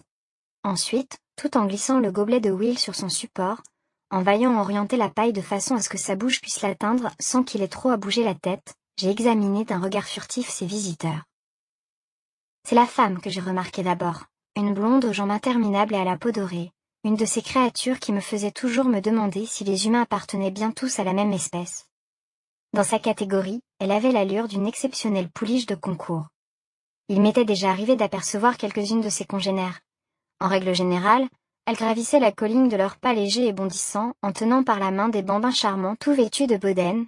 Ensuite, tout en glissant le gobelet de Will sur son support, en vaillant orienter la paille de façon à ce que sa bouche puisse l'atteindre sans qu'il ait trop à bouger la tête, j'ai examiné d'un regard furtif ses visiteurs. C'est la femme que j'ai remarquée d'abord, une blonde aux jambes interminables et à la peau dorée, une de ces créatures qui me faisaient toujours me demander si les humains appartenaient bien tous à la même espèce. Dans sa catégorie, elle avait l'allure d'une exceptionnelle pouliche de concours. Il m'était déjà arrivé d'apercevoir quelques-unes de ses congénères. En règle générale, elles gravissaient la colline de leurs pas légers et bondissants en tenant par la main des bambins charmants tout vêtus de boden,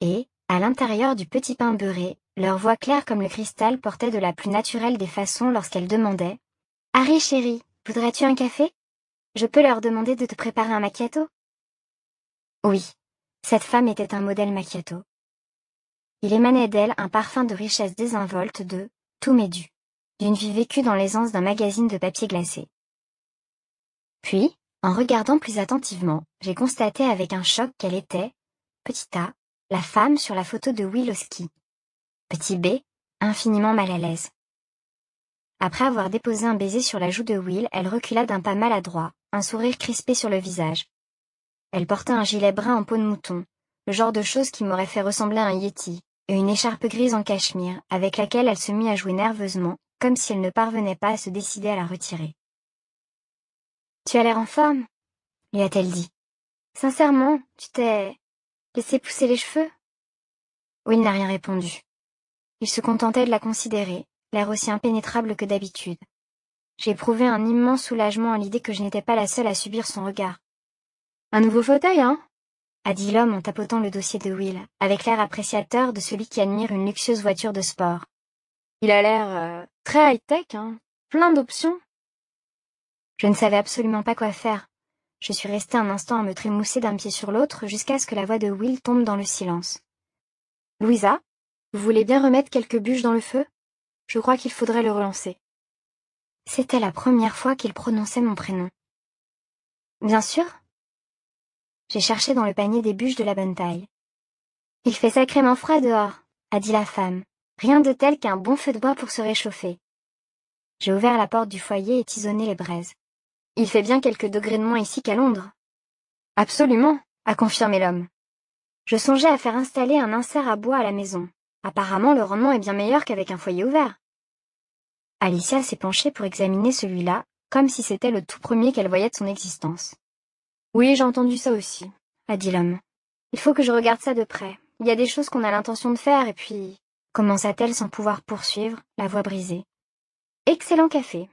et, à l'intérieur du petit pain beurré, leur voix claire comme le cristal portait de la plus naturelle des façons lorsqu'elles demandaient ⁇ Harry chéri, voudrais-tu un café Je peux leur demander de te préparer un macchiato ?⁇ Oui, cette femme était un modèle macchiato. Il émanait d'elle un parfum de richesse désinvolte de « tout m'est d'une vie vécue dans l'aisance d'un magazine de papier glacé. Puis, en regardant plus attentivement, j'ai constaté avec un choc qu'elle était, petit a, la femme sur la photo de Willowski. Petit b, infiniment mal à l'aise. Après avoir déposé un baiser sur la joue de Will, elle recula d'un pas maladroit, un sourire crispé sur le visage. Elle porta un gilet brun en peau de mouton, le genre de chose qui m'aurait fait ressembler à un yéti, et une écharpe grise en cachemire, avec laquelle elle se mit à jouer nerveusement, comme si elle ne parvenait pas à se décider à la retirer. Tu as l'air en forme lui a-t-elle dit. Sincèrement, tu t'es laissé pousser les cheveux il n'a rien répondu. Il se contentait de la considérer, l'air aussi impénétrable que d'habitude. J'éprouvais un immense soulagement à l'idée que je n'étais pas la seule à subir son regard. Un nouveau fauteuil, hein a dit l'homme en tapotant le dossier de Will, avec l'air appréciateur de celui qui admire une luxueuse voiture de sport. Il a l'air euh, très high-tech, hein, plein d'options. Je ne savais absolument pas quoi faire. Je suis resté un instant à me trémousser d'un pied sur l'autre jusqu'à ce que la voix de Will tombe dans le silence. Louisa, vous voulez bien remettre quelques bûches dans le feu Je crois qu'il faudrait le relancer. C'était la première fois qu'il prononçait mon prénom. Bien sûr, j'ai cherché dans le panier des bûches de la bonne taille. Il fait sacrément froid dehors, a dit la femme. Rien de tel qu'un bon feu de bois pour se réchauffer. J'ai ouvert la porte du foyer et tisonné les braises. Il fait bien quelques degrés de moins ici qu'à Londres. Absolument, a confirmé l'homme. Je songeais à faire installer un insert à bois à la maison. Apparemment, le rendement est bien meilleur qu'avec un foyer ouvert. Alicia s'est penchée pour examiner celui-là, comme si c'était le tout premier qu'elle voyait de son existence. Oui, j'ai entendu ça aussi, a dit l'homme. Il faut que je regarde ça de près. Il y a des choses qu'on a l'intention de faire et puis... commença-t-elle sans pouvoir poursuivre, la voix brisée. Excellent café,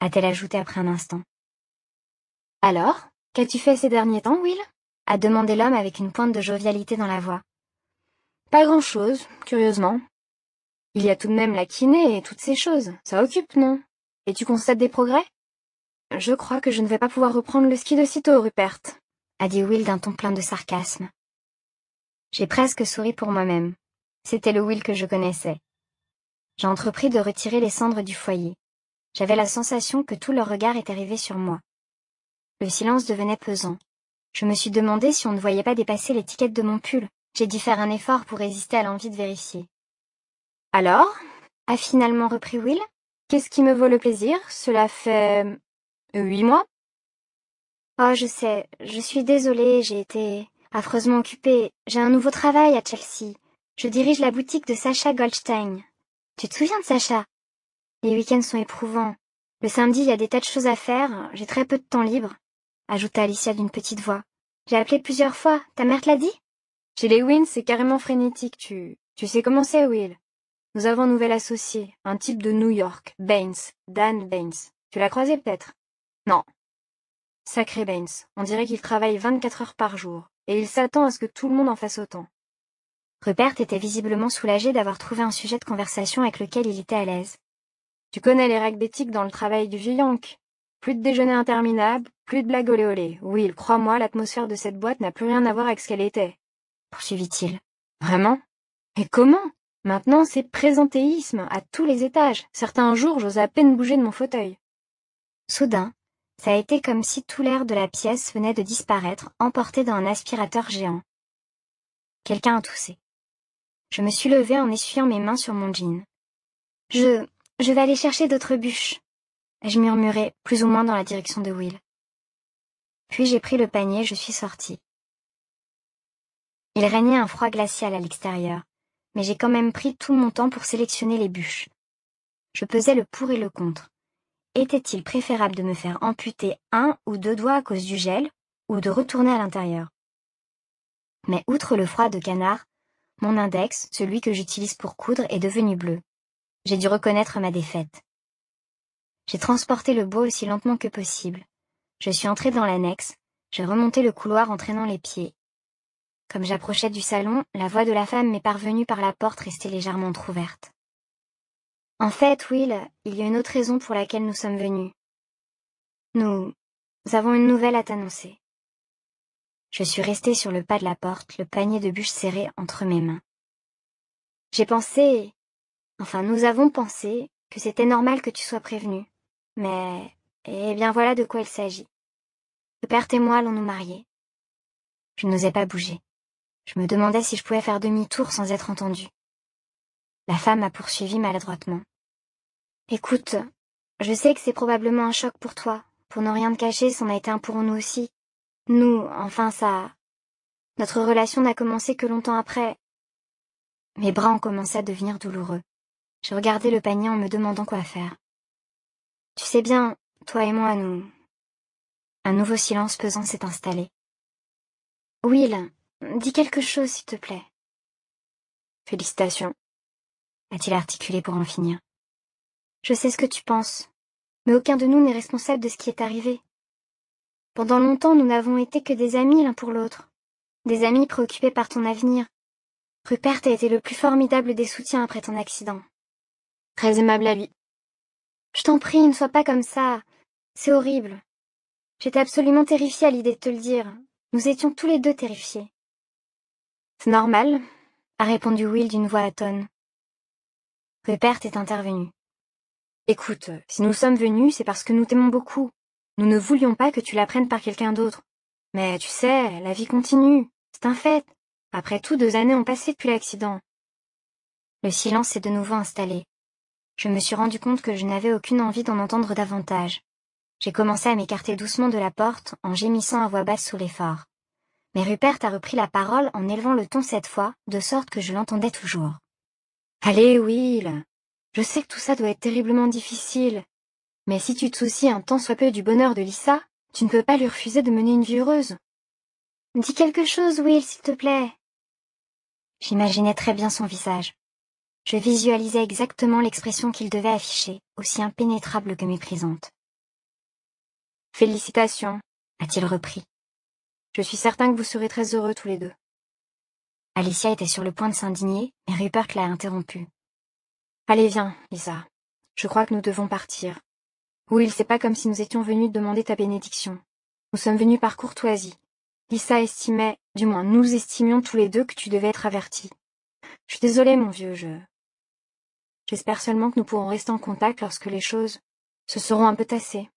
a-t-elle ajouté après un instant. Alors, qu'as-tu fait ces derniers temps, Will a demandé l'homme avec une pointe de jovialité dans la voix. Pas grand-chose, curieusement. Il y a tout de même la kiné et toutes ces choses. Ça occupe, non Et tu constates des progrès je crois que je ne vais pas pouvoir reprendre le ski de sitôt, Rupert, a dit Will d'un ton plein de sarcasme. J'ai presque souri pour moi-même. C'était le Will que je connaissais. J'ai entrepris de retirer les cendres du foyer. J'avais la sensation que tout leur regard était rivé sur moi. Le silence devenait pesant. Je me suis demandé si on ne voyait pas dépasser l'étiquette de mon pull. J'ai dû faire un effort pour résister à l'envie de vérifier. Alors a finalement repris Will. Qu'est-ce qui me vaut le plaisir Cela fait euh, huit mois Oh, je sais, je suis désolée, j'ai été affreusement occupée. J'ai un nouveau travail à Chelsea. Je dirige la boutique de Sacha Goldstein. Tu te souviens de Sacha Les week-ends sont éprouvants. Le samedi, il y a des tas de choses à faire, j'ai très peu de temps libre, ajouta Alicia d'une petite voix. J'ai appelé plusieurs fois, ta mère te l'a dit Chez les Wins, c'est carrément frénétique, tu... Tu sais comment c'est, Will Nous avons un nouvel associé, un type de New York, Baines, Dan Baines. Tu l'as croisé peut-être non. Sacré Baines, on dirait qu'il travaille 24 heures par jour, et il s'attend à ce que tout le monde en fasse autant. Rupert était visiblement soulagé d'avoir trouvé un sujet de conversation avec lequel il était à l'aise. Tu connais les règles d'éthique dans le travail du vieux Yank. Plus de déjeuner interminable, plus de blagues olé olé. Oui, crois-moi, l'atmosphère de cette boîte n'a plus rien à voir avec ce qu'elle était. Poursuivit-il. Vraiment Et comment Maintenant, c'est présentéisme à tous les étages. Certains jours, j'ose à peine bouger de mon fauteuil. Soudain, ça a été comme si tout l'air de la pièce venait de disparaître, emporté dans un aspirateur géant. Quelqu'un a toussé. Je me suis levée en essuyant mes mains sur mon jean. Je... je vais aller chercher d'autres bûches. Je murmurai, plus ou moins dans la direction de Will. Puis j'ai pris le panier et je suis sortie. Il régnait un froid glacial à l'extérieur, mais j'ai quand même pris tout mon temps pour sélectionner les bûches. Je pesais le pour et le contre. Était-il préférable de me faire amputer un ou deux doigts à cause du gel, ou de retourner à l'intérieur Mais outre le froid de canard, mon index, celui que j'utilise pour coudre, est devenu bleu. J'ai dû reconnaître ma défaite. J'ai transporté le bois aussi lentement que possible. Je suis entrée dans l'annexe, j'ai remonté le couloir en traînant les pieds. Comme j'approchais du salon, la voix de la femme m'est parvenue par la porte restée légèrement entr'ouverte. En fait, Will, il y a une autre raison pour laquelle nous sommes venus. Nous avons une nouvelle à t'annoncer. Je suis restée sur le pas de la porte, le panier de bûches serré entre mes mains. J'ai pensé, enfin nous avons pensé, que c'était normal que tu sois prévenu. Mais, eh bien voilà de quoi il s'agit. Le père et moi allons nous marier. Je n'osais pas bouger. Je me demandais si je pouvais faire demi-tour sans être entendue. La femme a poursuivi maladroitement. Écoute, je sais que c'est probablement un choc pour toi. Pour ne rien te cacher, en a été un pour nous aussi. Nous, enfin ça... Notre relation n'a commencé que longtemps après. Mes bras ont commencé à devenir douloureux. Je regardais le panier en me demandant quoi faire. Tu sais bien, toi et moi, nous... Un nouveau silence pesant s'est installé. Will, dis quelque chose, s'il te plaît. Félicitations, a-t-il articulé pour en finir. Je sais ce que tu penses. Mais aucun de nous n'est responsable de ce qui est arrivé. Pendant longtemps, nous n'avons été que des amis l'un pour l'autre. Des amis préoccupés par ton avenir. Rupert a été le plus formidable des soutiens après ton accident. Très aimable à lui. Je t'en prie, ne sois pas comme ça. C'est horrible. J'étais absolument terrifiée à l'idée de te le dire. Nous étions tous les deux terrifiés. C'est normal, a répondu Will d'une voix atone. Rupert est intervenu. Écoute, si nous sommes venus, c'est parce que nous t'aimons beaucoup. Nous ne voulions pas que tu l'apprennes par quelqu'un d'autre. Mais tu sais, la vie continue. C'est un fait. Après tout, deux années ont passé depuis l'accident. Le silence s'est de nouveau installé. Je me suis rendu compte que je n'avais aucune envie d'en entendre davantage. J'ai commencé à m'écarter doucement de la porte, en gémissant à voix basse sous l'effort. Mais Rupert a repris la parole en élevant le ton cette fois, de sorte que je l'entendais toujours. Allez, Will, je sais que tout ça doit être terriblement difficile. Mais si tu te soucies un tant soit peu du bonheur de Lisa, tu ne peux pas lui refuser de mener une vie heureuse. Dis quelque chose, Will, s'il te plaît. J'imaginais très bien son visage. Je visualisais exactement l'expression qu'il devait afficher, aussi impénétrable que méprisante. Félicitations, a-t-il repris. Je suis certain que vous serez très heureux tous les deux. Alicia était sur le point de s'indigner, mais Rupert l'a interrompue. Allez, viens, Lisa. Je crois que nous devons partir. Oui, c'est pas comme si nous étions venus demander ta bénédiction. Nous sommes venus par courtoisie. Lisa estimait, du moins nous estimions tous les deux que tu devais être avertie. »« Je suis désolé, mon vieux, je... J'espère seulement que nous pourrons rester en contact lorsque les choses se seront un peu tassées.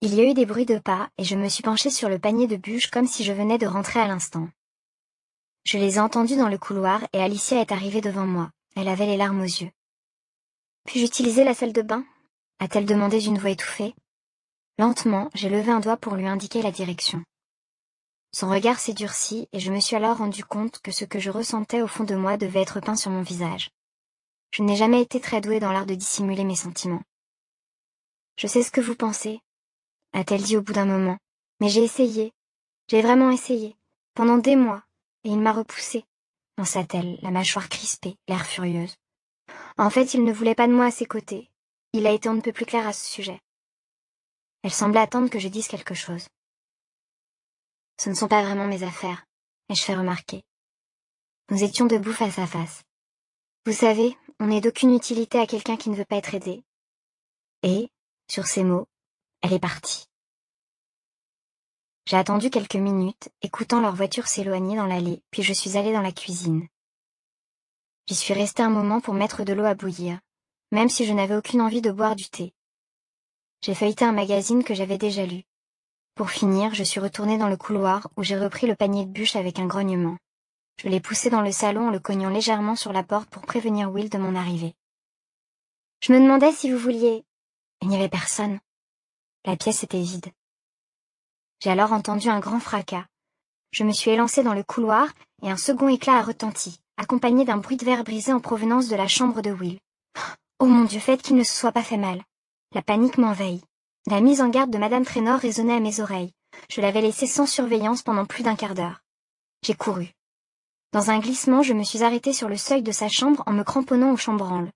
Il y a eu des bruits de pas, et je me suis penchée sur le panier de bûches comme si je venais de rentrer à l'instant. Je les ai entendus dans le couloir et Alicia est arrivée devant moi. Elle avait les larmes aux yeux. Puis-je utiliser la salle de bain a-t-elle demandé d'une voix étouffée. Lentement, j'ai levé un doigt pour lui indiquer la direction. Son regard s'est durci et je me suis alors rendu compte que ce que je ressentais au fond de moi devait être peint sur mon visage. Je n'ai jamais été très douée dans l'art de dissimuler mes sentiments. Je sais ce que vous pensez, a-t-elle dit au bout d'un moment, mais j'ai essayé. J'ai vraiment essayé, pendant des mois, et il m'a repoussée pensa-t-elle, la mâchoire crispée, l'air furieuse. En fait, il ne voulait pas de moi à ses côtés. Il a été on peu plus clair à ce sujet. Elle semblait attendre que je dise quelque chose. Ce ne sont pas vraiment mes affaires, ai-je fait remarquer. Nous étions debout face à face. Vous savez, on n'est d'aucune utilité à quelqu'un qui ne veut pas être aidé. Et, sur ces mots, elle est partie. J'ai attendu quelques minutes, écoutant leur voiture s'éloigner dans l'allée, puis je suis allée dans la cuisine. J'y suis restée un moment pour mettre de l'eau à bouillir, même si je n'avais aucune envie de boire du thé. J'ai feuilleté un magazine que j'avais déjà lu. Pour finir, je suis retournée dans le couloir où j'ai repris le panier de bûches avec un grognement. Je l'ai poussé dans le salon en le cognant légèrement sur la porte pour prévenir Will de mon arrivée. Je me demandais si vous vouliez. Il n'y avait personne. La pièce était vide. J'ai alors entendu un grand fracas. Je me suis élancé dans le couloir, et un second éclat a retenti, accompagné d'un bruit de verre brisé en provenance de la chambre de Will. Oh mon Dieu, faites qu'il ne se soit pas fait mal. La panique m'envahit. La mise en garde de Madame Trénor résonnait à mes oreilles. Je l'avais laissée sans surveillance pendant plus d'un quart d'heure. J'ai couru. Dans un glissement, je me suis arrêtée sur le seuil de sa chambre en me cramponnant au chambranle.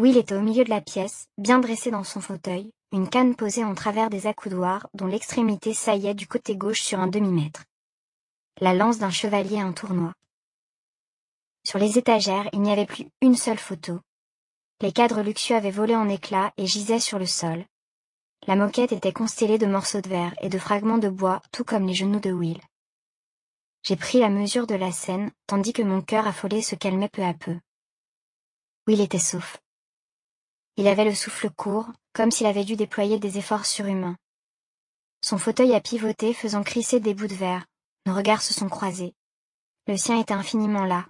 Will était au milieu de la pièce, bien dressé dans son fauteuil, une canne posée en travers des accoudoirs dont l'extrémité saillait du côté gauche sur un demi-mètre. La lance d'un chevalier en tournoi. Sur les étagères, il n'y avait plus une seule photo. Les cadres luxueux avaient volé en éclats et gisaient sur le sol. La moquette était constellée de morceaux de verre et de fragments de bois, tout comme les genoux de Will. J'ai pris la mesure de la scène, tandis que mon cœur affolé se calmait peu à peu. Will était sauf. Il avait le souffle court, comme s'il avait dû déployer des efforts surhumains. Son fauteuil a pivoté faisant crisser des bouts de verre, nos regards se sont croisés. Le sien était infiniment là.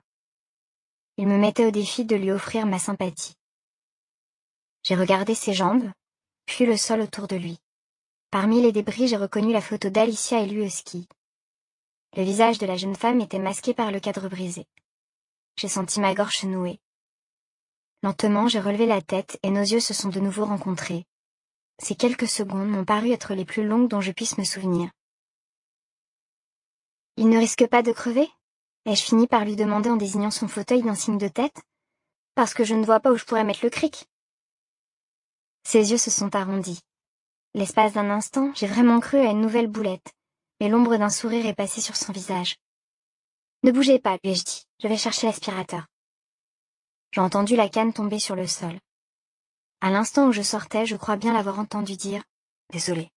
Il me mettait au défi de lui offrir ma sympathie. J'ai regardé ses jambes, puis le sol autour de lui. Parmi les débris, j'ai reconnu la photo d'Alicia et lui au ski. Le visage de la jeune femme était masqué par le cadre brisé. J'ai senti ma gorge nouée. Lentement j'ai relevé la tête et nos yeux se sont de nouveau rencontrés. Ces quelques secondes m'ont paru être les plus longues dont je puisse me souvenir. Il ne risque pas de crever Ai-je fini par lui demander en désignant son fauteuil d'un signe de tête Parce que je ne vois pas où je pourrais mettre le cric. Ses yeux se sont arrondis. L'espace d'un instant, j'ai vraiment cru à une nouvelle boulette, mais l'ombre d'un sourire est passée sur son visage. Ne bougez pas, lui ai-je dit, je vais chercher l'aspirateur j'ai entendu la canne tomber sur le sol. À l'instant où je sortais, je crois bien l'avoir entendu dire « Désolé ».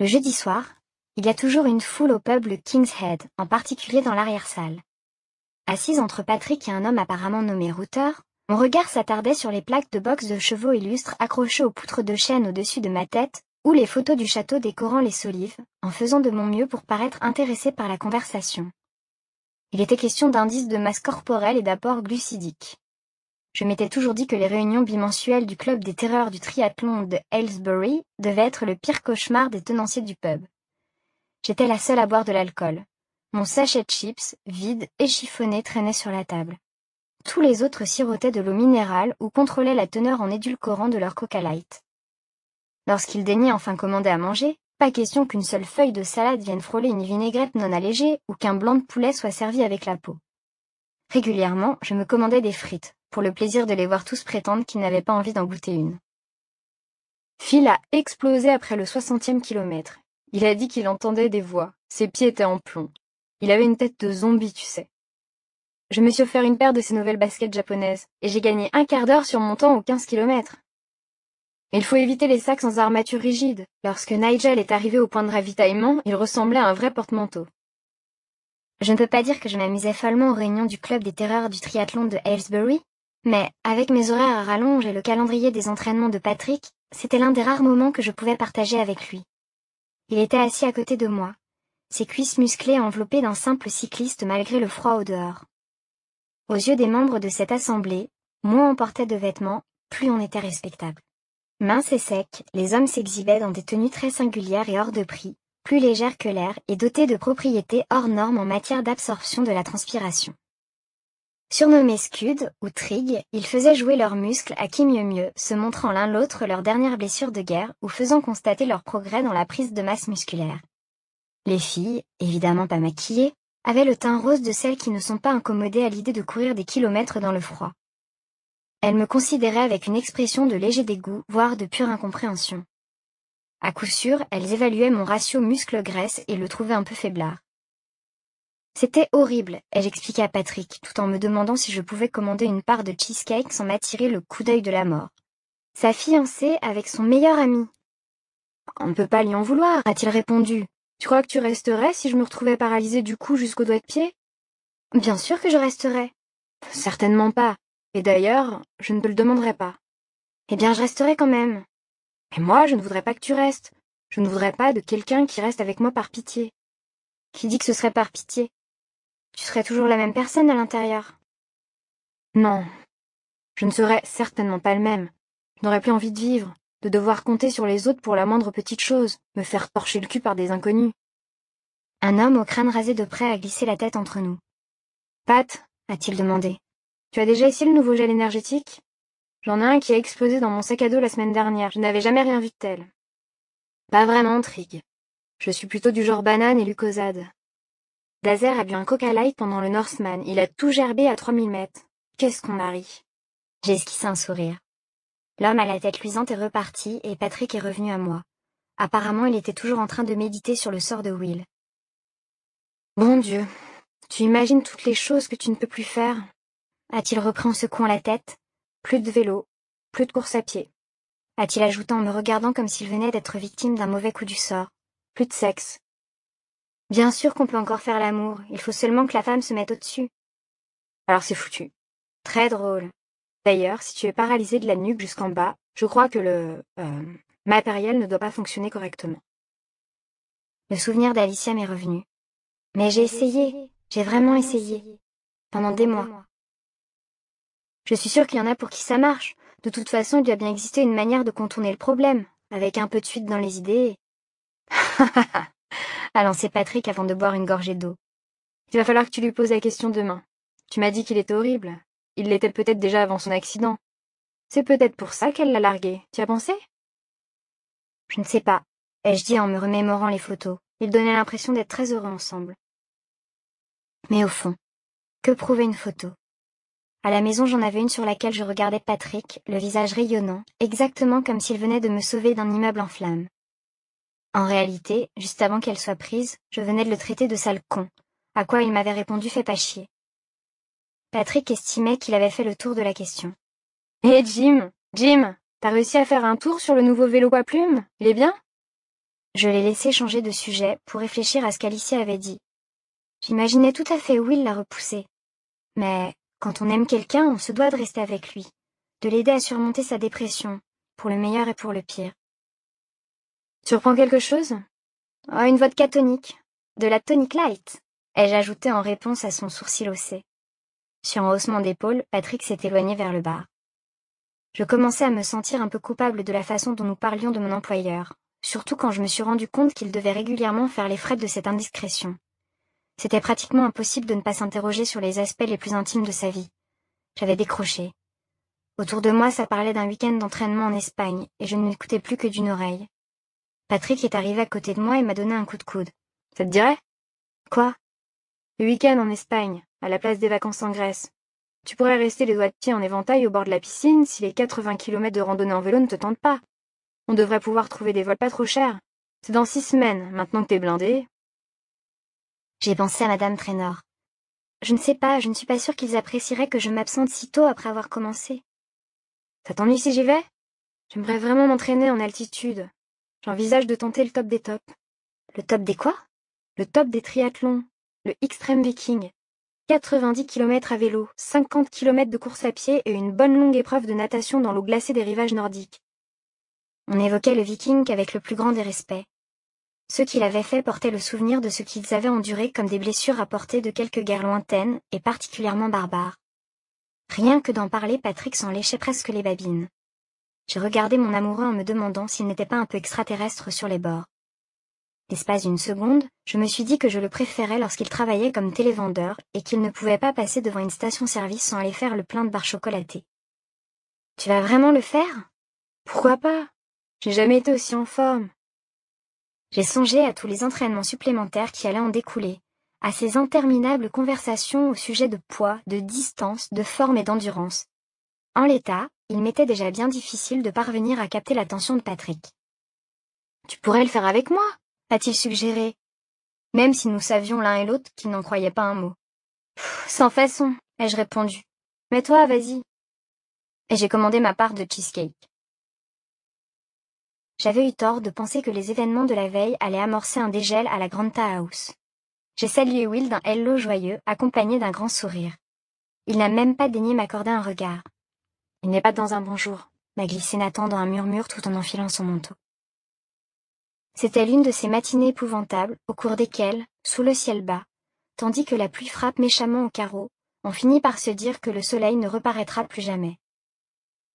Le jeudi soir, il y a toujours une foule au peuple le King's Head, en particulier dans l'arrière-salle. Assise entre Patrick et un homme apparemment nommé Router, mon regard s'attardait sur les plaques de boxe de chevaux illustres accrochées aux poutres de chêne au-dessus de ma tête, ou les photos du château décorant les solives, en faisant de mon mieux pour paraître intéressé par la conversation. Il était question d'indices de masse corporelle et d'apport glucidique. Je m'étais toujours dit que les réunions bimensuelles du club des terreurs du triathlon de Aylesbury devaient être le pire cauchemar des tenanciers du pub. J'étais la seule à boire de l'alcool. Mon sachet de chips, vide et chiffonné, traînait sur la table. Tous les autres sirotaient de l'eau minérale ou contrôlaient la teneur en édulcorant de leur coca light. Lorsqu'ils daignaient enfin commander à manger, pas question qu'une seule feuille de salade vienne frôler une vinaigrette non allégée ou qu'un blanc de poulet soit servi avec la peau. Régulièrement, je me commandais des frites, pour le plaisir de les voir tous prétendre qu'ils n'avaient pas envie d'en goûter une. Phil a explosé après le soixantième kilomètre. Il a dit qu'il entendait des voix, ses pieds étaient en plomb. Il avait une tête de zombie, tu sais. Je me suis offert une paire de ces nouvelles baskets japonaises, et j'ai gagné un quart d'heure sur mon temps aux 15 kilomètres. Il faut éviter les sacs sans armature rigide. Lorsque Nigel est arrivé au point de ravitaillement, il ressemblait à un vrai porte-manteau. Je ne peux pas dire que je m'amusais follement aux réunions du club des terreurs du triathlon de Aylesbury, mais, avec mes horaires à rallonge et le calendrier des entraînements de Patrick, c'était l'un des rares moments que je pouvais partager avec lui. Il était assis à côté de moi, ses cuisses musclées enveloppées d'un simple cycliste malgré le froid au dehors. Aux yeux des membres de cette assemblée, moins on portait de vêtements, plus on était respectable. Minces et secs, les hommes s'exhibaient dans des tenues très singulières et hors de prix, plus légères que l'air et dotées de propriétés hors normes en matière d'absorption de la transpiration. Surnommés scudes ou trigues, ils faisaient jouer leurs muscles à qui mieux mieux, se montrant l'un l'autre leurs dernières blessures de guerre ou faisant constater leur progrès dans la prise de masse musculaire. Les filles, évidemment pas maquillées, avaient le teint rose de celles qui ne sont pas incommodées à l'idée de courir des kilomètres dans le froid. Elle me considérait avec une expression de léger dégoût, voire de pure incompréhension. À coup sûr, elles évaluaient mon ratio muscle-graisse et le trouvaient un peu faiblard. C'était horrible, ai-je expliqué à Patrick, tout en me demandant si je pouvais commander une part de cheesecake sans m'attirer le coup d'œil de la mort. Sa fiancée avec son meilleur ami. On ne peut pas lui en vouloir, a-t-il répondu. Tu crois que tu resterais si je me retrouvais paralysée du cou jusqu'au doigt de pied Bien sûr que je resterais. Certainement pas. Et d'ailleurs, je ne te le demanderai pas. Eh bien, je resterai quand même. Mais moi, je ne voudrais pas que tu restes. Je ne voudrais pas de quelqu'un qui reste avec moi par pitié. Qui dit que ce serait par pitié Tu serais toujours la même personne à l'intérieur. Non. Je ne serais certainement pas le même. Je n'aurais plus envie de vivre, de devoir compter sur les autres pour la moindre petite chose, me faire torcher le cul par des inconnus. Un homme au crâne rasé de près a glissé la tête entre nous. Pat, a-t-il demandé. Tu as déjà essayé le nouveau gel énergétique J'en ai un qui a explosé dans mon sac à dos la semaine dernière. Je n'avais jamais rien vu de tel. Pas vraiment intrigue. Je suis plutôt du genre banane et lucosade. Dazer a bu un coca light pendant le Northman. Il a tout gerbé à 3000 mètres. Qu'est-ce qu'on a ri esquissé un sourire. L'homme à la tête luisante est reparti et Patrick est revenu à moi. Apparemment, il était toujours en train de méditer sur le sort de Will. Bon Dieu, tu imagines toutes les choses que tu ne peux plus faire a-t-il repris en secouant la tête. Plus de vélo, plus de course à pied. A-t-il ajouté en me regardant comme s'il venait d'être victime d'un mauvais coup du sort. Plus de sexe. Bien sûr qu'on peut encore faire l'amour, il faut seulement que la femme se mette au-dessus. Alors c'est foutu. Très drôle. D'ailleurs, si tu es paralysé de la nuque jusqu'en bas, je crois que le euh, matériel ne doit pas fonctionner correctement. Le souvenir d'Alicia m'est revenu. Mais j'ai essayé, j'ai vraiment essayé. Pendant des mois. Je suis sûre qu'il y en a pour qui ça marche. De toute façon, il doit bien exister une manière de contourner le problème, avec un peu de suite dans les idées. a c'est Patrick avant de boire une gorgée d'eau. Il va falloir que tu lui poses la question demain. Tu m'as dit qu'il était horrible. Il l'était peut-être déjà avant son accident. C'est peut-être pour ça qu'elle l'a largué. Tu as pensé Je ne sais pas, ai-je dit en me remémorant les photos. Ils donnaient l'impression d'être très heureux ensemble. Mais au fond, que prouvait une photo à la maison j'en avais une sur laquelle je regardais Patrick, le visage rayonnant, exactement comme s'il venait de me sauver d'un immeuble en flammes. En réalité, juste avant qu'elle soit prise, je venais de le traiter de sale con, à quoi il m'avait répondu fait pas chier. Patrick estimait qu'il avait fait le tour de la question. Hé eh, Jim, Jim, t'as réussi à faire un tour sur le nouveau vélo à plumes Il est bien Je l'ai laissé changer de sujet pour réfléchir à ce qu'Alicia avait dit. J'imaginais tout à fait où il la repoussée, Mais quand on aime quelqu'un, on se doit de rester avec lui, de l'aider à surmonter sa dépression, pour le meilleur et pour le pire. Tu reprends quelque chose oh, Une vodka tonique, de la tonic light, ai-je ajouté en réponse à son sourcil haussé. Sur un haussement d'épaule, Patrick s'est éloigné vers le bar. Je commençais à me sentir un peu coupable de la façon dont nous parlions de mon employeur, surtout quand je me suis rendu compte qu'il devait régulièrement faire les frais de cette indiscrétion. C'était pratiquement impossible de ne pas s'interroger sur les aspects les plus intimes de sa vie. J'avais décroché. Autour de moi, ça parlait d'un week-end d'entraînement en Espagne, et je ne m'écoutais plus que d'une oreille. Patrick est arrivé à côté de moi et m'a donné un coup de coude. Ça te dirait Quoi Le week-end en Espagne, à la place des vacances en Grèce. Tu pourrais rester les doigts de pied en éventail au bord de la piscine si les 80 km de randonnée en vélo ne te tentent pas. On devrait pouvoir trouver des vols pas trop chers. C'est dans six semaines, maintenant que t'es blindé, j'ai pensé à Madame Traynor. Je ne sais pas, je ne suis pas sûre qu'ils apprécieraient que je m'absente si tôt après avoir commencé. Ça t'ennuie si j'y vais J'aimerais vraiment m'entraîner en altitude. J'envisage de tenter le top des tops. Le top des quoi Le top des triathlons. Le Extreme Viking. 90 km à vélo, 50 km de course à pied et une bonne longue épreuve de natation dans l'eau glacée des rivages nordiques. On évoquait le viking avec le plus grand des respects, ceux qu'il avait fait portaient le souvenir de ce qu'ils avaient enduré comme des blessures apportées de quelques guerres lointaines, et particulièrement barbares. Rien que d'en parler Patrick s'en léchait presque les babines. J'ai regardé mon amoureux en me demandant s'il n'était pas un peu extraterrestre sur les bords. L'espace d'une seconde, je me suis dit que je le préférais lorsqu'il travaillait comme télévendeur, et qu'il ne pouvait pas passer devant une station-service sans aller faire le plein de barres chocolatées. Tu vas vraiment le faire Pourquoi pas J'ai jamais été aussi en forme. J'ai songé à tous les entraînements supplémentaires qui allaient en découler, à ces interminables conversations au sujet de poids, de distance, de forme et d'endurance. En l'état, il m'était déjà bien difficile de parvenir à capter l'attention de Patrick. Tu pourrais le faire avec moi, a-t-il suggéré, même si nous savions l'un et l'autre qu'il n'en croyait pas un mot. sans façon, ai-je répondu. Mais toi, vas-y. Et j'ai commandé ma part de cheesecake j'avais eu tort de penser que les événements de la veille allaient amorcer un dégel à la ta House. J'ai salué Will d'un hello joyeux, accompagné d'un grand sourire. Il n'a même pas daigné m'accorder un regard. Il n'est pas dans un bon jour, m'a glissé Nathan dans un murmure tout en enfilant son manteau. C'était l'une de ces matinées épouvantables, au cours desquelles, sous le ciel bas, tandis que la pluie frappe méchamment aux carreaux, on finit par se dire que le soleil ne reparaîtra plus jamais.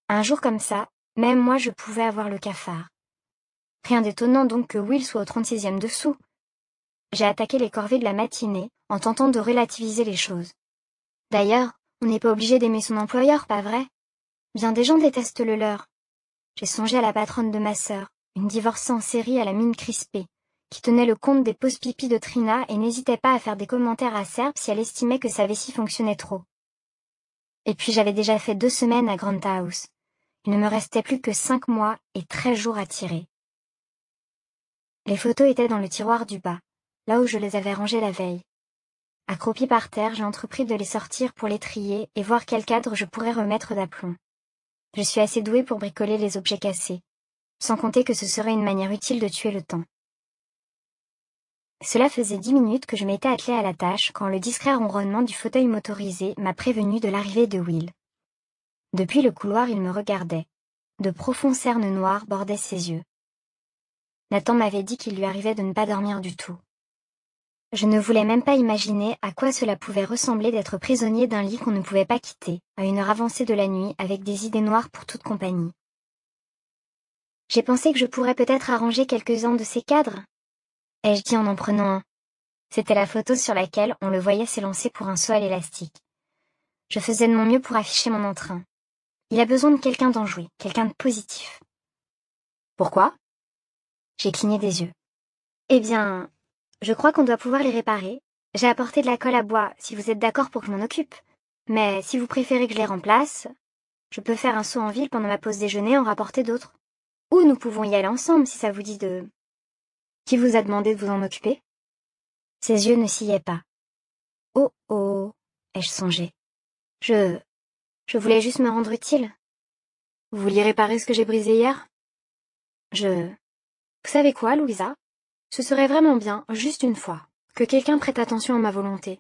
Un jour comme ça, même moi je pouvais avoir le cafard. Rien d'étonnant donc que Will soit au 36e dessous. J'ai attaqué les corvées de la matinée, en tentant de relativiser les choses. D'ailleurs, on n'est pas obligé d'aimer son employeur, pas vrai Bien des gens détestent le leur. J'ai songé à la patronne de ma sœur, une divorcée en série à la mine crispée, qui tenait le compte des pauses pipi de Trina et n'hésitait pas à faire des commentaires acerbes si elle estimait que sa vessie fonctionnait trop. Et puis j'avais déjà fait deux semaines à Grand House. Il ne me restait plus que cinq mois et treize jours à tirer. Les photos étaient dans le tiroir du bas, là où je les avais rangées la veille. Accroupi par terre, j'ai entrepris de les sortir pour les trier et voir quel cadre je pourrais remettre d'aplomb. Je suis assez doué pour bricoler les objets cassés. Sans compter que ce serait une manière utile de tuer le temps. Cela faisait dix minutes que je m'étais attelé à la tâche quand le discret ronronnement du fauteuil motorisé m'a prévenu de l'arrivée de Will. Depuis le couloir, il me regardait. De profonds cernes noirs bordaient ses yeux. Nathan m'avait dit qu'il lui arrivait de ne pas dormir du tout. Je ne voulais même pas imaginer à quoi cela pouvait ressembler d'être prisonnier d'un lit qu'on ne pouvait pas quitter, à une heure avancée de la nuit avec des idées noires pour toute compagnie. J'ai pensé que je pourrais peut-être arranger quelques-uns de ces cadres. Ai-je dit en en prenant un. C'était la photo sur laquelle on le voyait s'élancer pour un saut à l'élastique. Je faisais de mon mieux pour afficher mon entrain. Il a besoin de quelqu'un d'enjoué, quelqu'un de positif. Pourquoi j'ai cligné des yeux. Eh bien, je crois qu'on doit pouvoir les réparer. J'ai apporté de la colle à bois, si vous êtes d'accord pour que je m'en occupe. Mais si vous préférez que je les remplace, je peux faire un saut en ville pendant ma pause déjeuner en rapporter d'autres. Ou nous pouvons y aller ensemble si ça vous dit de... Qui vous a demandé de vous en occuper Ses yeux ne sciaient pas. Oh oh, ai-je songé. Je... Je voulais juste me rendre utile. Vous vouliez réparer ce que j'ai brisé hier Je... Vous savez quoi, Louisa Ce serait vraiment bien, juste une fois, que quelqu'un prête attention à ma volonté.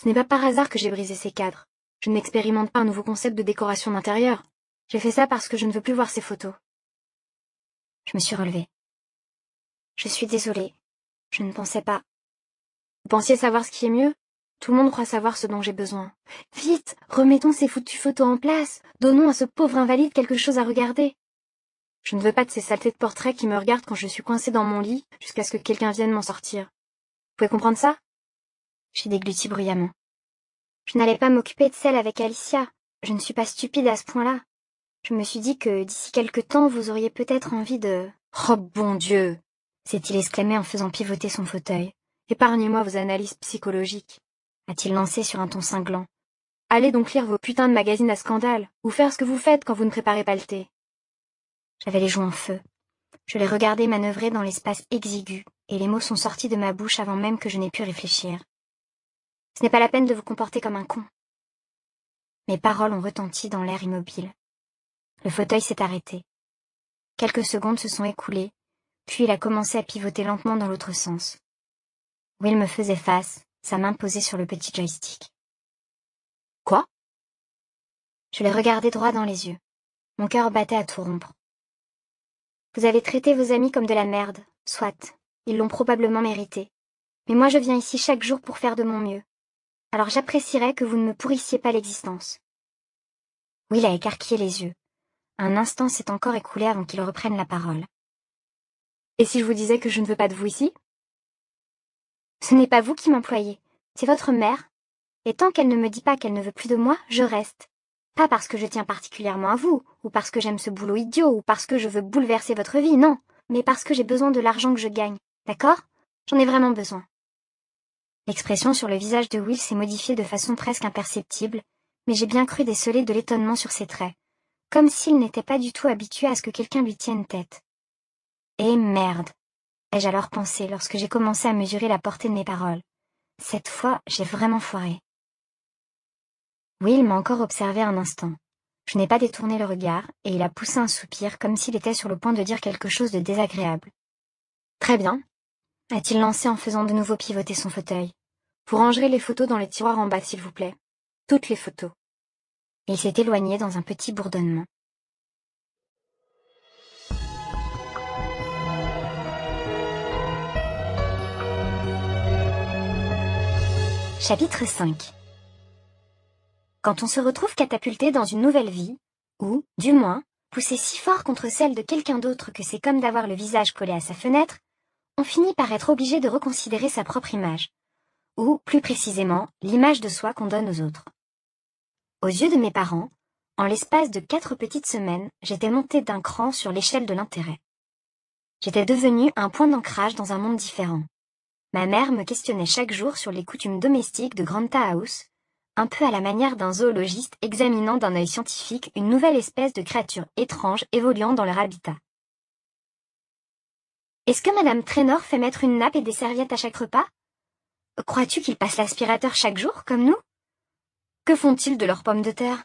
Ce n'est pas par hasard que j'ai brisé ces cadres. Je n'expérimente pas un nouveau concept de décoration d'intérieur. J'ai fait ça parce que je ne veux plus voir ces photos. Je me suis relevée. Je suis désolée. Je ne pensais pas. Vous pensiez savoir ce qui est mieux tout le monde croit savoir ce dont j'ai besoin. Vite, remettons ces foutues photos en place. Donnons à ce pauvre invalide quelque chose à regarder. Je ne veux pas de ces saletés de portraits qui me regardent quand je suis coincée dans mon lit, jusqu'à ce que quelqu'un vienne m'en sortir. Vous pouvez comprendre ça J'ai dégluti bruyamment. Je n'allais pas m'occuper de celle avec Alicia. Je ne suis pas stupide à ce point-là. Je me suis dit que d'ici quelque temps, vous auriez peut-être envie de... Oh bon Dieu s'est-il exclamé en faisant pivoter son fauteuil. Épargnez-moi vos analyses psychologiques, a-t-il lancé sur un ton cinglant. Allez donc lire vos putains de magazines à scandale, ou faire ce que vous faites quand vous ne préparez pas le thé. J'avais les joues en feu. Je les regardais manœuvrer dans l'espace exigu, et les mots sont sortis de ma bouche avant même que je n'aie pu réfléchir. Ce n'est pas la peine de vous comporter comme un con. Mes paroles ont retenti dans l'air immobile. Le fauteuil s'est arrêté. Quelques secondes se sont écoulées, puis il a commencé à pivoter lentement dans l'autre sens. Will me faisait face, sa main posée sur le petit joystick. Quoi Je l'ai regardé droit dans les yeux. Mon cœur battait à tout rompre. Vous avez traité vos amis comme de la merde, soit. Ils l'ont probablement mérité. Mais moi je viens ici chaque jour pour faire de mon mieux. Alors j'apprécierais que vous ne me pourrissiez pas l'existence. Will a écarquillé les yeux. Un instant s'est encore écoulé avant qu'il reprenne la parole. Et si je vous disais que je ne veux pas de vous ici Ce n'est pas vous qui m'employez, c'est votre mère. Et tant qu'elle ne me dit pas qu'elle ne veut plus de moi, je reste. Pas parce que je tiens particulièrement à vous, ou parce que j'aime ce boulot idiot, ou parce que je veux bouleverser votre vie, non, mais parce que j'ai besoin de l'argent que je gagne, d'accord J'en ai vraiment besoin. L'expression sur le visage de Will s'est modifiée de façon presque imperceptible, mais j'ai bien cru déceler de l'étonnement sur ses traits, comme s'il n'était pas du tout habitué à ce que quelqu'un lui tienne tête. Eh merde ai-je alors pensé lorsque j'ai commencé à mesurer la portée de mes paroles. Cette fois, j'ai vraiment foiré. Will m'a encore observé un instant. Je n'ai pas détourné le regard, et il a poussé un soupir comme s'il était sur le point de dire quelque chose de désagréable. Très bien, a-t-il lancé en faisant de nouveau pivoter son fauteuil. Vous rangerez les photos dans les tiroirs en bas, s'il vous plaît. Toutes les photos. Il s'est éloigné dans un petit bourdonnement. Chapitre 5 quand on se retrouve catapulté dans une nouvelle vie, ou, du moins, poussé si fort contre celle de quelqu'un d'autre que c'est comme d'avoir le visage collé à sa fenêtre, on finit par être obligé de reconsidérer sa propre image, ou, plus précisément, l'image de soi qu'on donne aux autres. Aux yeux de mes parents, en l'espace de quatre petites semaines, j'étais monté d'un cran sur l'échelle de l'intérêt. J'étais devenu un point d'ancrage dans un monde différent. Ma mère me questionnait chaque jour sur les coutumes domestiques de Granta House, un peu à la manière d'un zoologiste examinant d'un œil scientifique une nouvelle espèce de créature étrange évoluant dans leur habitat. Est-ce que Madame Trénor fait mettre une nappe et des serviettes à chaque repas Crois-tu qu'ils passent l'aspirateur chaque jour, comme nous Que font-ils de leurs pommes de terre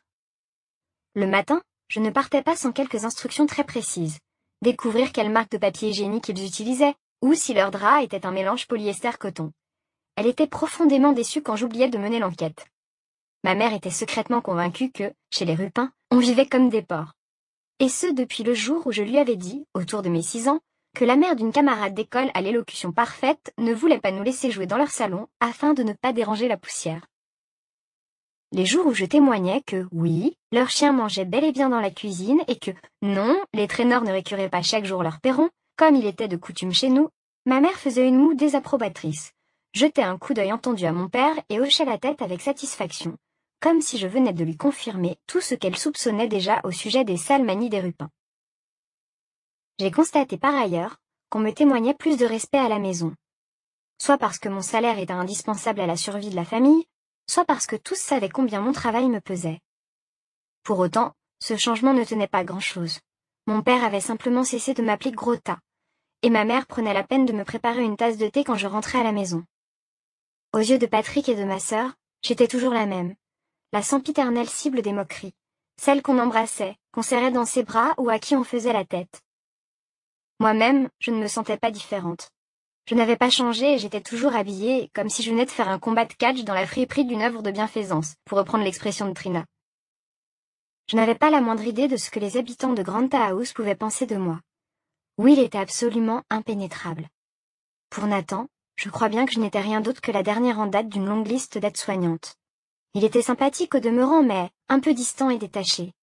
Le matin, je ne partais pas sans quelques instructions très précises. Découvrir quelle marque de papier hygiénique ils utilisaient, ou si leur drap était un mélange polyester-coton. Elle était profondément déçue quand j'oubliais de mener l'enquête ma mère était secrètement convaincue que, chez les Rupins, on vivait comme des porcs. Et ce depuis le jour où je lui avais dit, autour de mes six ans, que la mère d'une camarade d'école à l'élocution parfaite ne voulait pas nous laisser jouer dans leur salon afin de ne pas déranger la poussière. Les jours où je témoignais que, oui, leurs chiens mangeaient bel et bien dans la cuisine et que, non, les traîneurs ne récuraient pas chaque jour leur perron, comme il était de coutume chez nous, ma mère faisait une moue désapprobatrice, jetait un coup d'œil entendu à mon père et hochait la tête avec satisfaction, comme si je venais de lui confirmer tout ce qu'elle soupçonnait déjà au sujet des sales manies des Rupins. J'ai constaté par ailleurs qu'on me témoignait plus de respect à la maison. Soit parce que mon salaire était indispensable à la survie de la famille, soit parce que tous savaient combien mon travail me pesait. Pour autant, ce changement ne tenait pas grand-chose. Mon père avait simplement cessé de m'appeler gros et ma mère prenait la peine de me préparer une tasse de thé quand je rentrais à la maison. Aux yeux de Patrick et de ma sœur, j'étais toujours la même, la sempiternelle cible des moqueries, celle qu'on embrassait, qu'on serrait dans ses bras ou à qui on faisait la tête. Moi-même, je ne me sentais pas différente. Je n'avais pas changé et j'étais toujours habillée comme si je venais de faire un combat de catch dans la friperie d'une œuvre de bienfaisance, pour reprendre l'expression de Trina. Je n'avais pas la moindre idée de ce que les habitants de Grand House pouvaient penser de moi. Will était absolument impénétrable. Pour Nathan, je crois bien que je n'étais rien d'autre que la dernière en date d'une longue liste d'aides-soignantes. Il était sympathique au demeurant mais, un peu distant et détaché.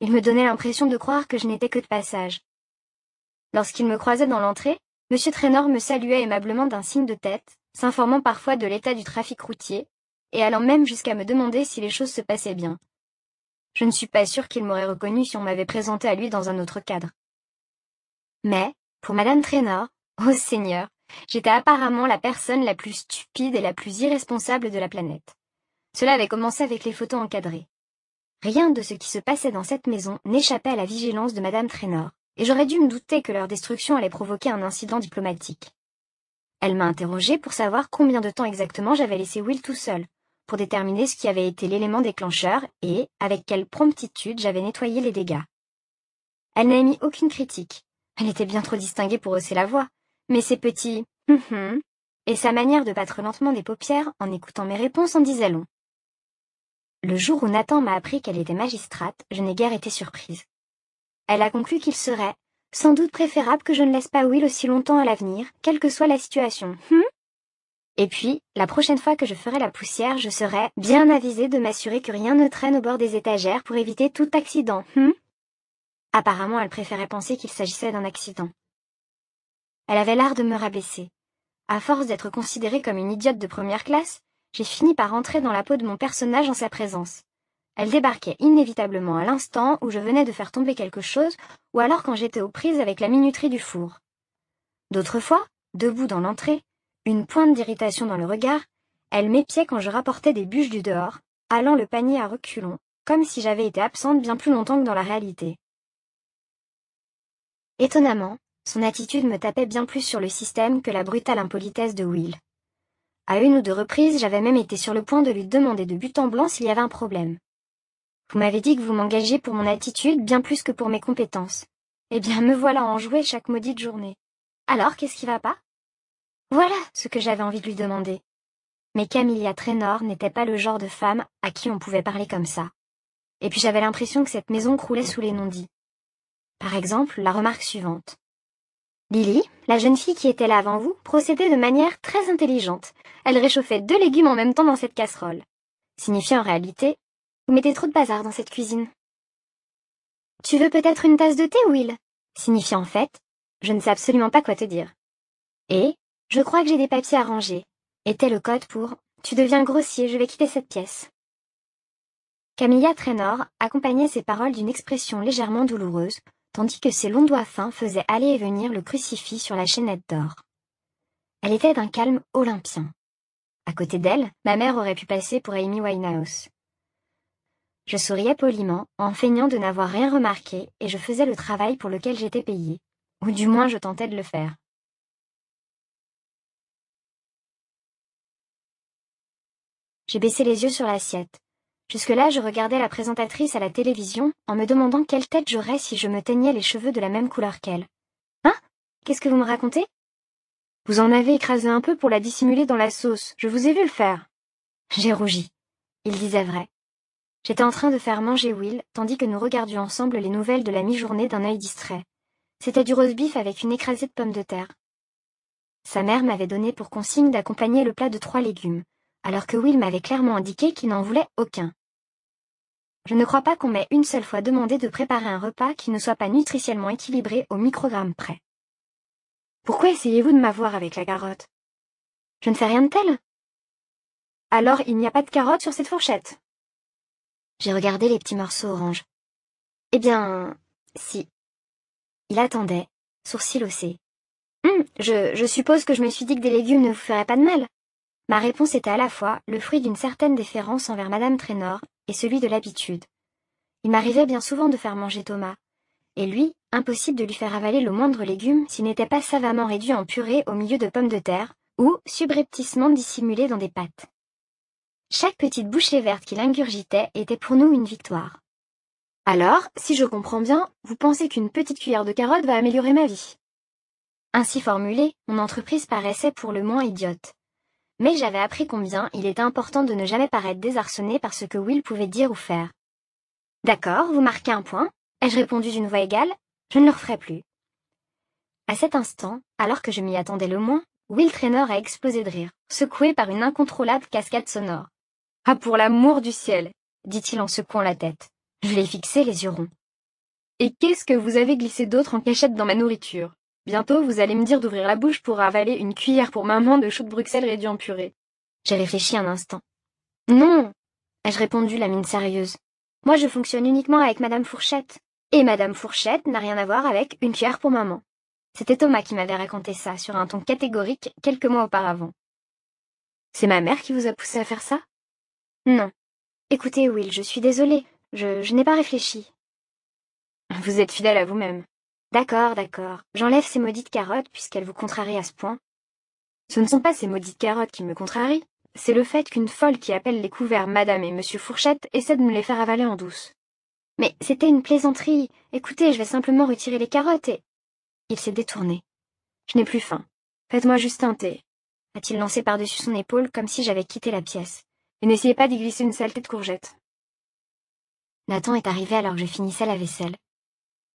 Il me donnait l'impression de croire que je n'étais que de passage. Lorsqu'il me croisait dans l'entrée, M. Trénor me saluait aimablement d'un signe de tête, s'informant parfois de l'état du trafic routier, et allant même jusqu'à me demander si les choses se passaient bien. Je ne suis pas sûre qu'il m'aurait reconnu si on m'avait présenté à lui dans un autre cadre. Mais, pour Madame Trénor, ô oh Seigneur, j'étais apparemment la personne la plus stupide et la plus irresponsable de la planète. Cela avait commencé avec les photos encadrées. Rien de ce qui se passait dans cette maison n'échappait à la vigilance de Madame Trénor, et j'aurais dû me douter que leur destruction allait provoquer un incident diplomatique. Elle m'a interrogé pour savoir combien de temps exactement j'avais laissé Will tout seul, pour déterminer ce qui avait été l'élément déclencheur et avec quelle promptitude j'avais nettoyé les dégâts. Elle n'a émis aucune critique. Elle était bien trop distinguée pour hausser la voix, mais ses petits hum hum et sa manière de battre lentement des paupières en écoutant mes réponses en disaient long. Le jour où Nathan m'a appris qu'elle était magistrate, je n'ai guère été surprise. Elle a conclu qu'il serait, sans doute préférable que je ne laisse pas Will aussi longtemps à l'avenir, quelle que soit la situation. Hum et puis, la prochaine fois que je ferai la poussière, je serai bien avisée de m'assurer que rien ne traîne au bord des étagères pour éviter tout accident. Hum Apparemment, elle préférait penser qu'il s'agissait d'un accident. Elle avait l'art de me rabaisser. À force d'être considérée comme une idiote de première classe, j'ai fini par entrer dans la peau de mon personnage en sa présence. Elle débarquait inévitablement à l'instant où je venais de faire tomber quelque chose, ou alors quand j'étais aux prises avec la minuterie du four. D'autres fois, debout dans l'entrée, une pointe d'irritation dans le regard, elle m'épiait quand je rapportais des bûches du dehors, allant le panier à reculons, comme si j'avais été absente bien plus longtemps que dans la réalité. Étonnamment, son attitude me tapait bien plus sur le système que la brutale impolitesse de Will. À une ou deux reprises, j'avais même été sur le point de lui demander de but en blanc s'il y avait un problème. Vous m'avez dit que vous m'engagez pour mon attitude bien plus que pour mes compétences. Eh bien, me voilà en jouer chaque maudite journée. Alors, qu'est-ce qui va pas Voilà ce que j'avais envie de lui demander. Mais Camilla Trénor n'était pas le genre de femme à qui on pouvait parler comme ça. Et puis j'avais l'impression que cette maison croulait sous les non-dits. Par exemple, la remarque suivante. « Lily, la jeune fille qui était là avant vous, procédait de manière très intelligente. Elle réchauffait deux légumes en même temps dans cette casserole. Signifiant en réalité, vous mettez trop de bazar dans cette cuisine. Tu veux peut-être une tasse de thé, Will Signifiant en fait, je ne sais absolument pas quoi te dire. Et, je crois que j'ai des papiers à ranger. Était le code pour Tu deviens grossier, je vais quitter cette pièce. Camilla Trenor accompagnait ces paroles d'une expression légèrement douloureuse, tandis que ses longs doigts fins faisaient aller et venir le crucifix sur la chaînette d'or. Elle était d'un calme olympien. À côté d'elle, ma mère aurait pu passer pour Amy Winehouse. Je souriais poliment, en feignant de n'avoir rien remarqué, et je faisais le travail pour lequel j'étais payée, ou du moins je tentais de le faire. J'ai baissé les yeux sur l'assiette, Jusque-là, je regardais la présentatrice à la télévision, en me demandant quelle tête j'aurais si je me teignais les cheveux de la même couleur qu'elle. Hein Qu'est-ce que vous me racontez Vous en avez écrasé un peu pour la dissimuler dans la sauce, je vous ai vu le faire. J'ai rougi. Il disait vrai. J'étais en train de faire manger Will, tandis que nous regardions ensemble les nouvelles de la mi-journée d'un œil distrait. C'était du roast beef avec une écrasée de pommes de terre. Sa mère m'avait donné pour consigne d'accompagner le plat de trois légumes, alors que Will m'avait clairement indiqué qu'il n'en voulait aucun. Je ne crois pas qu'on m'ait une seule fois demandé de préparer un repas qui ne soit pas nutritionnellement équilibré au microgramme près. Pourquoi essayez-vous de m'avoir avec la carotte Je ne fais rien de tel. Alors il n'y a pas de carotte sur cette fourchette. J'ai regardé les petits morceaux orange. Eh bien, si. Il attendait, sourcil haussé. Hum, je, suppose que je me suis dit que des légumes ne vous feraient pas de mal. Ma réponse était à la fois le fruit d'une certaine déférence envers Madame et celui de l'habitude. Il m'arrivait bien souvent de faire manger Thomas. Et lui, impossible de lui faire avaler le moindre légume s'il n'était pas savamment réduit en purée au milieu de pommes de terre, ou subrepticement dissimulé dans des pâtes. Chaque petite bouchée verte qu'il ingurgitait était pour nous une victoire. Alors, si je comprends bien, vous pensez qu'une petite cuillère de carotte va améliorer ma vie. Ainsi formulée, mon entreprise paraissait pour le moins idiote mais j'avais appris combien il était important de ne jamais paraître désarçonné par ce que Will pouvait dire ou faire. D'accord, vous marquez un point, ai-je répondu d'une voix égale, je ne le referai plus. À cet instant, alors que je m'y attendais le moins, Will Trainer a explosé de rire, secoué par une incontrôlable cascade sonore. Ah pour l'amour du ciel dit-il en secouant la tête. Je l'ai fixé les yeux ronds. Et qu'est-ce que vous avez glissé d'autre en cachette dans ma nourriture Bientôt vous allez me dire d'ouvrir la bouche pour avaler une cuillère pour maman de choux de Bruxelles réduit en purée. J'ai réfléchi un instant. Non ai-je répondu la mine sérieuse. Moi je fonctionne uniquement avec Madame Fourchette. Et Madame Fourchette n'a rien à voir avec une cuillère pour maman. C'était Thomas qui m'avait raconté ça sur un ton catégorique quelques mois auparavant. C'est ma mère qui vous a poussé à faire ça Non. Écoutez, Will, je suis désolée. je n'ai pas réfléchi. Vous êtes fidèle à vous-même. D'accord, d'accord, j'enlève ces maudites carottes puisqu'elles vous contrarient à ce point. Ce ne sont pas ces maudites carottes qui me contrarient, c'est le fait qu'une folle qui appelle les couverts Madame et Monsieur Fourchette essaie de me les faire avaler en douce. Mais c'était une plaisanterie. Écoutez, je vais simplement retirer les carottes et. Il s'est détourné. Je n'ai plus faim. Faites-moi juste un thé. A-t-il lancé par-dessus son épaule comme si j'avais quitté la pièce. Et n'essayez pas d'y glisser une saleté de courgette. Nathan est arrivé alors que je finissais la vaisselle.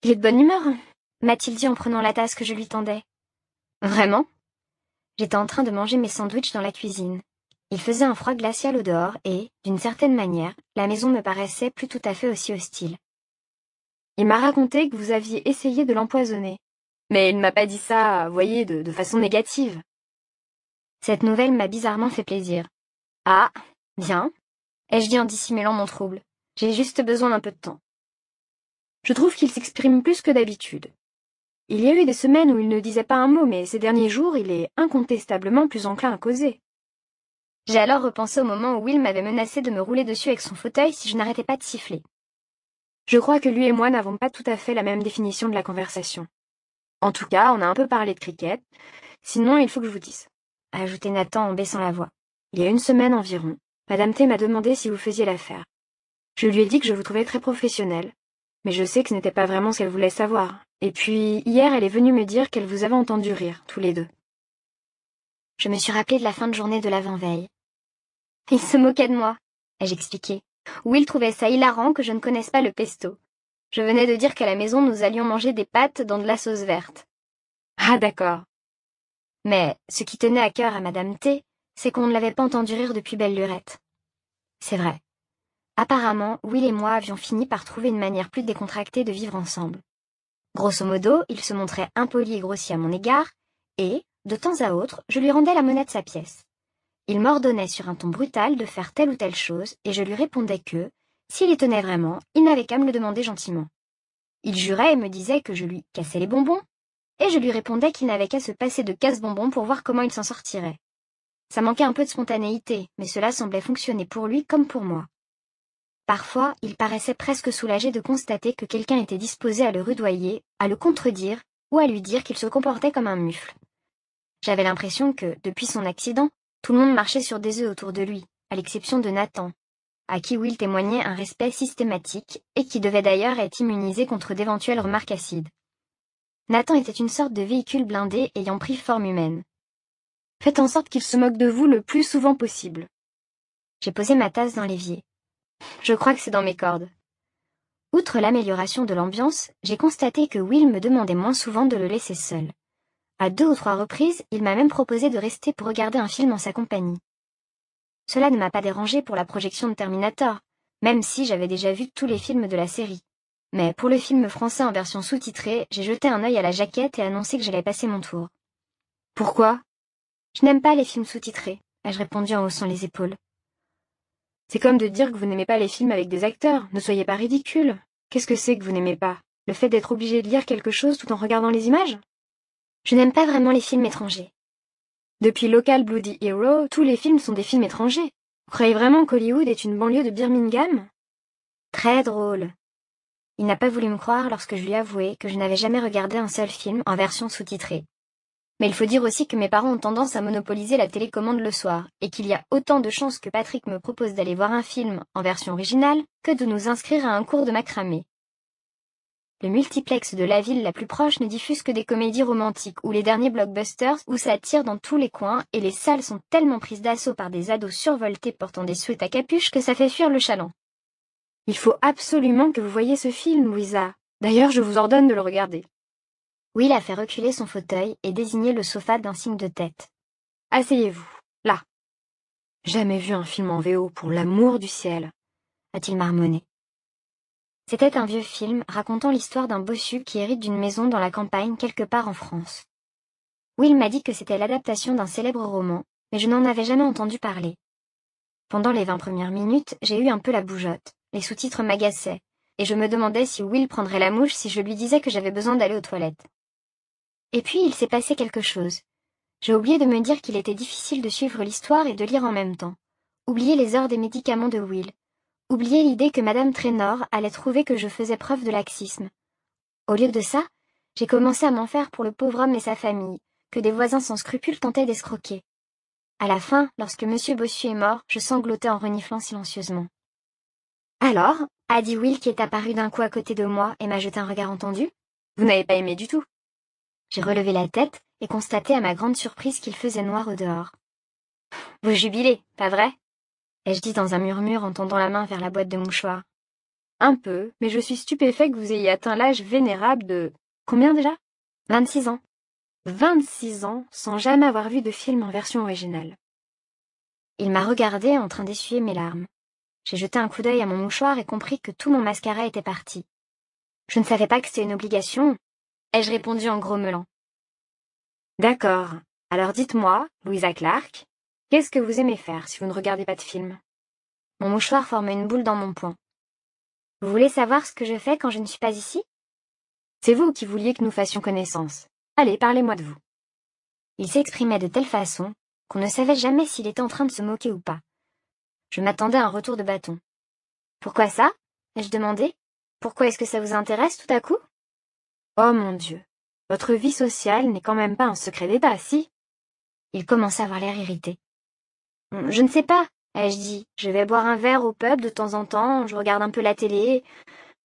Il est de bonne humeur. Hein m'a-t-il dit en prenant la tasse que je lui tendais. Vraiment J'étais en train de manger mes sandwichs dans la cuisine. Il faisait un froid glacial au dehors et, d'une certaine manière, la maison me paraissait plus tout à fait aussi hostile. Il m'a raconté que vous aviez essayé de l'empoisonner. Mais il ne m'a pas dit ça, voyez, de façon négative. Cette nouvelle m'a bizarrement fait plaisir. Ah, bien, ai-je dit en dissimulant mon trouble. J'ai juste besoin d'un peu de temps. Je trouve qu'il s'exprime plus que d'habitude. Il y a eu des semaines où il ne disait pas un mot, mais ces derniers jours, il est incontestablement plus enclin à causer. J'ai alors repensé au moment où Will m'avait menacé de me rouler dessus avec son fauteuil si je n'arrêtais pas de siffler. Je crois que lui et moi n'avons pas tout à fait la même définition de la conversation. En tout cas, on a un peu parlé de cricket. Sinon, il faut que je vous dise. Ajoutait Nathan en baissant la voix. Il y a une semaine environ, Madame T m'a demandé si vous faisiez l'affaire. Je lui ai dit que je vous trouvais très professionnel, mais je sais que ce n'était pas vraiment ce qu'elle voulait savoir. Et puis, hier, elle est venue me dire qu'elle vous avait entendu rire, tous les deux. Je me suis rappelé de la fin de journée de l'avant-veille. Il se moquait de moi, ai-je expliqué. il trouvait ça hilarant que je ne connaisse pas le pesto. Je venais de dire qu'à la maison nous allions manger des pâtes dans de la sauce verte. Ah d'accord. Mais ce qui tenait à cœur à Madame T, c'est qu'on ne l'avait pas entendu rire depuis belle lurette. C'est vrai. Apparemment, Will et moi avions fini par trouver une manière plus décontractée de vivre ensemble. Grosso modo, il se montrait impoli et grossier à mon égard, et, de temps à autre, je lui rendais la monnaie de sa pièce. Il m'ordonnait sur un ton brutal de faire telle ou telle chose, et je lui répondais que, s'il y tenait vraiment, il n'avait qu'à me le demander gentiment. Il jurait et me disait que je lui cassais les bonbons, et je lui répondais qu'il n'avait qu'à se passer de casse-bonbons pour voir comment il s'en sortirait. Ça manquait un peu de spontanéité, mais cela semblait fonctionner pour lui comme pour moi. Parfois, il paraissait presque soulagé de constater que quelqu'un était disposé à le rudoyer, à le contredire, ou à lui dire qu'il se comportait comme un mufle. J'avais l'impression que, depuis son accident, tout le monde marchait sur des œufs autour de lui, à l'exception de Nathan, à qui Will témoignait un respect systématique, et qui devait d'ailleurs être immunisé contre d'éventuelles remarques acides. Nathan était une sorte de véhicule blindé ayant pris forme humaine. Faites en sorte qu'il se moque de vous le plus souvent possible. J'ai posé ma tasse dans l'évier. Je crois que c'est dans mes cordes. Outre l'amélioration de l'ambiance, j'ai constaté que Will me demandait moins souvent de le laisser seul. À deux ou trois reprises, il m'a même proposé de rester pour regarder un film en sa compagnie. Cela ne m'a pas dérangé pour la projection de Terminator, même si j'avais déjà vu tous les films de la série. Mais pour le film français en version sous-titrée, j'ai jeté un œil à la jaquette et annoncé que j'allais passer mon tour. Pourquoi Je n'aime pas les films sous-titrés, ai-je répondu en haussant les épaules. C'est comme de dire que vous n'aimez pas les films avec des acteurs, ne soyez pas ridicule. Qu'est-ce que c'est que vous n'aimez pas Le fait d'être obligé de lire quelque chose tout en regardant les images Je n'aime pas vraiment les films étrangers. Depuis Local Bloody Hero, tous les films sont des films étrangers. Vous croyez vraiment qu'Hollywood est une banlieue de Birmingham Très drôle. Il n'a pas voulu me croire lorsque je lui avouais que je n'avais jamais regardé un seul film en version sous-titrée. Mais il faut dire aussi que mes parents ont tendance à monopoliser la télécommande le soir, et qu'il y a autant de chances que Patrick me propose d'aller voir un film, en version originale, que de nous inscrire à un cours de macramé. Le multiplex de la ville la plus proche ne diffuse que des comédies romantiques ou les derniers blockbusters où ça tire dans tous les coins et les salles sont tellement prises d'assaut par des ados survoltés portant des sweats à capuche que ça fait fuir le chaland. Il faut absolument que vous voyez ce film, Louisa. D'ailleurs, je vous ordonne de le regarder. Will a fait reculer son fauteuil et désigné le sofa d'un signe de tête. Asseyez-vous, là. Jamais vu un film en VO, pour l'amour du ciel, a-t-il marmonné. C'était un vieux film racontant l'histoire d'un bossu qui hérite d'une maison dans la campagne quelque part en France. Will m'a dit que c'était l'adaptation d'un célèbre roman, mais je n'en avais jamais entendu parler. Pendant les vingt premières minutes, j'ai eu un peu la bougeotte, les sous-titres m'agaçaient, et je me demandais si Will prendrait la mouche si je lui disais que j'avais besoin d'aller aux toilettes. Et puis il s'est passé quelque chose. J'ai oublié de me dire qu'il était difficile de suivre l'histoire et de lire en même temps. Oublier les heures des médicaments de Will. Oublier l'idée que Madame Trénor allait trouver que je faisais preuve de laxisme. Au lieu de ça, j'ai commencé à m'en faire pour le pauvre homme et sa famille, que des voisins sans scrupules tentaient d'escroquer. À la fin, lorsque Monsieur Bossu est mort, je sanglotais en reniflant silencieusement. Alors, a dit Will qui est apparu d'un coup à côté de moi et m'a jeté un regard entendu, vous n'avez pas aimé du tout. J'ai relevé la tête, et constaté à ma grande surprise qu'il faisait noir au dehors. Vous jubilez, pas vrai ai-je dit dans un murmure en tendant la main vers la boîte de mouchoirs. Un peu, mais je suis stupéfait que vous ayez atteint l'âge vénérable de. Combien déjà Vingt-six ans. Vingt-six ans sans jamais avoir vu de film en version originale. Il m'a regardé en train d'essuyer mes larmes. J'ai jeté un coup d'œil à mon mouchoir et compris que tout mon mascara était parti. Je ne savais pas que c'était une obligation, ai-je répondu en grommelant. D'accord. Alors dites-moi, Louisa Clark, qu'est-ce que vous aimez faire si vous ne regardez pas de film Mon mouchoir formait une boule dans mon poing. Vous voulez savoir ce que je fais quand je ne suis pas ici C'est vous qui vouliez que nous fassions connaissance. Allez, parlez-moi de vous. Il s'exprimait de telle façon qu'on ne savait jamais s'il était en train de se moquer ou pas. Je m'attendais à un retour de bâton. Pourquoi ça ai-je demandé. Pourquoi est-ce que ça vous intéresse tout à coup Oh mon Dieu, votre vie sociale n'est quand même pas un secret d'État, si Il commence à avoir l'air irrité. Hum, je ne sais pas, ai-je dit. Je vais boire un verre au pub de temps en temps, je regarde un peu la télé.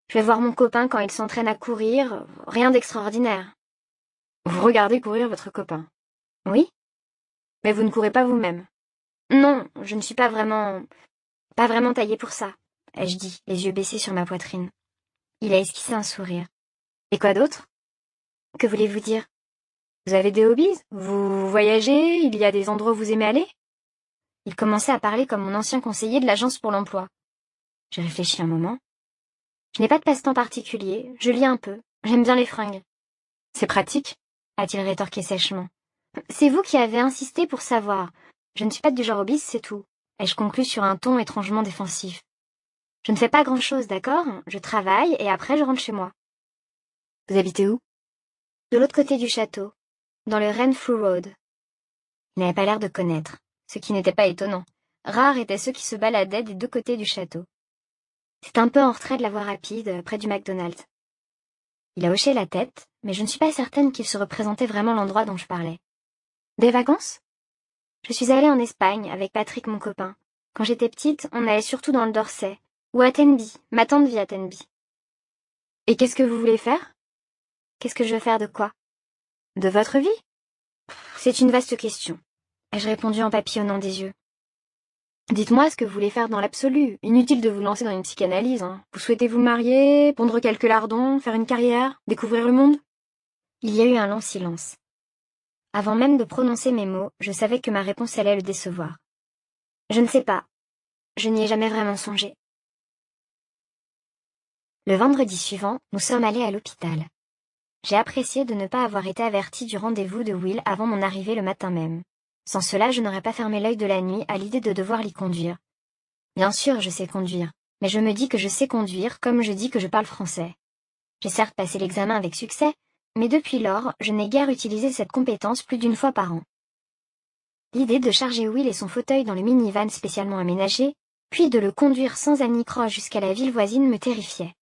Je vais voir mon copain quand il s'entraîne à courir, rien d'extraordinaire. Vous regardez courir votre copain Oui. Mais vous ne courez pas vous-même Non, je ne suis pas vraiment. pas vraiment taillée pour ça, ai-je dit, les yeux baissés sur ma poitrine. Il a esquissé un sourire. Et quoi d'autre Que voulez-vous dire Vous avez des hobbies Vous voyagez Il y a des endroits où vous aimez aller Il commençait à parler comme mon ancien conseiller de l'agence pour l'emploi. Je réfléchis un moment. Je n'ai pas de passe-temps particulier, je lis un peu, j'aime bien les fringues. C'est pratique, a-t-il rétorqué sèchement. C'est vous qui avez insisté pour savoir. Je ne suis pas du genre hobbyiste, c'est tout. Ai-je conclu sur un ton étrangement défensif. Je ne fais pas grand-chose, d'accord Je travaille et après je rentre chez moi. Vous habitez où De l'autre côté du château, dans le Renfrew Road. Il n'avait pas l'air de connaître, ce qui n'était pas étonnant. Rares étaient ceux qui se baladaient des deux côtés du château. C'est un peu en retrait de la voie rapide, euh, près du McDonald's. Il a hoché la tête, mais je ne suis pas certaine qu'il se représentait vraiment l'endroit dont je parlais. Des vacances Je suis allée en Espagne avec Patrick, mon copain. Quand j'étais petite, on allait surtout dans le Dorset, ou à Tenby. Ma tante vit à Tenby. Et qu'est-ce que vous voulez faire Qu'est-ce que je veux faire de quoi De votre vie C'est une vaste question, ai-je répondu en papillonnant des yeux. Dites-moi ce que vous voulez faire dans l'absolu. Inutile de vous lancer dans une psychanalyse. Hein. Vous souhaitez vous marier, pondre quelques lardons, faire une carrière, découvrir le monde Il y a eu un long silence. Avant même de prononcer mes mots, je savais que ma réponse allait le décevoir. Je ne sais pas. Je n'y ai jamais vraiment songé. Le vendredi suivant, nous sommes allés à l'hôpital. J'ai apprécié de ne pas avoir été averti du rendez-vous de Will avant mon arrivée le matin même. Sans cela je n'aurais pas fermé l'œil de la nuit à l'idée de devoir l'y conduire. Bien sûr je sais conduire, mais je me dis que je sais conduire comme je dis que je parle français. J'ai certes passé l'examen avec succès, mais depuis lors, je n'ai guère utilisé cette compétence plus d'une fois par an. L'idée de charger Will et son fauteuil dans le minivan spécialement aménagé, puis de le conduire sans amicro jusqu'à la ville voisine me terrifiait.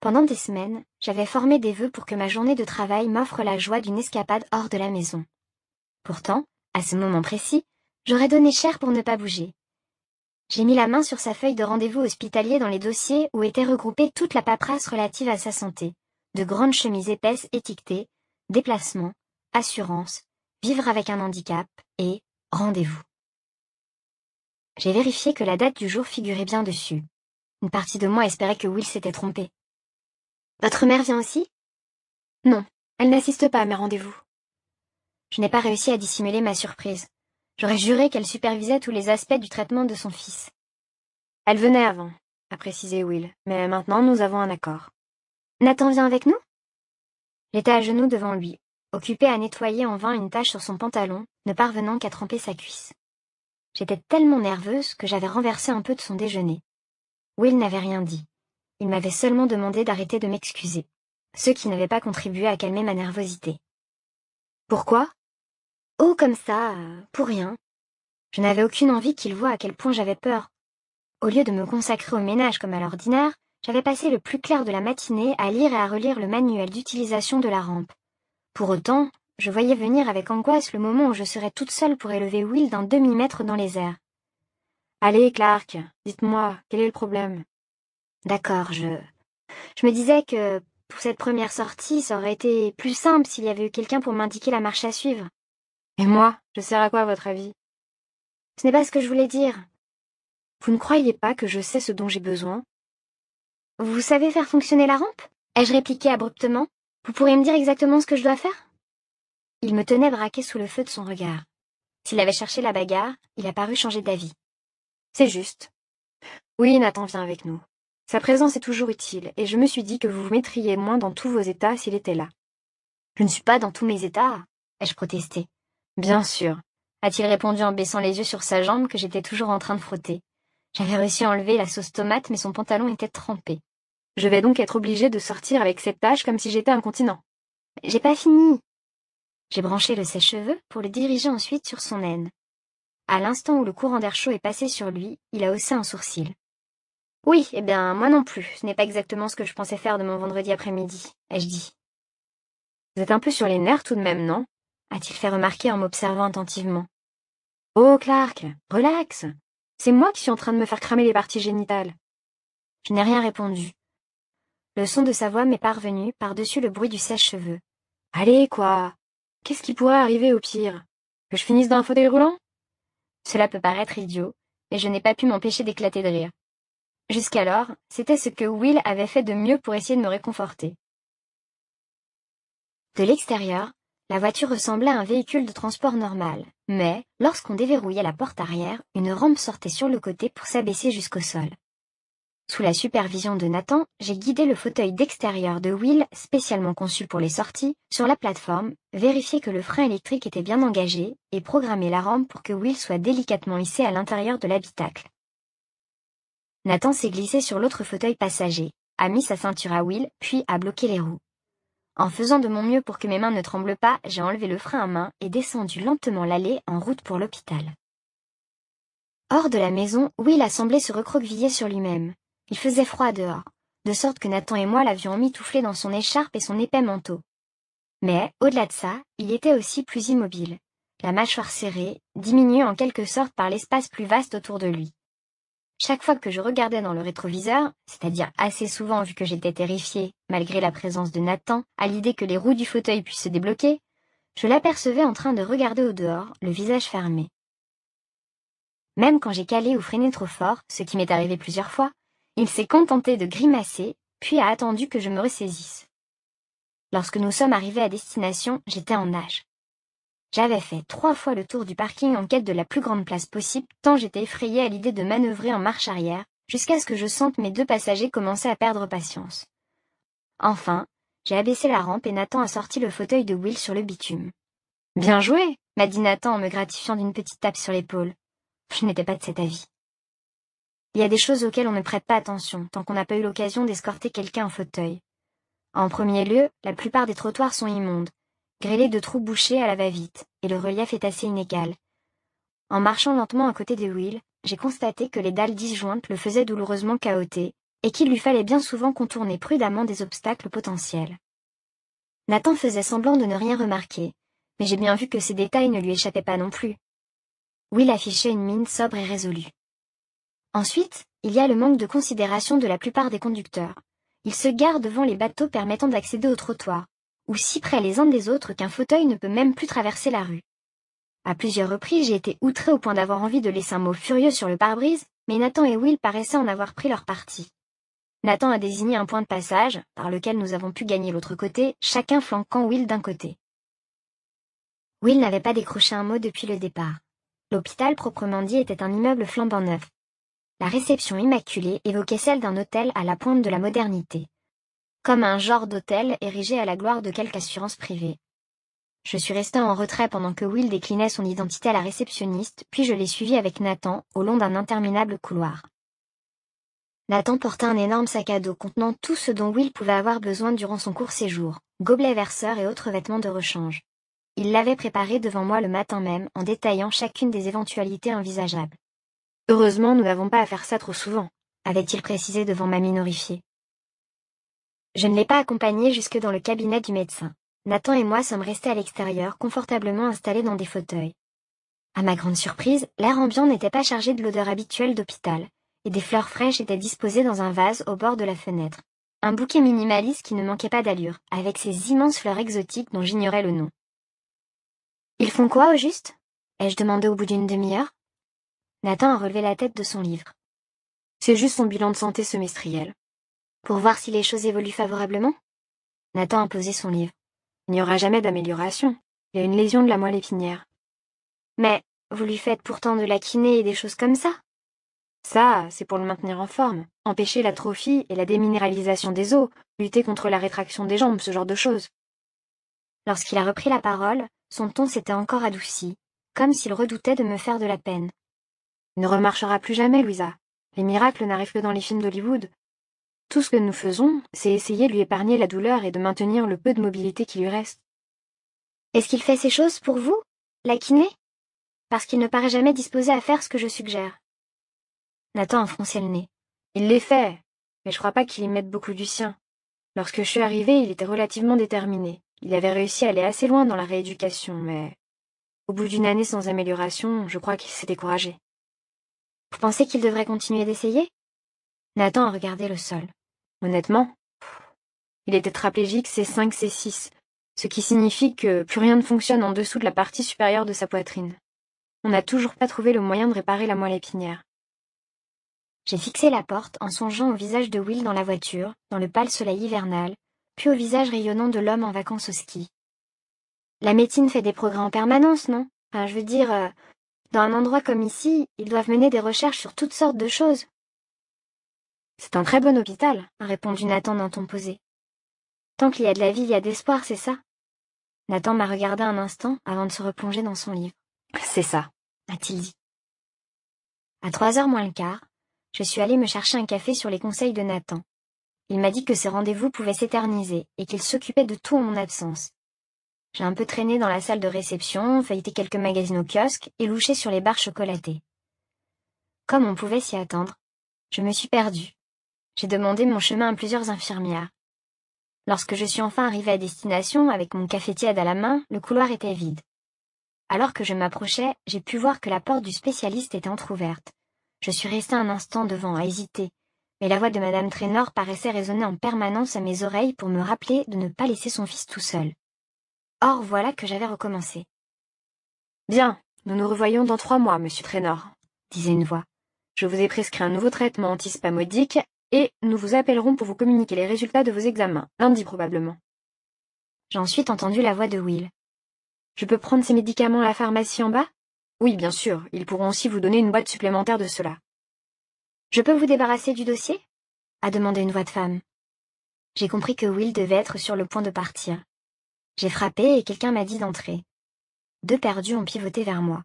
Pendant des semaines, j'avais formé des vœux pour que ma journée de travail m'offre la joie d'une escapade hors de la maison. Pourtant, à ce moment précis, j'aurais donné cher pour ne pas bouger. J'ai mis la main sur sa feuille de rendez-vous hospitalier dans les dossiers où était regroupée toute la paperasse relative à sa santé. De grandes chemises épaisses étiquetées, déplacement, assurance, vivre avec un handicap et rendez-vous. J'ai vérifié que la date du jour figurait bien dessus. Une partie de moi espérait que Will s'était trompé. Votre mère vient aussi Non, elle n'assiste pas à mes rendez-vous. Je n'ai pas réussi à dissimuler ma surprise. J'aurais juré qu'elle supervisait tous les aspects du traitement de son fils. Elle venait avant, a précisé Will, mais maintenant nous avons un accord. Nathan vient avec nous J'étais à genoux devant lui, occupé à nettoyer en vain une tache sur son pantalon, ne parvenant qu'à tremper sa cuisse. J'étais tellement nerveuse que j'avais renversé un peu de son déjeuner. Will n'avait rien dit il m'avait seulement demandé d'arrêter de m'excuser. Ce qui n'avait pas contribué à calmer ma nervosité. Pourquoi Oh, comme ça, euh, pour rien. Je n'avais aucune envie qu'il voie à quel point j'avais peur. Au lieu de me consacrer au ménage comme à l'ordinaire, j'avais passé le plus clair de la matinée à lire et à relire le manuel d'utilisation de la rampe. Pour autant, je voyais venir avec angoisse le moment où je serais toute seule pour élever Will d'un demi-mètre dans les airs. Allez, Clark, dites-moi, quel est le problème D'accord, je... Je me disais que pour cette première sortie, ça aurait été plus simple s'il y avait eu quelqu'un pour m'indiquer la marche à suivre. Et moi, je sers à quoi votre avis Ce n'est pas ce que je voulais dire. Vous ne croyez pas que je sais ce dont j'ai besoin Vous savez faire fonctionner la rampe ai-je répliqué abruptement. Vous pourriez me dire exactement ce que je dois faire Il me tenait braqué sous le feu de son regard. S'il avait cherché la bagarre, il a paru changer d'avis. C'est juste. Oui, Nathan, viens avec nous. Sa présence est toujours utile, et je me suis dit que vous vous mettriez moins dans tous vos états s'il était là. Je ne suis pas dans tous mes états, ai-je protesté. Bien sûr, a-t-il répondu en baissant les yeux sur sa jambe que j'étais toujours en train de frotter. J'avais réussi à enlever la sauce tomate, mais son pantalon était trempé. Je vais donc être obligée de sortir avec cette tache comme si j'étais un continent. »« J'ai pas fini. J'ai branché le sèche-cheveux pour le diriger ensuite sur son aine. À l'instant où le courant d'air chaud est passé sur lui, il a haussé un sourcil. Oui, eh bien, moi non plus. Ce n'est pas exactement ce que je pensais faire de mon vendredi après-midi, ai-je dit. Vous êtes un peu sur les nerfs tout de même, non a-t-il fait remarquer en m'observant attentivement. Oh, Clark, relax. C'est moi qui suis en train de me faire cramer les parties génitales. Je n'ai rien répondu. Le son de sa voix m'est parvenu par-dessus le bruit du sèche-cheveux. Allez, quoi Qu'est-ce qui pourrait arriver au pire Que je finisse dans un fauteuil roulant Cela peut paraître idiot, mais je n'ai pas pu m'empêcher d'éclater de rire. Jusqu'alors, c'était ce que Will avait fait de mieux pour essayer de me réconforter. De l'extérieur, la voiture ressemblait à un véhicule de transport normal, mais, lorsqu'on déverrouillait la porte arrière, une rampe sortait sur le côté pour s'abaisser jusqu'au sol. Sous la supervision de Nathan, j'ai guidé le fauteuil d'extérieur de Will, spécialement conçu pour les sorties, sur la plateforme, vérifié que le frein électrique était bien engagé, et programmé la rampe pour que Will soit délicatement hissé à l'intérieur de l'habitacle. Nathan s'est glissé sur l'autre fauteuil passager, a mis sa ceinture à Will, puis a bloqué les roues. En faisant de mon mieux pour que mes mains ne tremblent pas, j'ai enlevé le frein à main et descendu lentement l'allée en route pour l'hôpital. Hors de la maison, Will a semblé se recroqueviller sur lui-même. Il faisait froid dehors, de sorte que Nathan et moi l'avions mitoufflé dans son écharpe et son épais manteau. Mais, au-delà de ça, il était aussi plus immobile, la mâchoire serrée, diminuée en quelque sorte par l'espace plus vaste autour de lui. Chaque fois que je regardais dans le rétroviseur, c'est-à-dire assez souvent vu que j'étais terrifiée, malgré la présence de Nathan, à l'idée que les roues du fauteuil puissent se débloquer, je l'apercevais en train de regarder au dehors, le visage fermé. Même quand j'ai calé ou freiné trop fort, ce qui m'est arrivé plusieurs fois, il s'est contenté de grimacer, puis a attendu que je me ressaisisse. Lorsque nous sommes arrivés à destination, j'étais en nage. J'avais fait trois fois le tour du parking en quête de la plus grande place possible, tant j'étais effrayé à l'idée de manœuvrer en marche arrière, jusqu'à ce que je sente mes deux passagers commencer à perdre patience. Enfin, j'ai abaissé la rampe et Nathan a sorti le fauteuil de Will sur le bitume. Bien joué, m'a dit Nathan en me gratifiant d'une petite tape sur l'épaule. Je n'étais pas de cet avis. Il y a des choses auxquelles on ne prête pas attention tant qu'on n'a pas eu l'occasion d'escorter quelqu'un en fauteuil. En premier lieu, la plupart des trottoirs sont immondes, Grêlé de trous bouchés à la va-vite, et le relief est assez inégal. En marchant lentement à côté de Will, j'ai constaté que les dalles disjointes le faisaient douloureusement cahoter, et qu'il lui fallait bien souvent contourner prudemment des obstacles potentiels. Nathan faisait semblant de ne rien remarquer, mais j'ai bien vu que ces détails ne lui échappaient pas non plus. Will affichait une mine sobre et résolue. Ensuite, il y a le manque de considération de la plupart des conducteurs. Ils se garent devant les bateaux permettant d'accéder au trottoir, ou si près les uns des autres qu'un fauteuil ne peut même plus traverser la rue. À plusieurs reprises j'ai été outré au point d'avoir envie de laisser un mot furieux sur le pare-brise, mais Nathan et Will paraissaient en avoir pris leur parti. Nathan a désigné un point de passage, par lequel nous avons pu gagner l'autre côté, chacun flanquant Will d'un côté. Will n'avait pas décroché un mot depuis le départ. L'hôpital proprement dit était un immeuble flambant neuf. La réception immaculée évoquait celle d'un hôtel à la pointe de la modernité comme un genre d'hôtel érigé à la gloire de quelque assurance privée. Je suis resté en retrait pendant que Will déclinait son identité à la réceptionniste, puis je l'ai suivi avec Nathan, au long d'un interminable couloir. Nathan portait un énorme sac à dos contenant tout ce dont Will pouvait avoir besoin durant son court séjour, gobelets verseurs et autres vêtements de rechange. Il l'avait préparé devant moi le matin même, en détaillant chacune des éventualités envisageables. Heureusement, nous n'avons pas à faire ça trop souvent, avait-il précisé devant ma minorifiée. Je ne l'ai pas accompagné jusque dans le cabinet du médecin. Nathan et moi sommes restés à l'extérieur, confortablement installés dans des fauteuils. À ma grande surprise, l'air ambiant n'était pas chargé de l'odeur habituelle d'hôpital, et des fleurs fraîches étaient disposées dans un vase au bord de la fenêtre. Un bouquet minimaliste qui ne manquait pas d'allure, avec ces immenses fleurs exotiques dont j'ignorais le nom. Ils font quoi au juste ai-je demandé au bout d'une demi-heure. Nathan a relevé la tête de son livre. C'est juste son bilan de santé semestriel. Pour voir si les choses évoluent favorablement Nathan a posé son livre. Il n'y aura jamais d'amélioration. Il y a une lésion de la moelle épinière. Mais, vous lui faites pourtant de la kiné et des choses comme ça Ça, c'est pour le maintenir en forme, empêcher l'atrophie et la déminéralisation des os, lutter contre la rétraction des jambes, ce genre de choses. Lorsqu'il a repris la parole, son ton s'était encore adouci, comme s'il redoutait de me faire de la peine. Il ne remarchera plus jamais, Louisa. Les miracles n'arrivent que dans les films d'Hollywood, tout ce que nous faisons, c'est essayer de lui épargner la douleur et de maintenir le peu de mobilité qui lui reste. Est-ce qu'il fait ces choses pour vous La kiné Parce qu'il ne paraît jamais disposé à faire ce que je suggère. Nathan a le nez. Il les fait, mais je crois pas qu'il y mette beaucoup du sien. Lorsque je suis arrivé, il était relativement déterminé. Il avait réussi à aller assez loin dans la rééducation, mais au bout d'une année sans amélioration, je crois qu'il s'est découragé. Vous pensez qu'il devrait continuer d'essayer Nathan a regardé le sol. Honnêtement, il était traplégique C5, C6, ce qui signifie que plus rien ne fonctionne en dessous de la partie supérieure de sa poitrine. On n'a toujours pas trouvé le moyen de réparer la moelle épinière. J'ai fixé la porte en songeant au visage de Will dans la voiture, dans le pâle soleil hivernal, puis au visage rayonnant de l'homme en vacances au ski. La médecine fait des progrès en permanence, non Enfin, je veux dire, euh, dans un endroit comme ici, ils doivent mener des recherches sur toutes sortes de choses, c'est un très bon hôpital, répondit Nathan d'un ton posé. Tant qu'il y a de la vie, il y a d'espoir, c'est ça Nathan m'a regardé un instant avant de se replonger dans son livre. C'est ça, a-t-il dit. À trois heures moins le quart, je suis allée me chercher un café sur les conseils de Nathan. Il m'a dit que ses rendez-vous pouvaient s'éterniser et qu'il s'occupait de tout en mon absence. J'ai un peu traîné dans la salle de réception, feuilleté quelques magazines au kiosque et louché sur les barres chocolatées. Comme on pouvait s'y attendre, je me suis perdue j'ai demandé mon chemin à plusieurs infirmières. Lorsque je suis enfin arrivée à destination avec mon café tiède à la main, le couloir était vide. Alors que je m'approchais, j'ai pu voir que la porte du spécialiste était entr'ouverte. Je suis restée un instant devant à hésiter, mais la voix de madame Trénor paraissait résonner en permanence à mes oreilles pour me rappeler de ne pas laisser son fils tout seul. Or voilà que j'avais recommencé. Bien, nous nous revoyons dans trois mois, monsieur Trénor, disait une voix. Je vous ai prescrit un nouveau traitement antispamodique et nous vous appellerons pour vous communiquer les résultats de vos examens, lundi probablement. J'ai ensuite entendu la voix de Will. Je peux prendre ces médicaments à la pharmacie en bas Oui, bien sûr, ils pourront aussi vous donner une boîte supplémentaire de cela. Je peux vous débarrasser du dossier a demandé une voix de femme. J'ai compris que Will devait être sur le point de partir. J'ai frappé et quelqu'un m'a dit d'entrer. Deux perdus ont pivoté vers moi.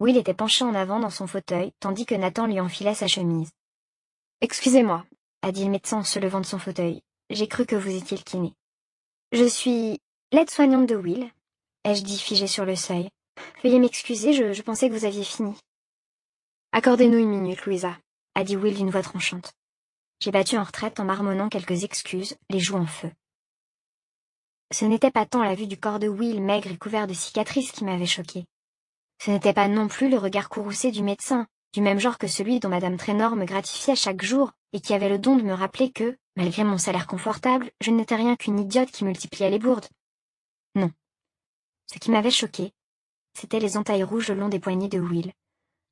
Will était penché en avant dans son fauteuil, tandis que Nathan lui enfilait sa chemise. Excusez-moi, a dit le médecin en se levant de son fauteuil. J'ai cru que vous étiez le kiné. Je suis l'aide-soignante de Will, ai-je dit figé sur le seuil. Veuillez m'excuser, je, je pensais que vous aviez fini. Accordez-nous une minute, Louisa, a dit Will d'une voix tranchante. J'ai battu en retraite en marmonnant quelques excuses, les joues en feu. Ce n'était pas tant la vue du corps de Will maigre et couvert de cicatrices qui m'avait choqué. Ce n'était pas non plus le regard courroucé du médecin, du même genre que celui dont Madame Trénor me gratifiait chaque jour, et qui avait le don de me rappeler que, malgré mon salaire confortable, je n'étais rien qu'une idiote qui multipliait les bourdes. Non. Ce qui m'avait choqué, c'était les entailles rouges le long des poignets de Will,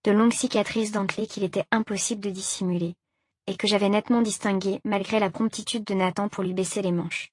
de longues cicatrices dentelées qu'il était impossible de dissimuler, et que j'avais nettement distinguées malgré la promptitude de Nathan pour lui baisser les manches.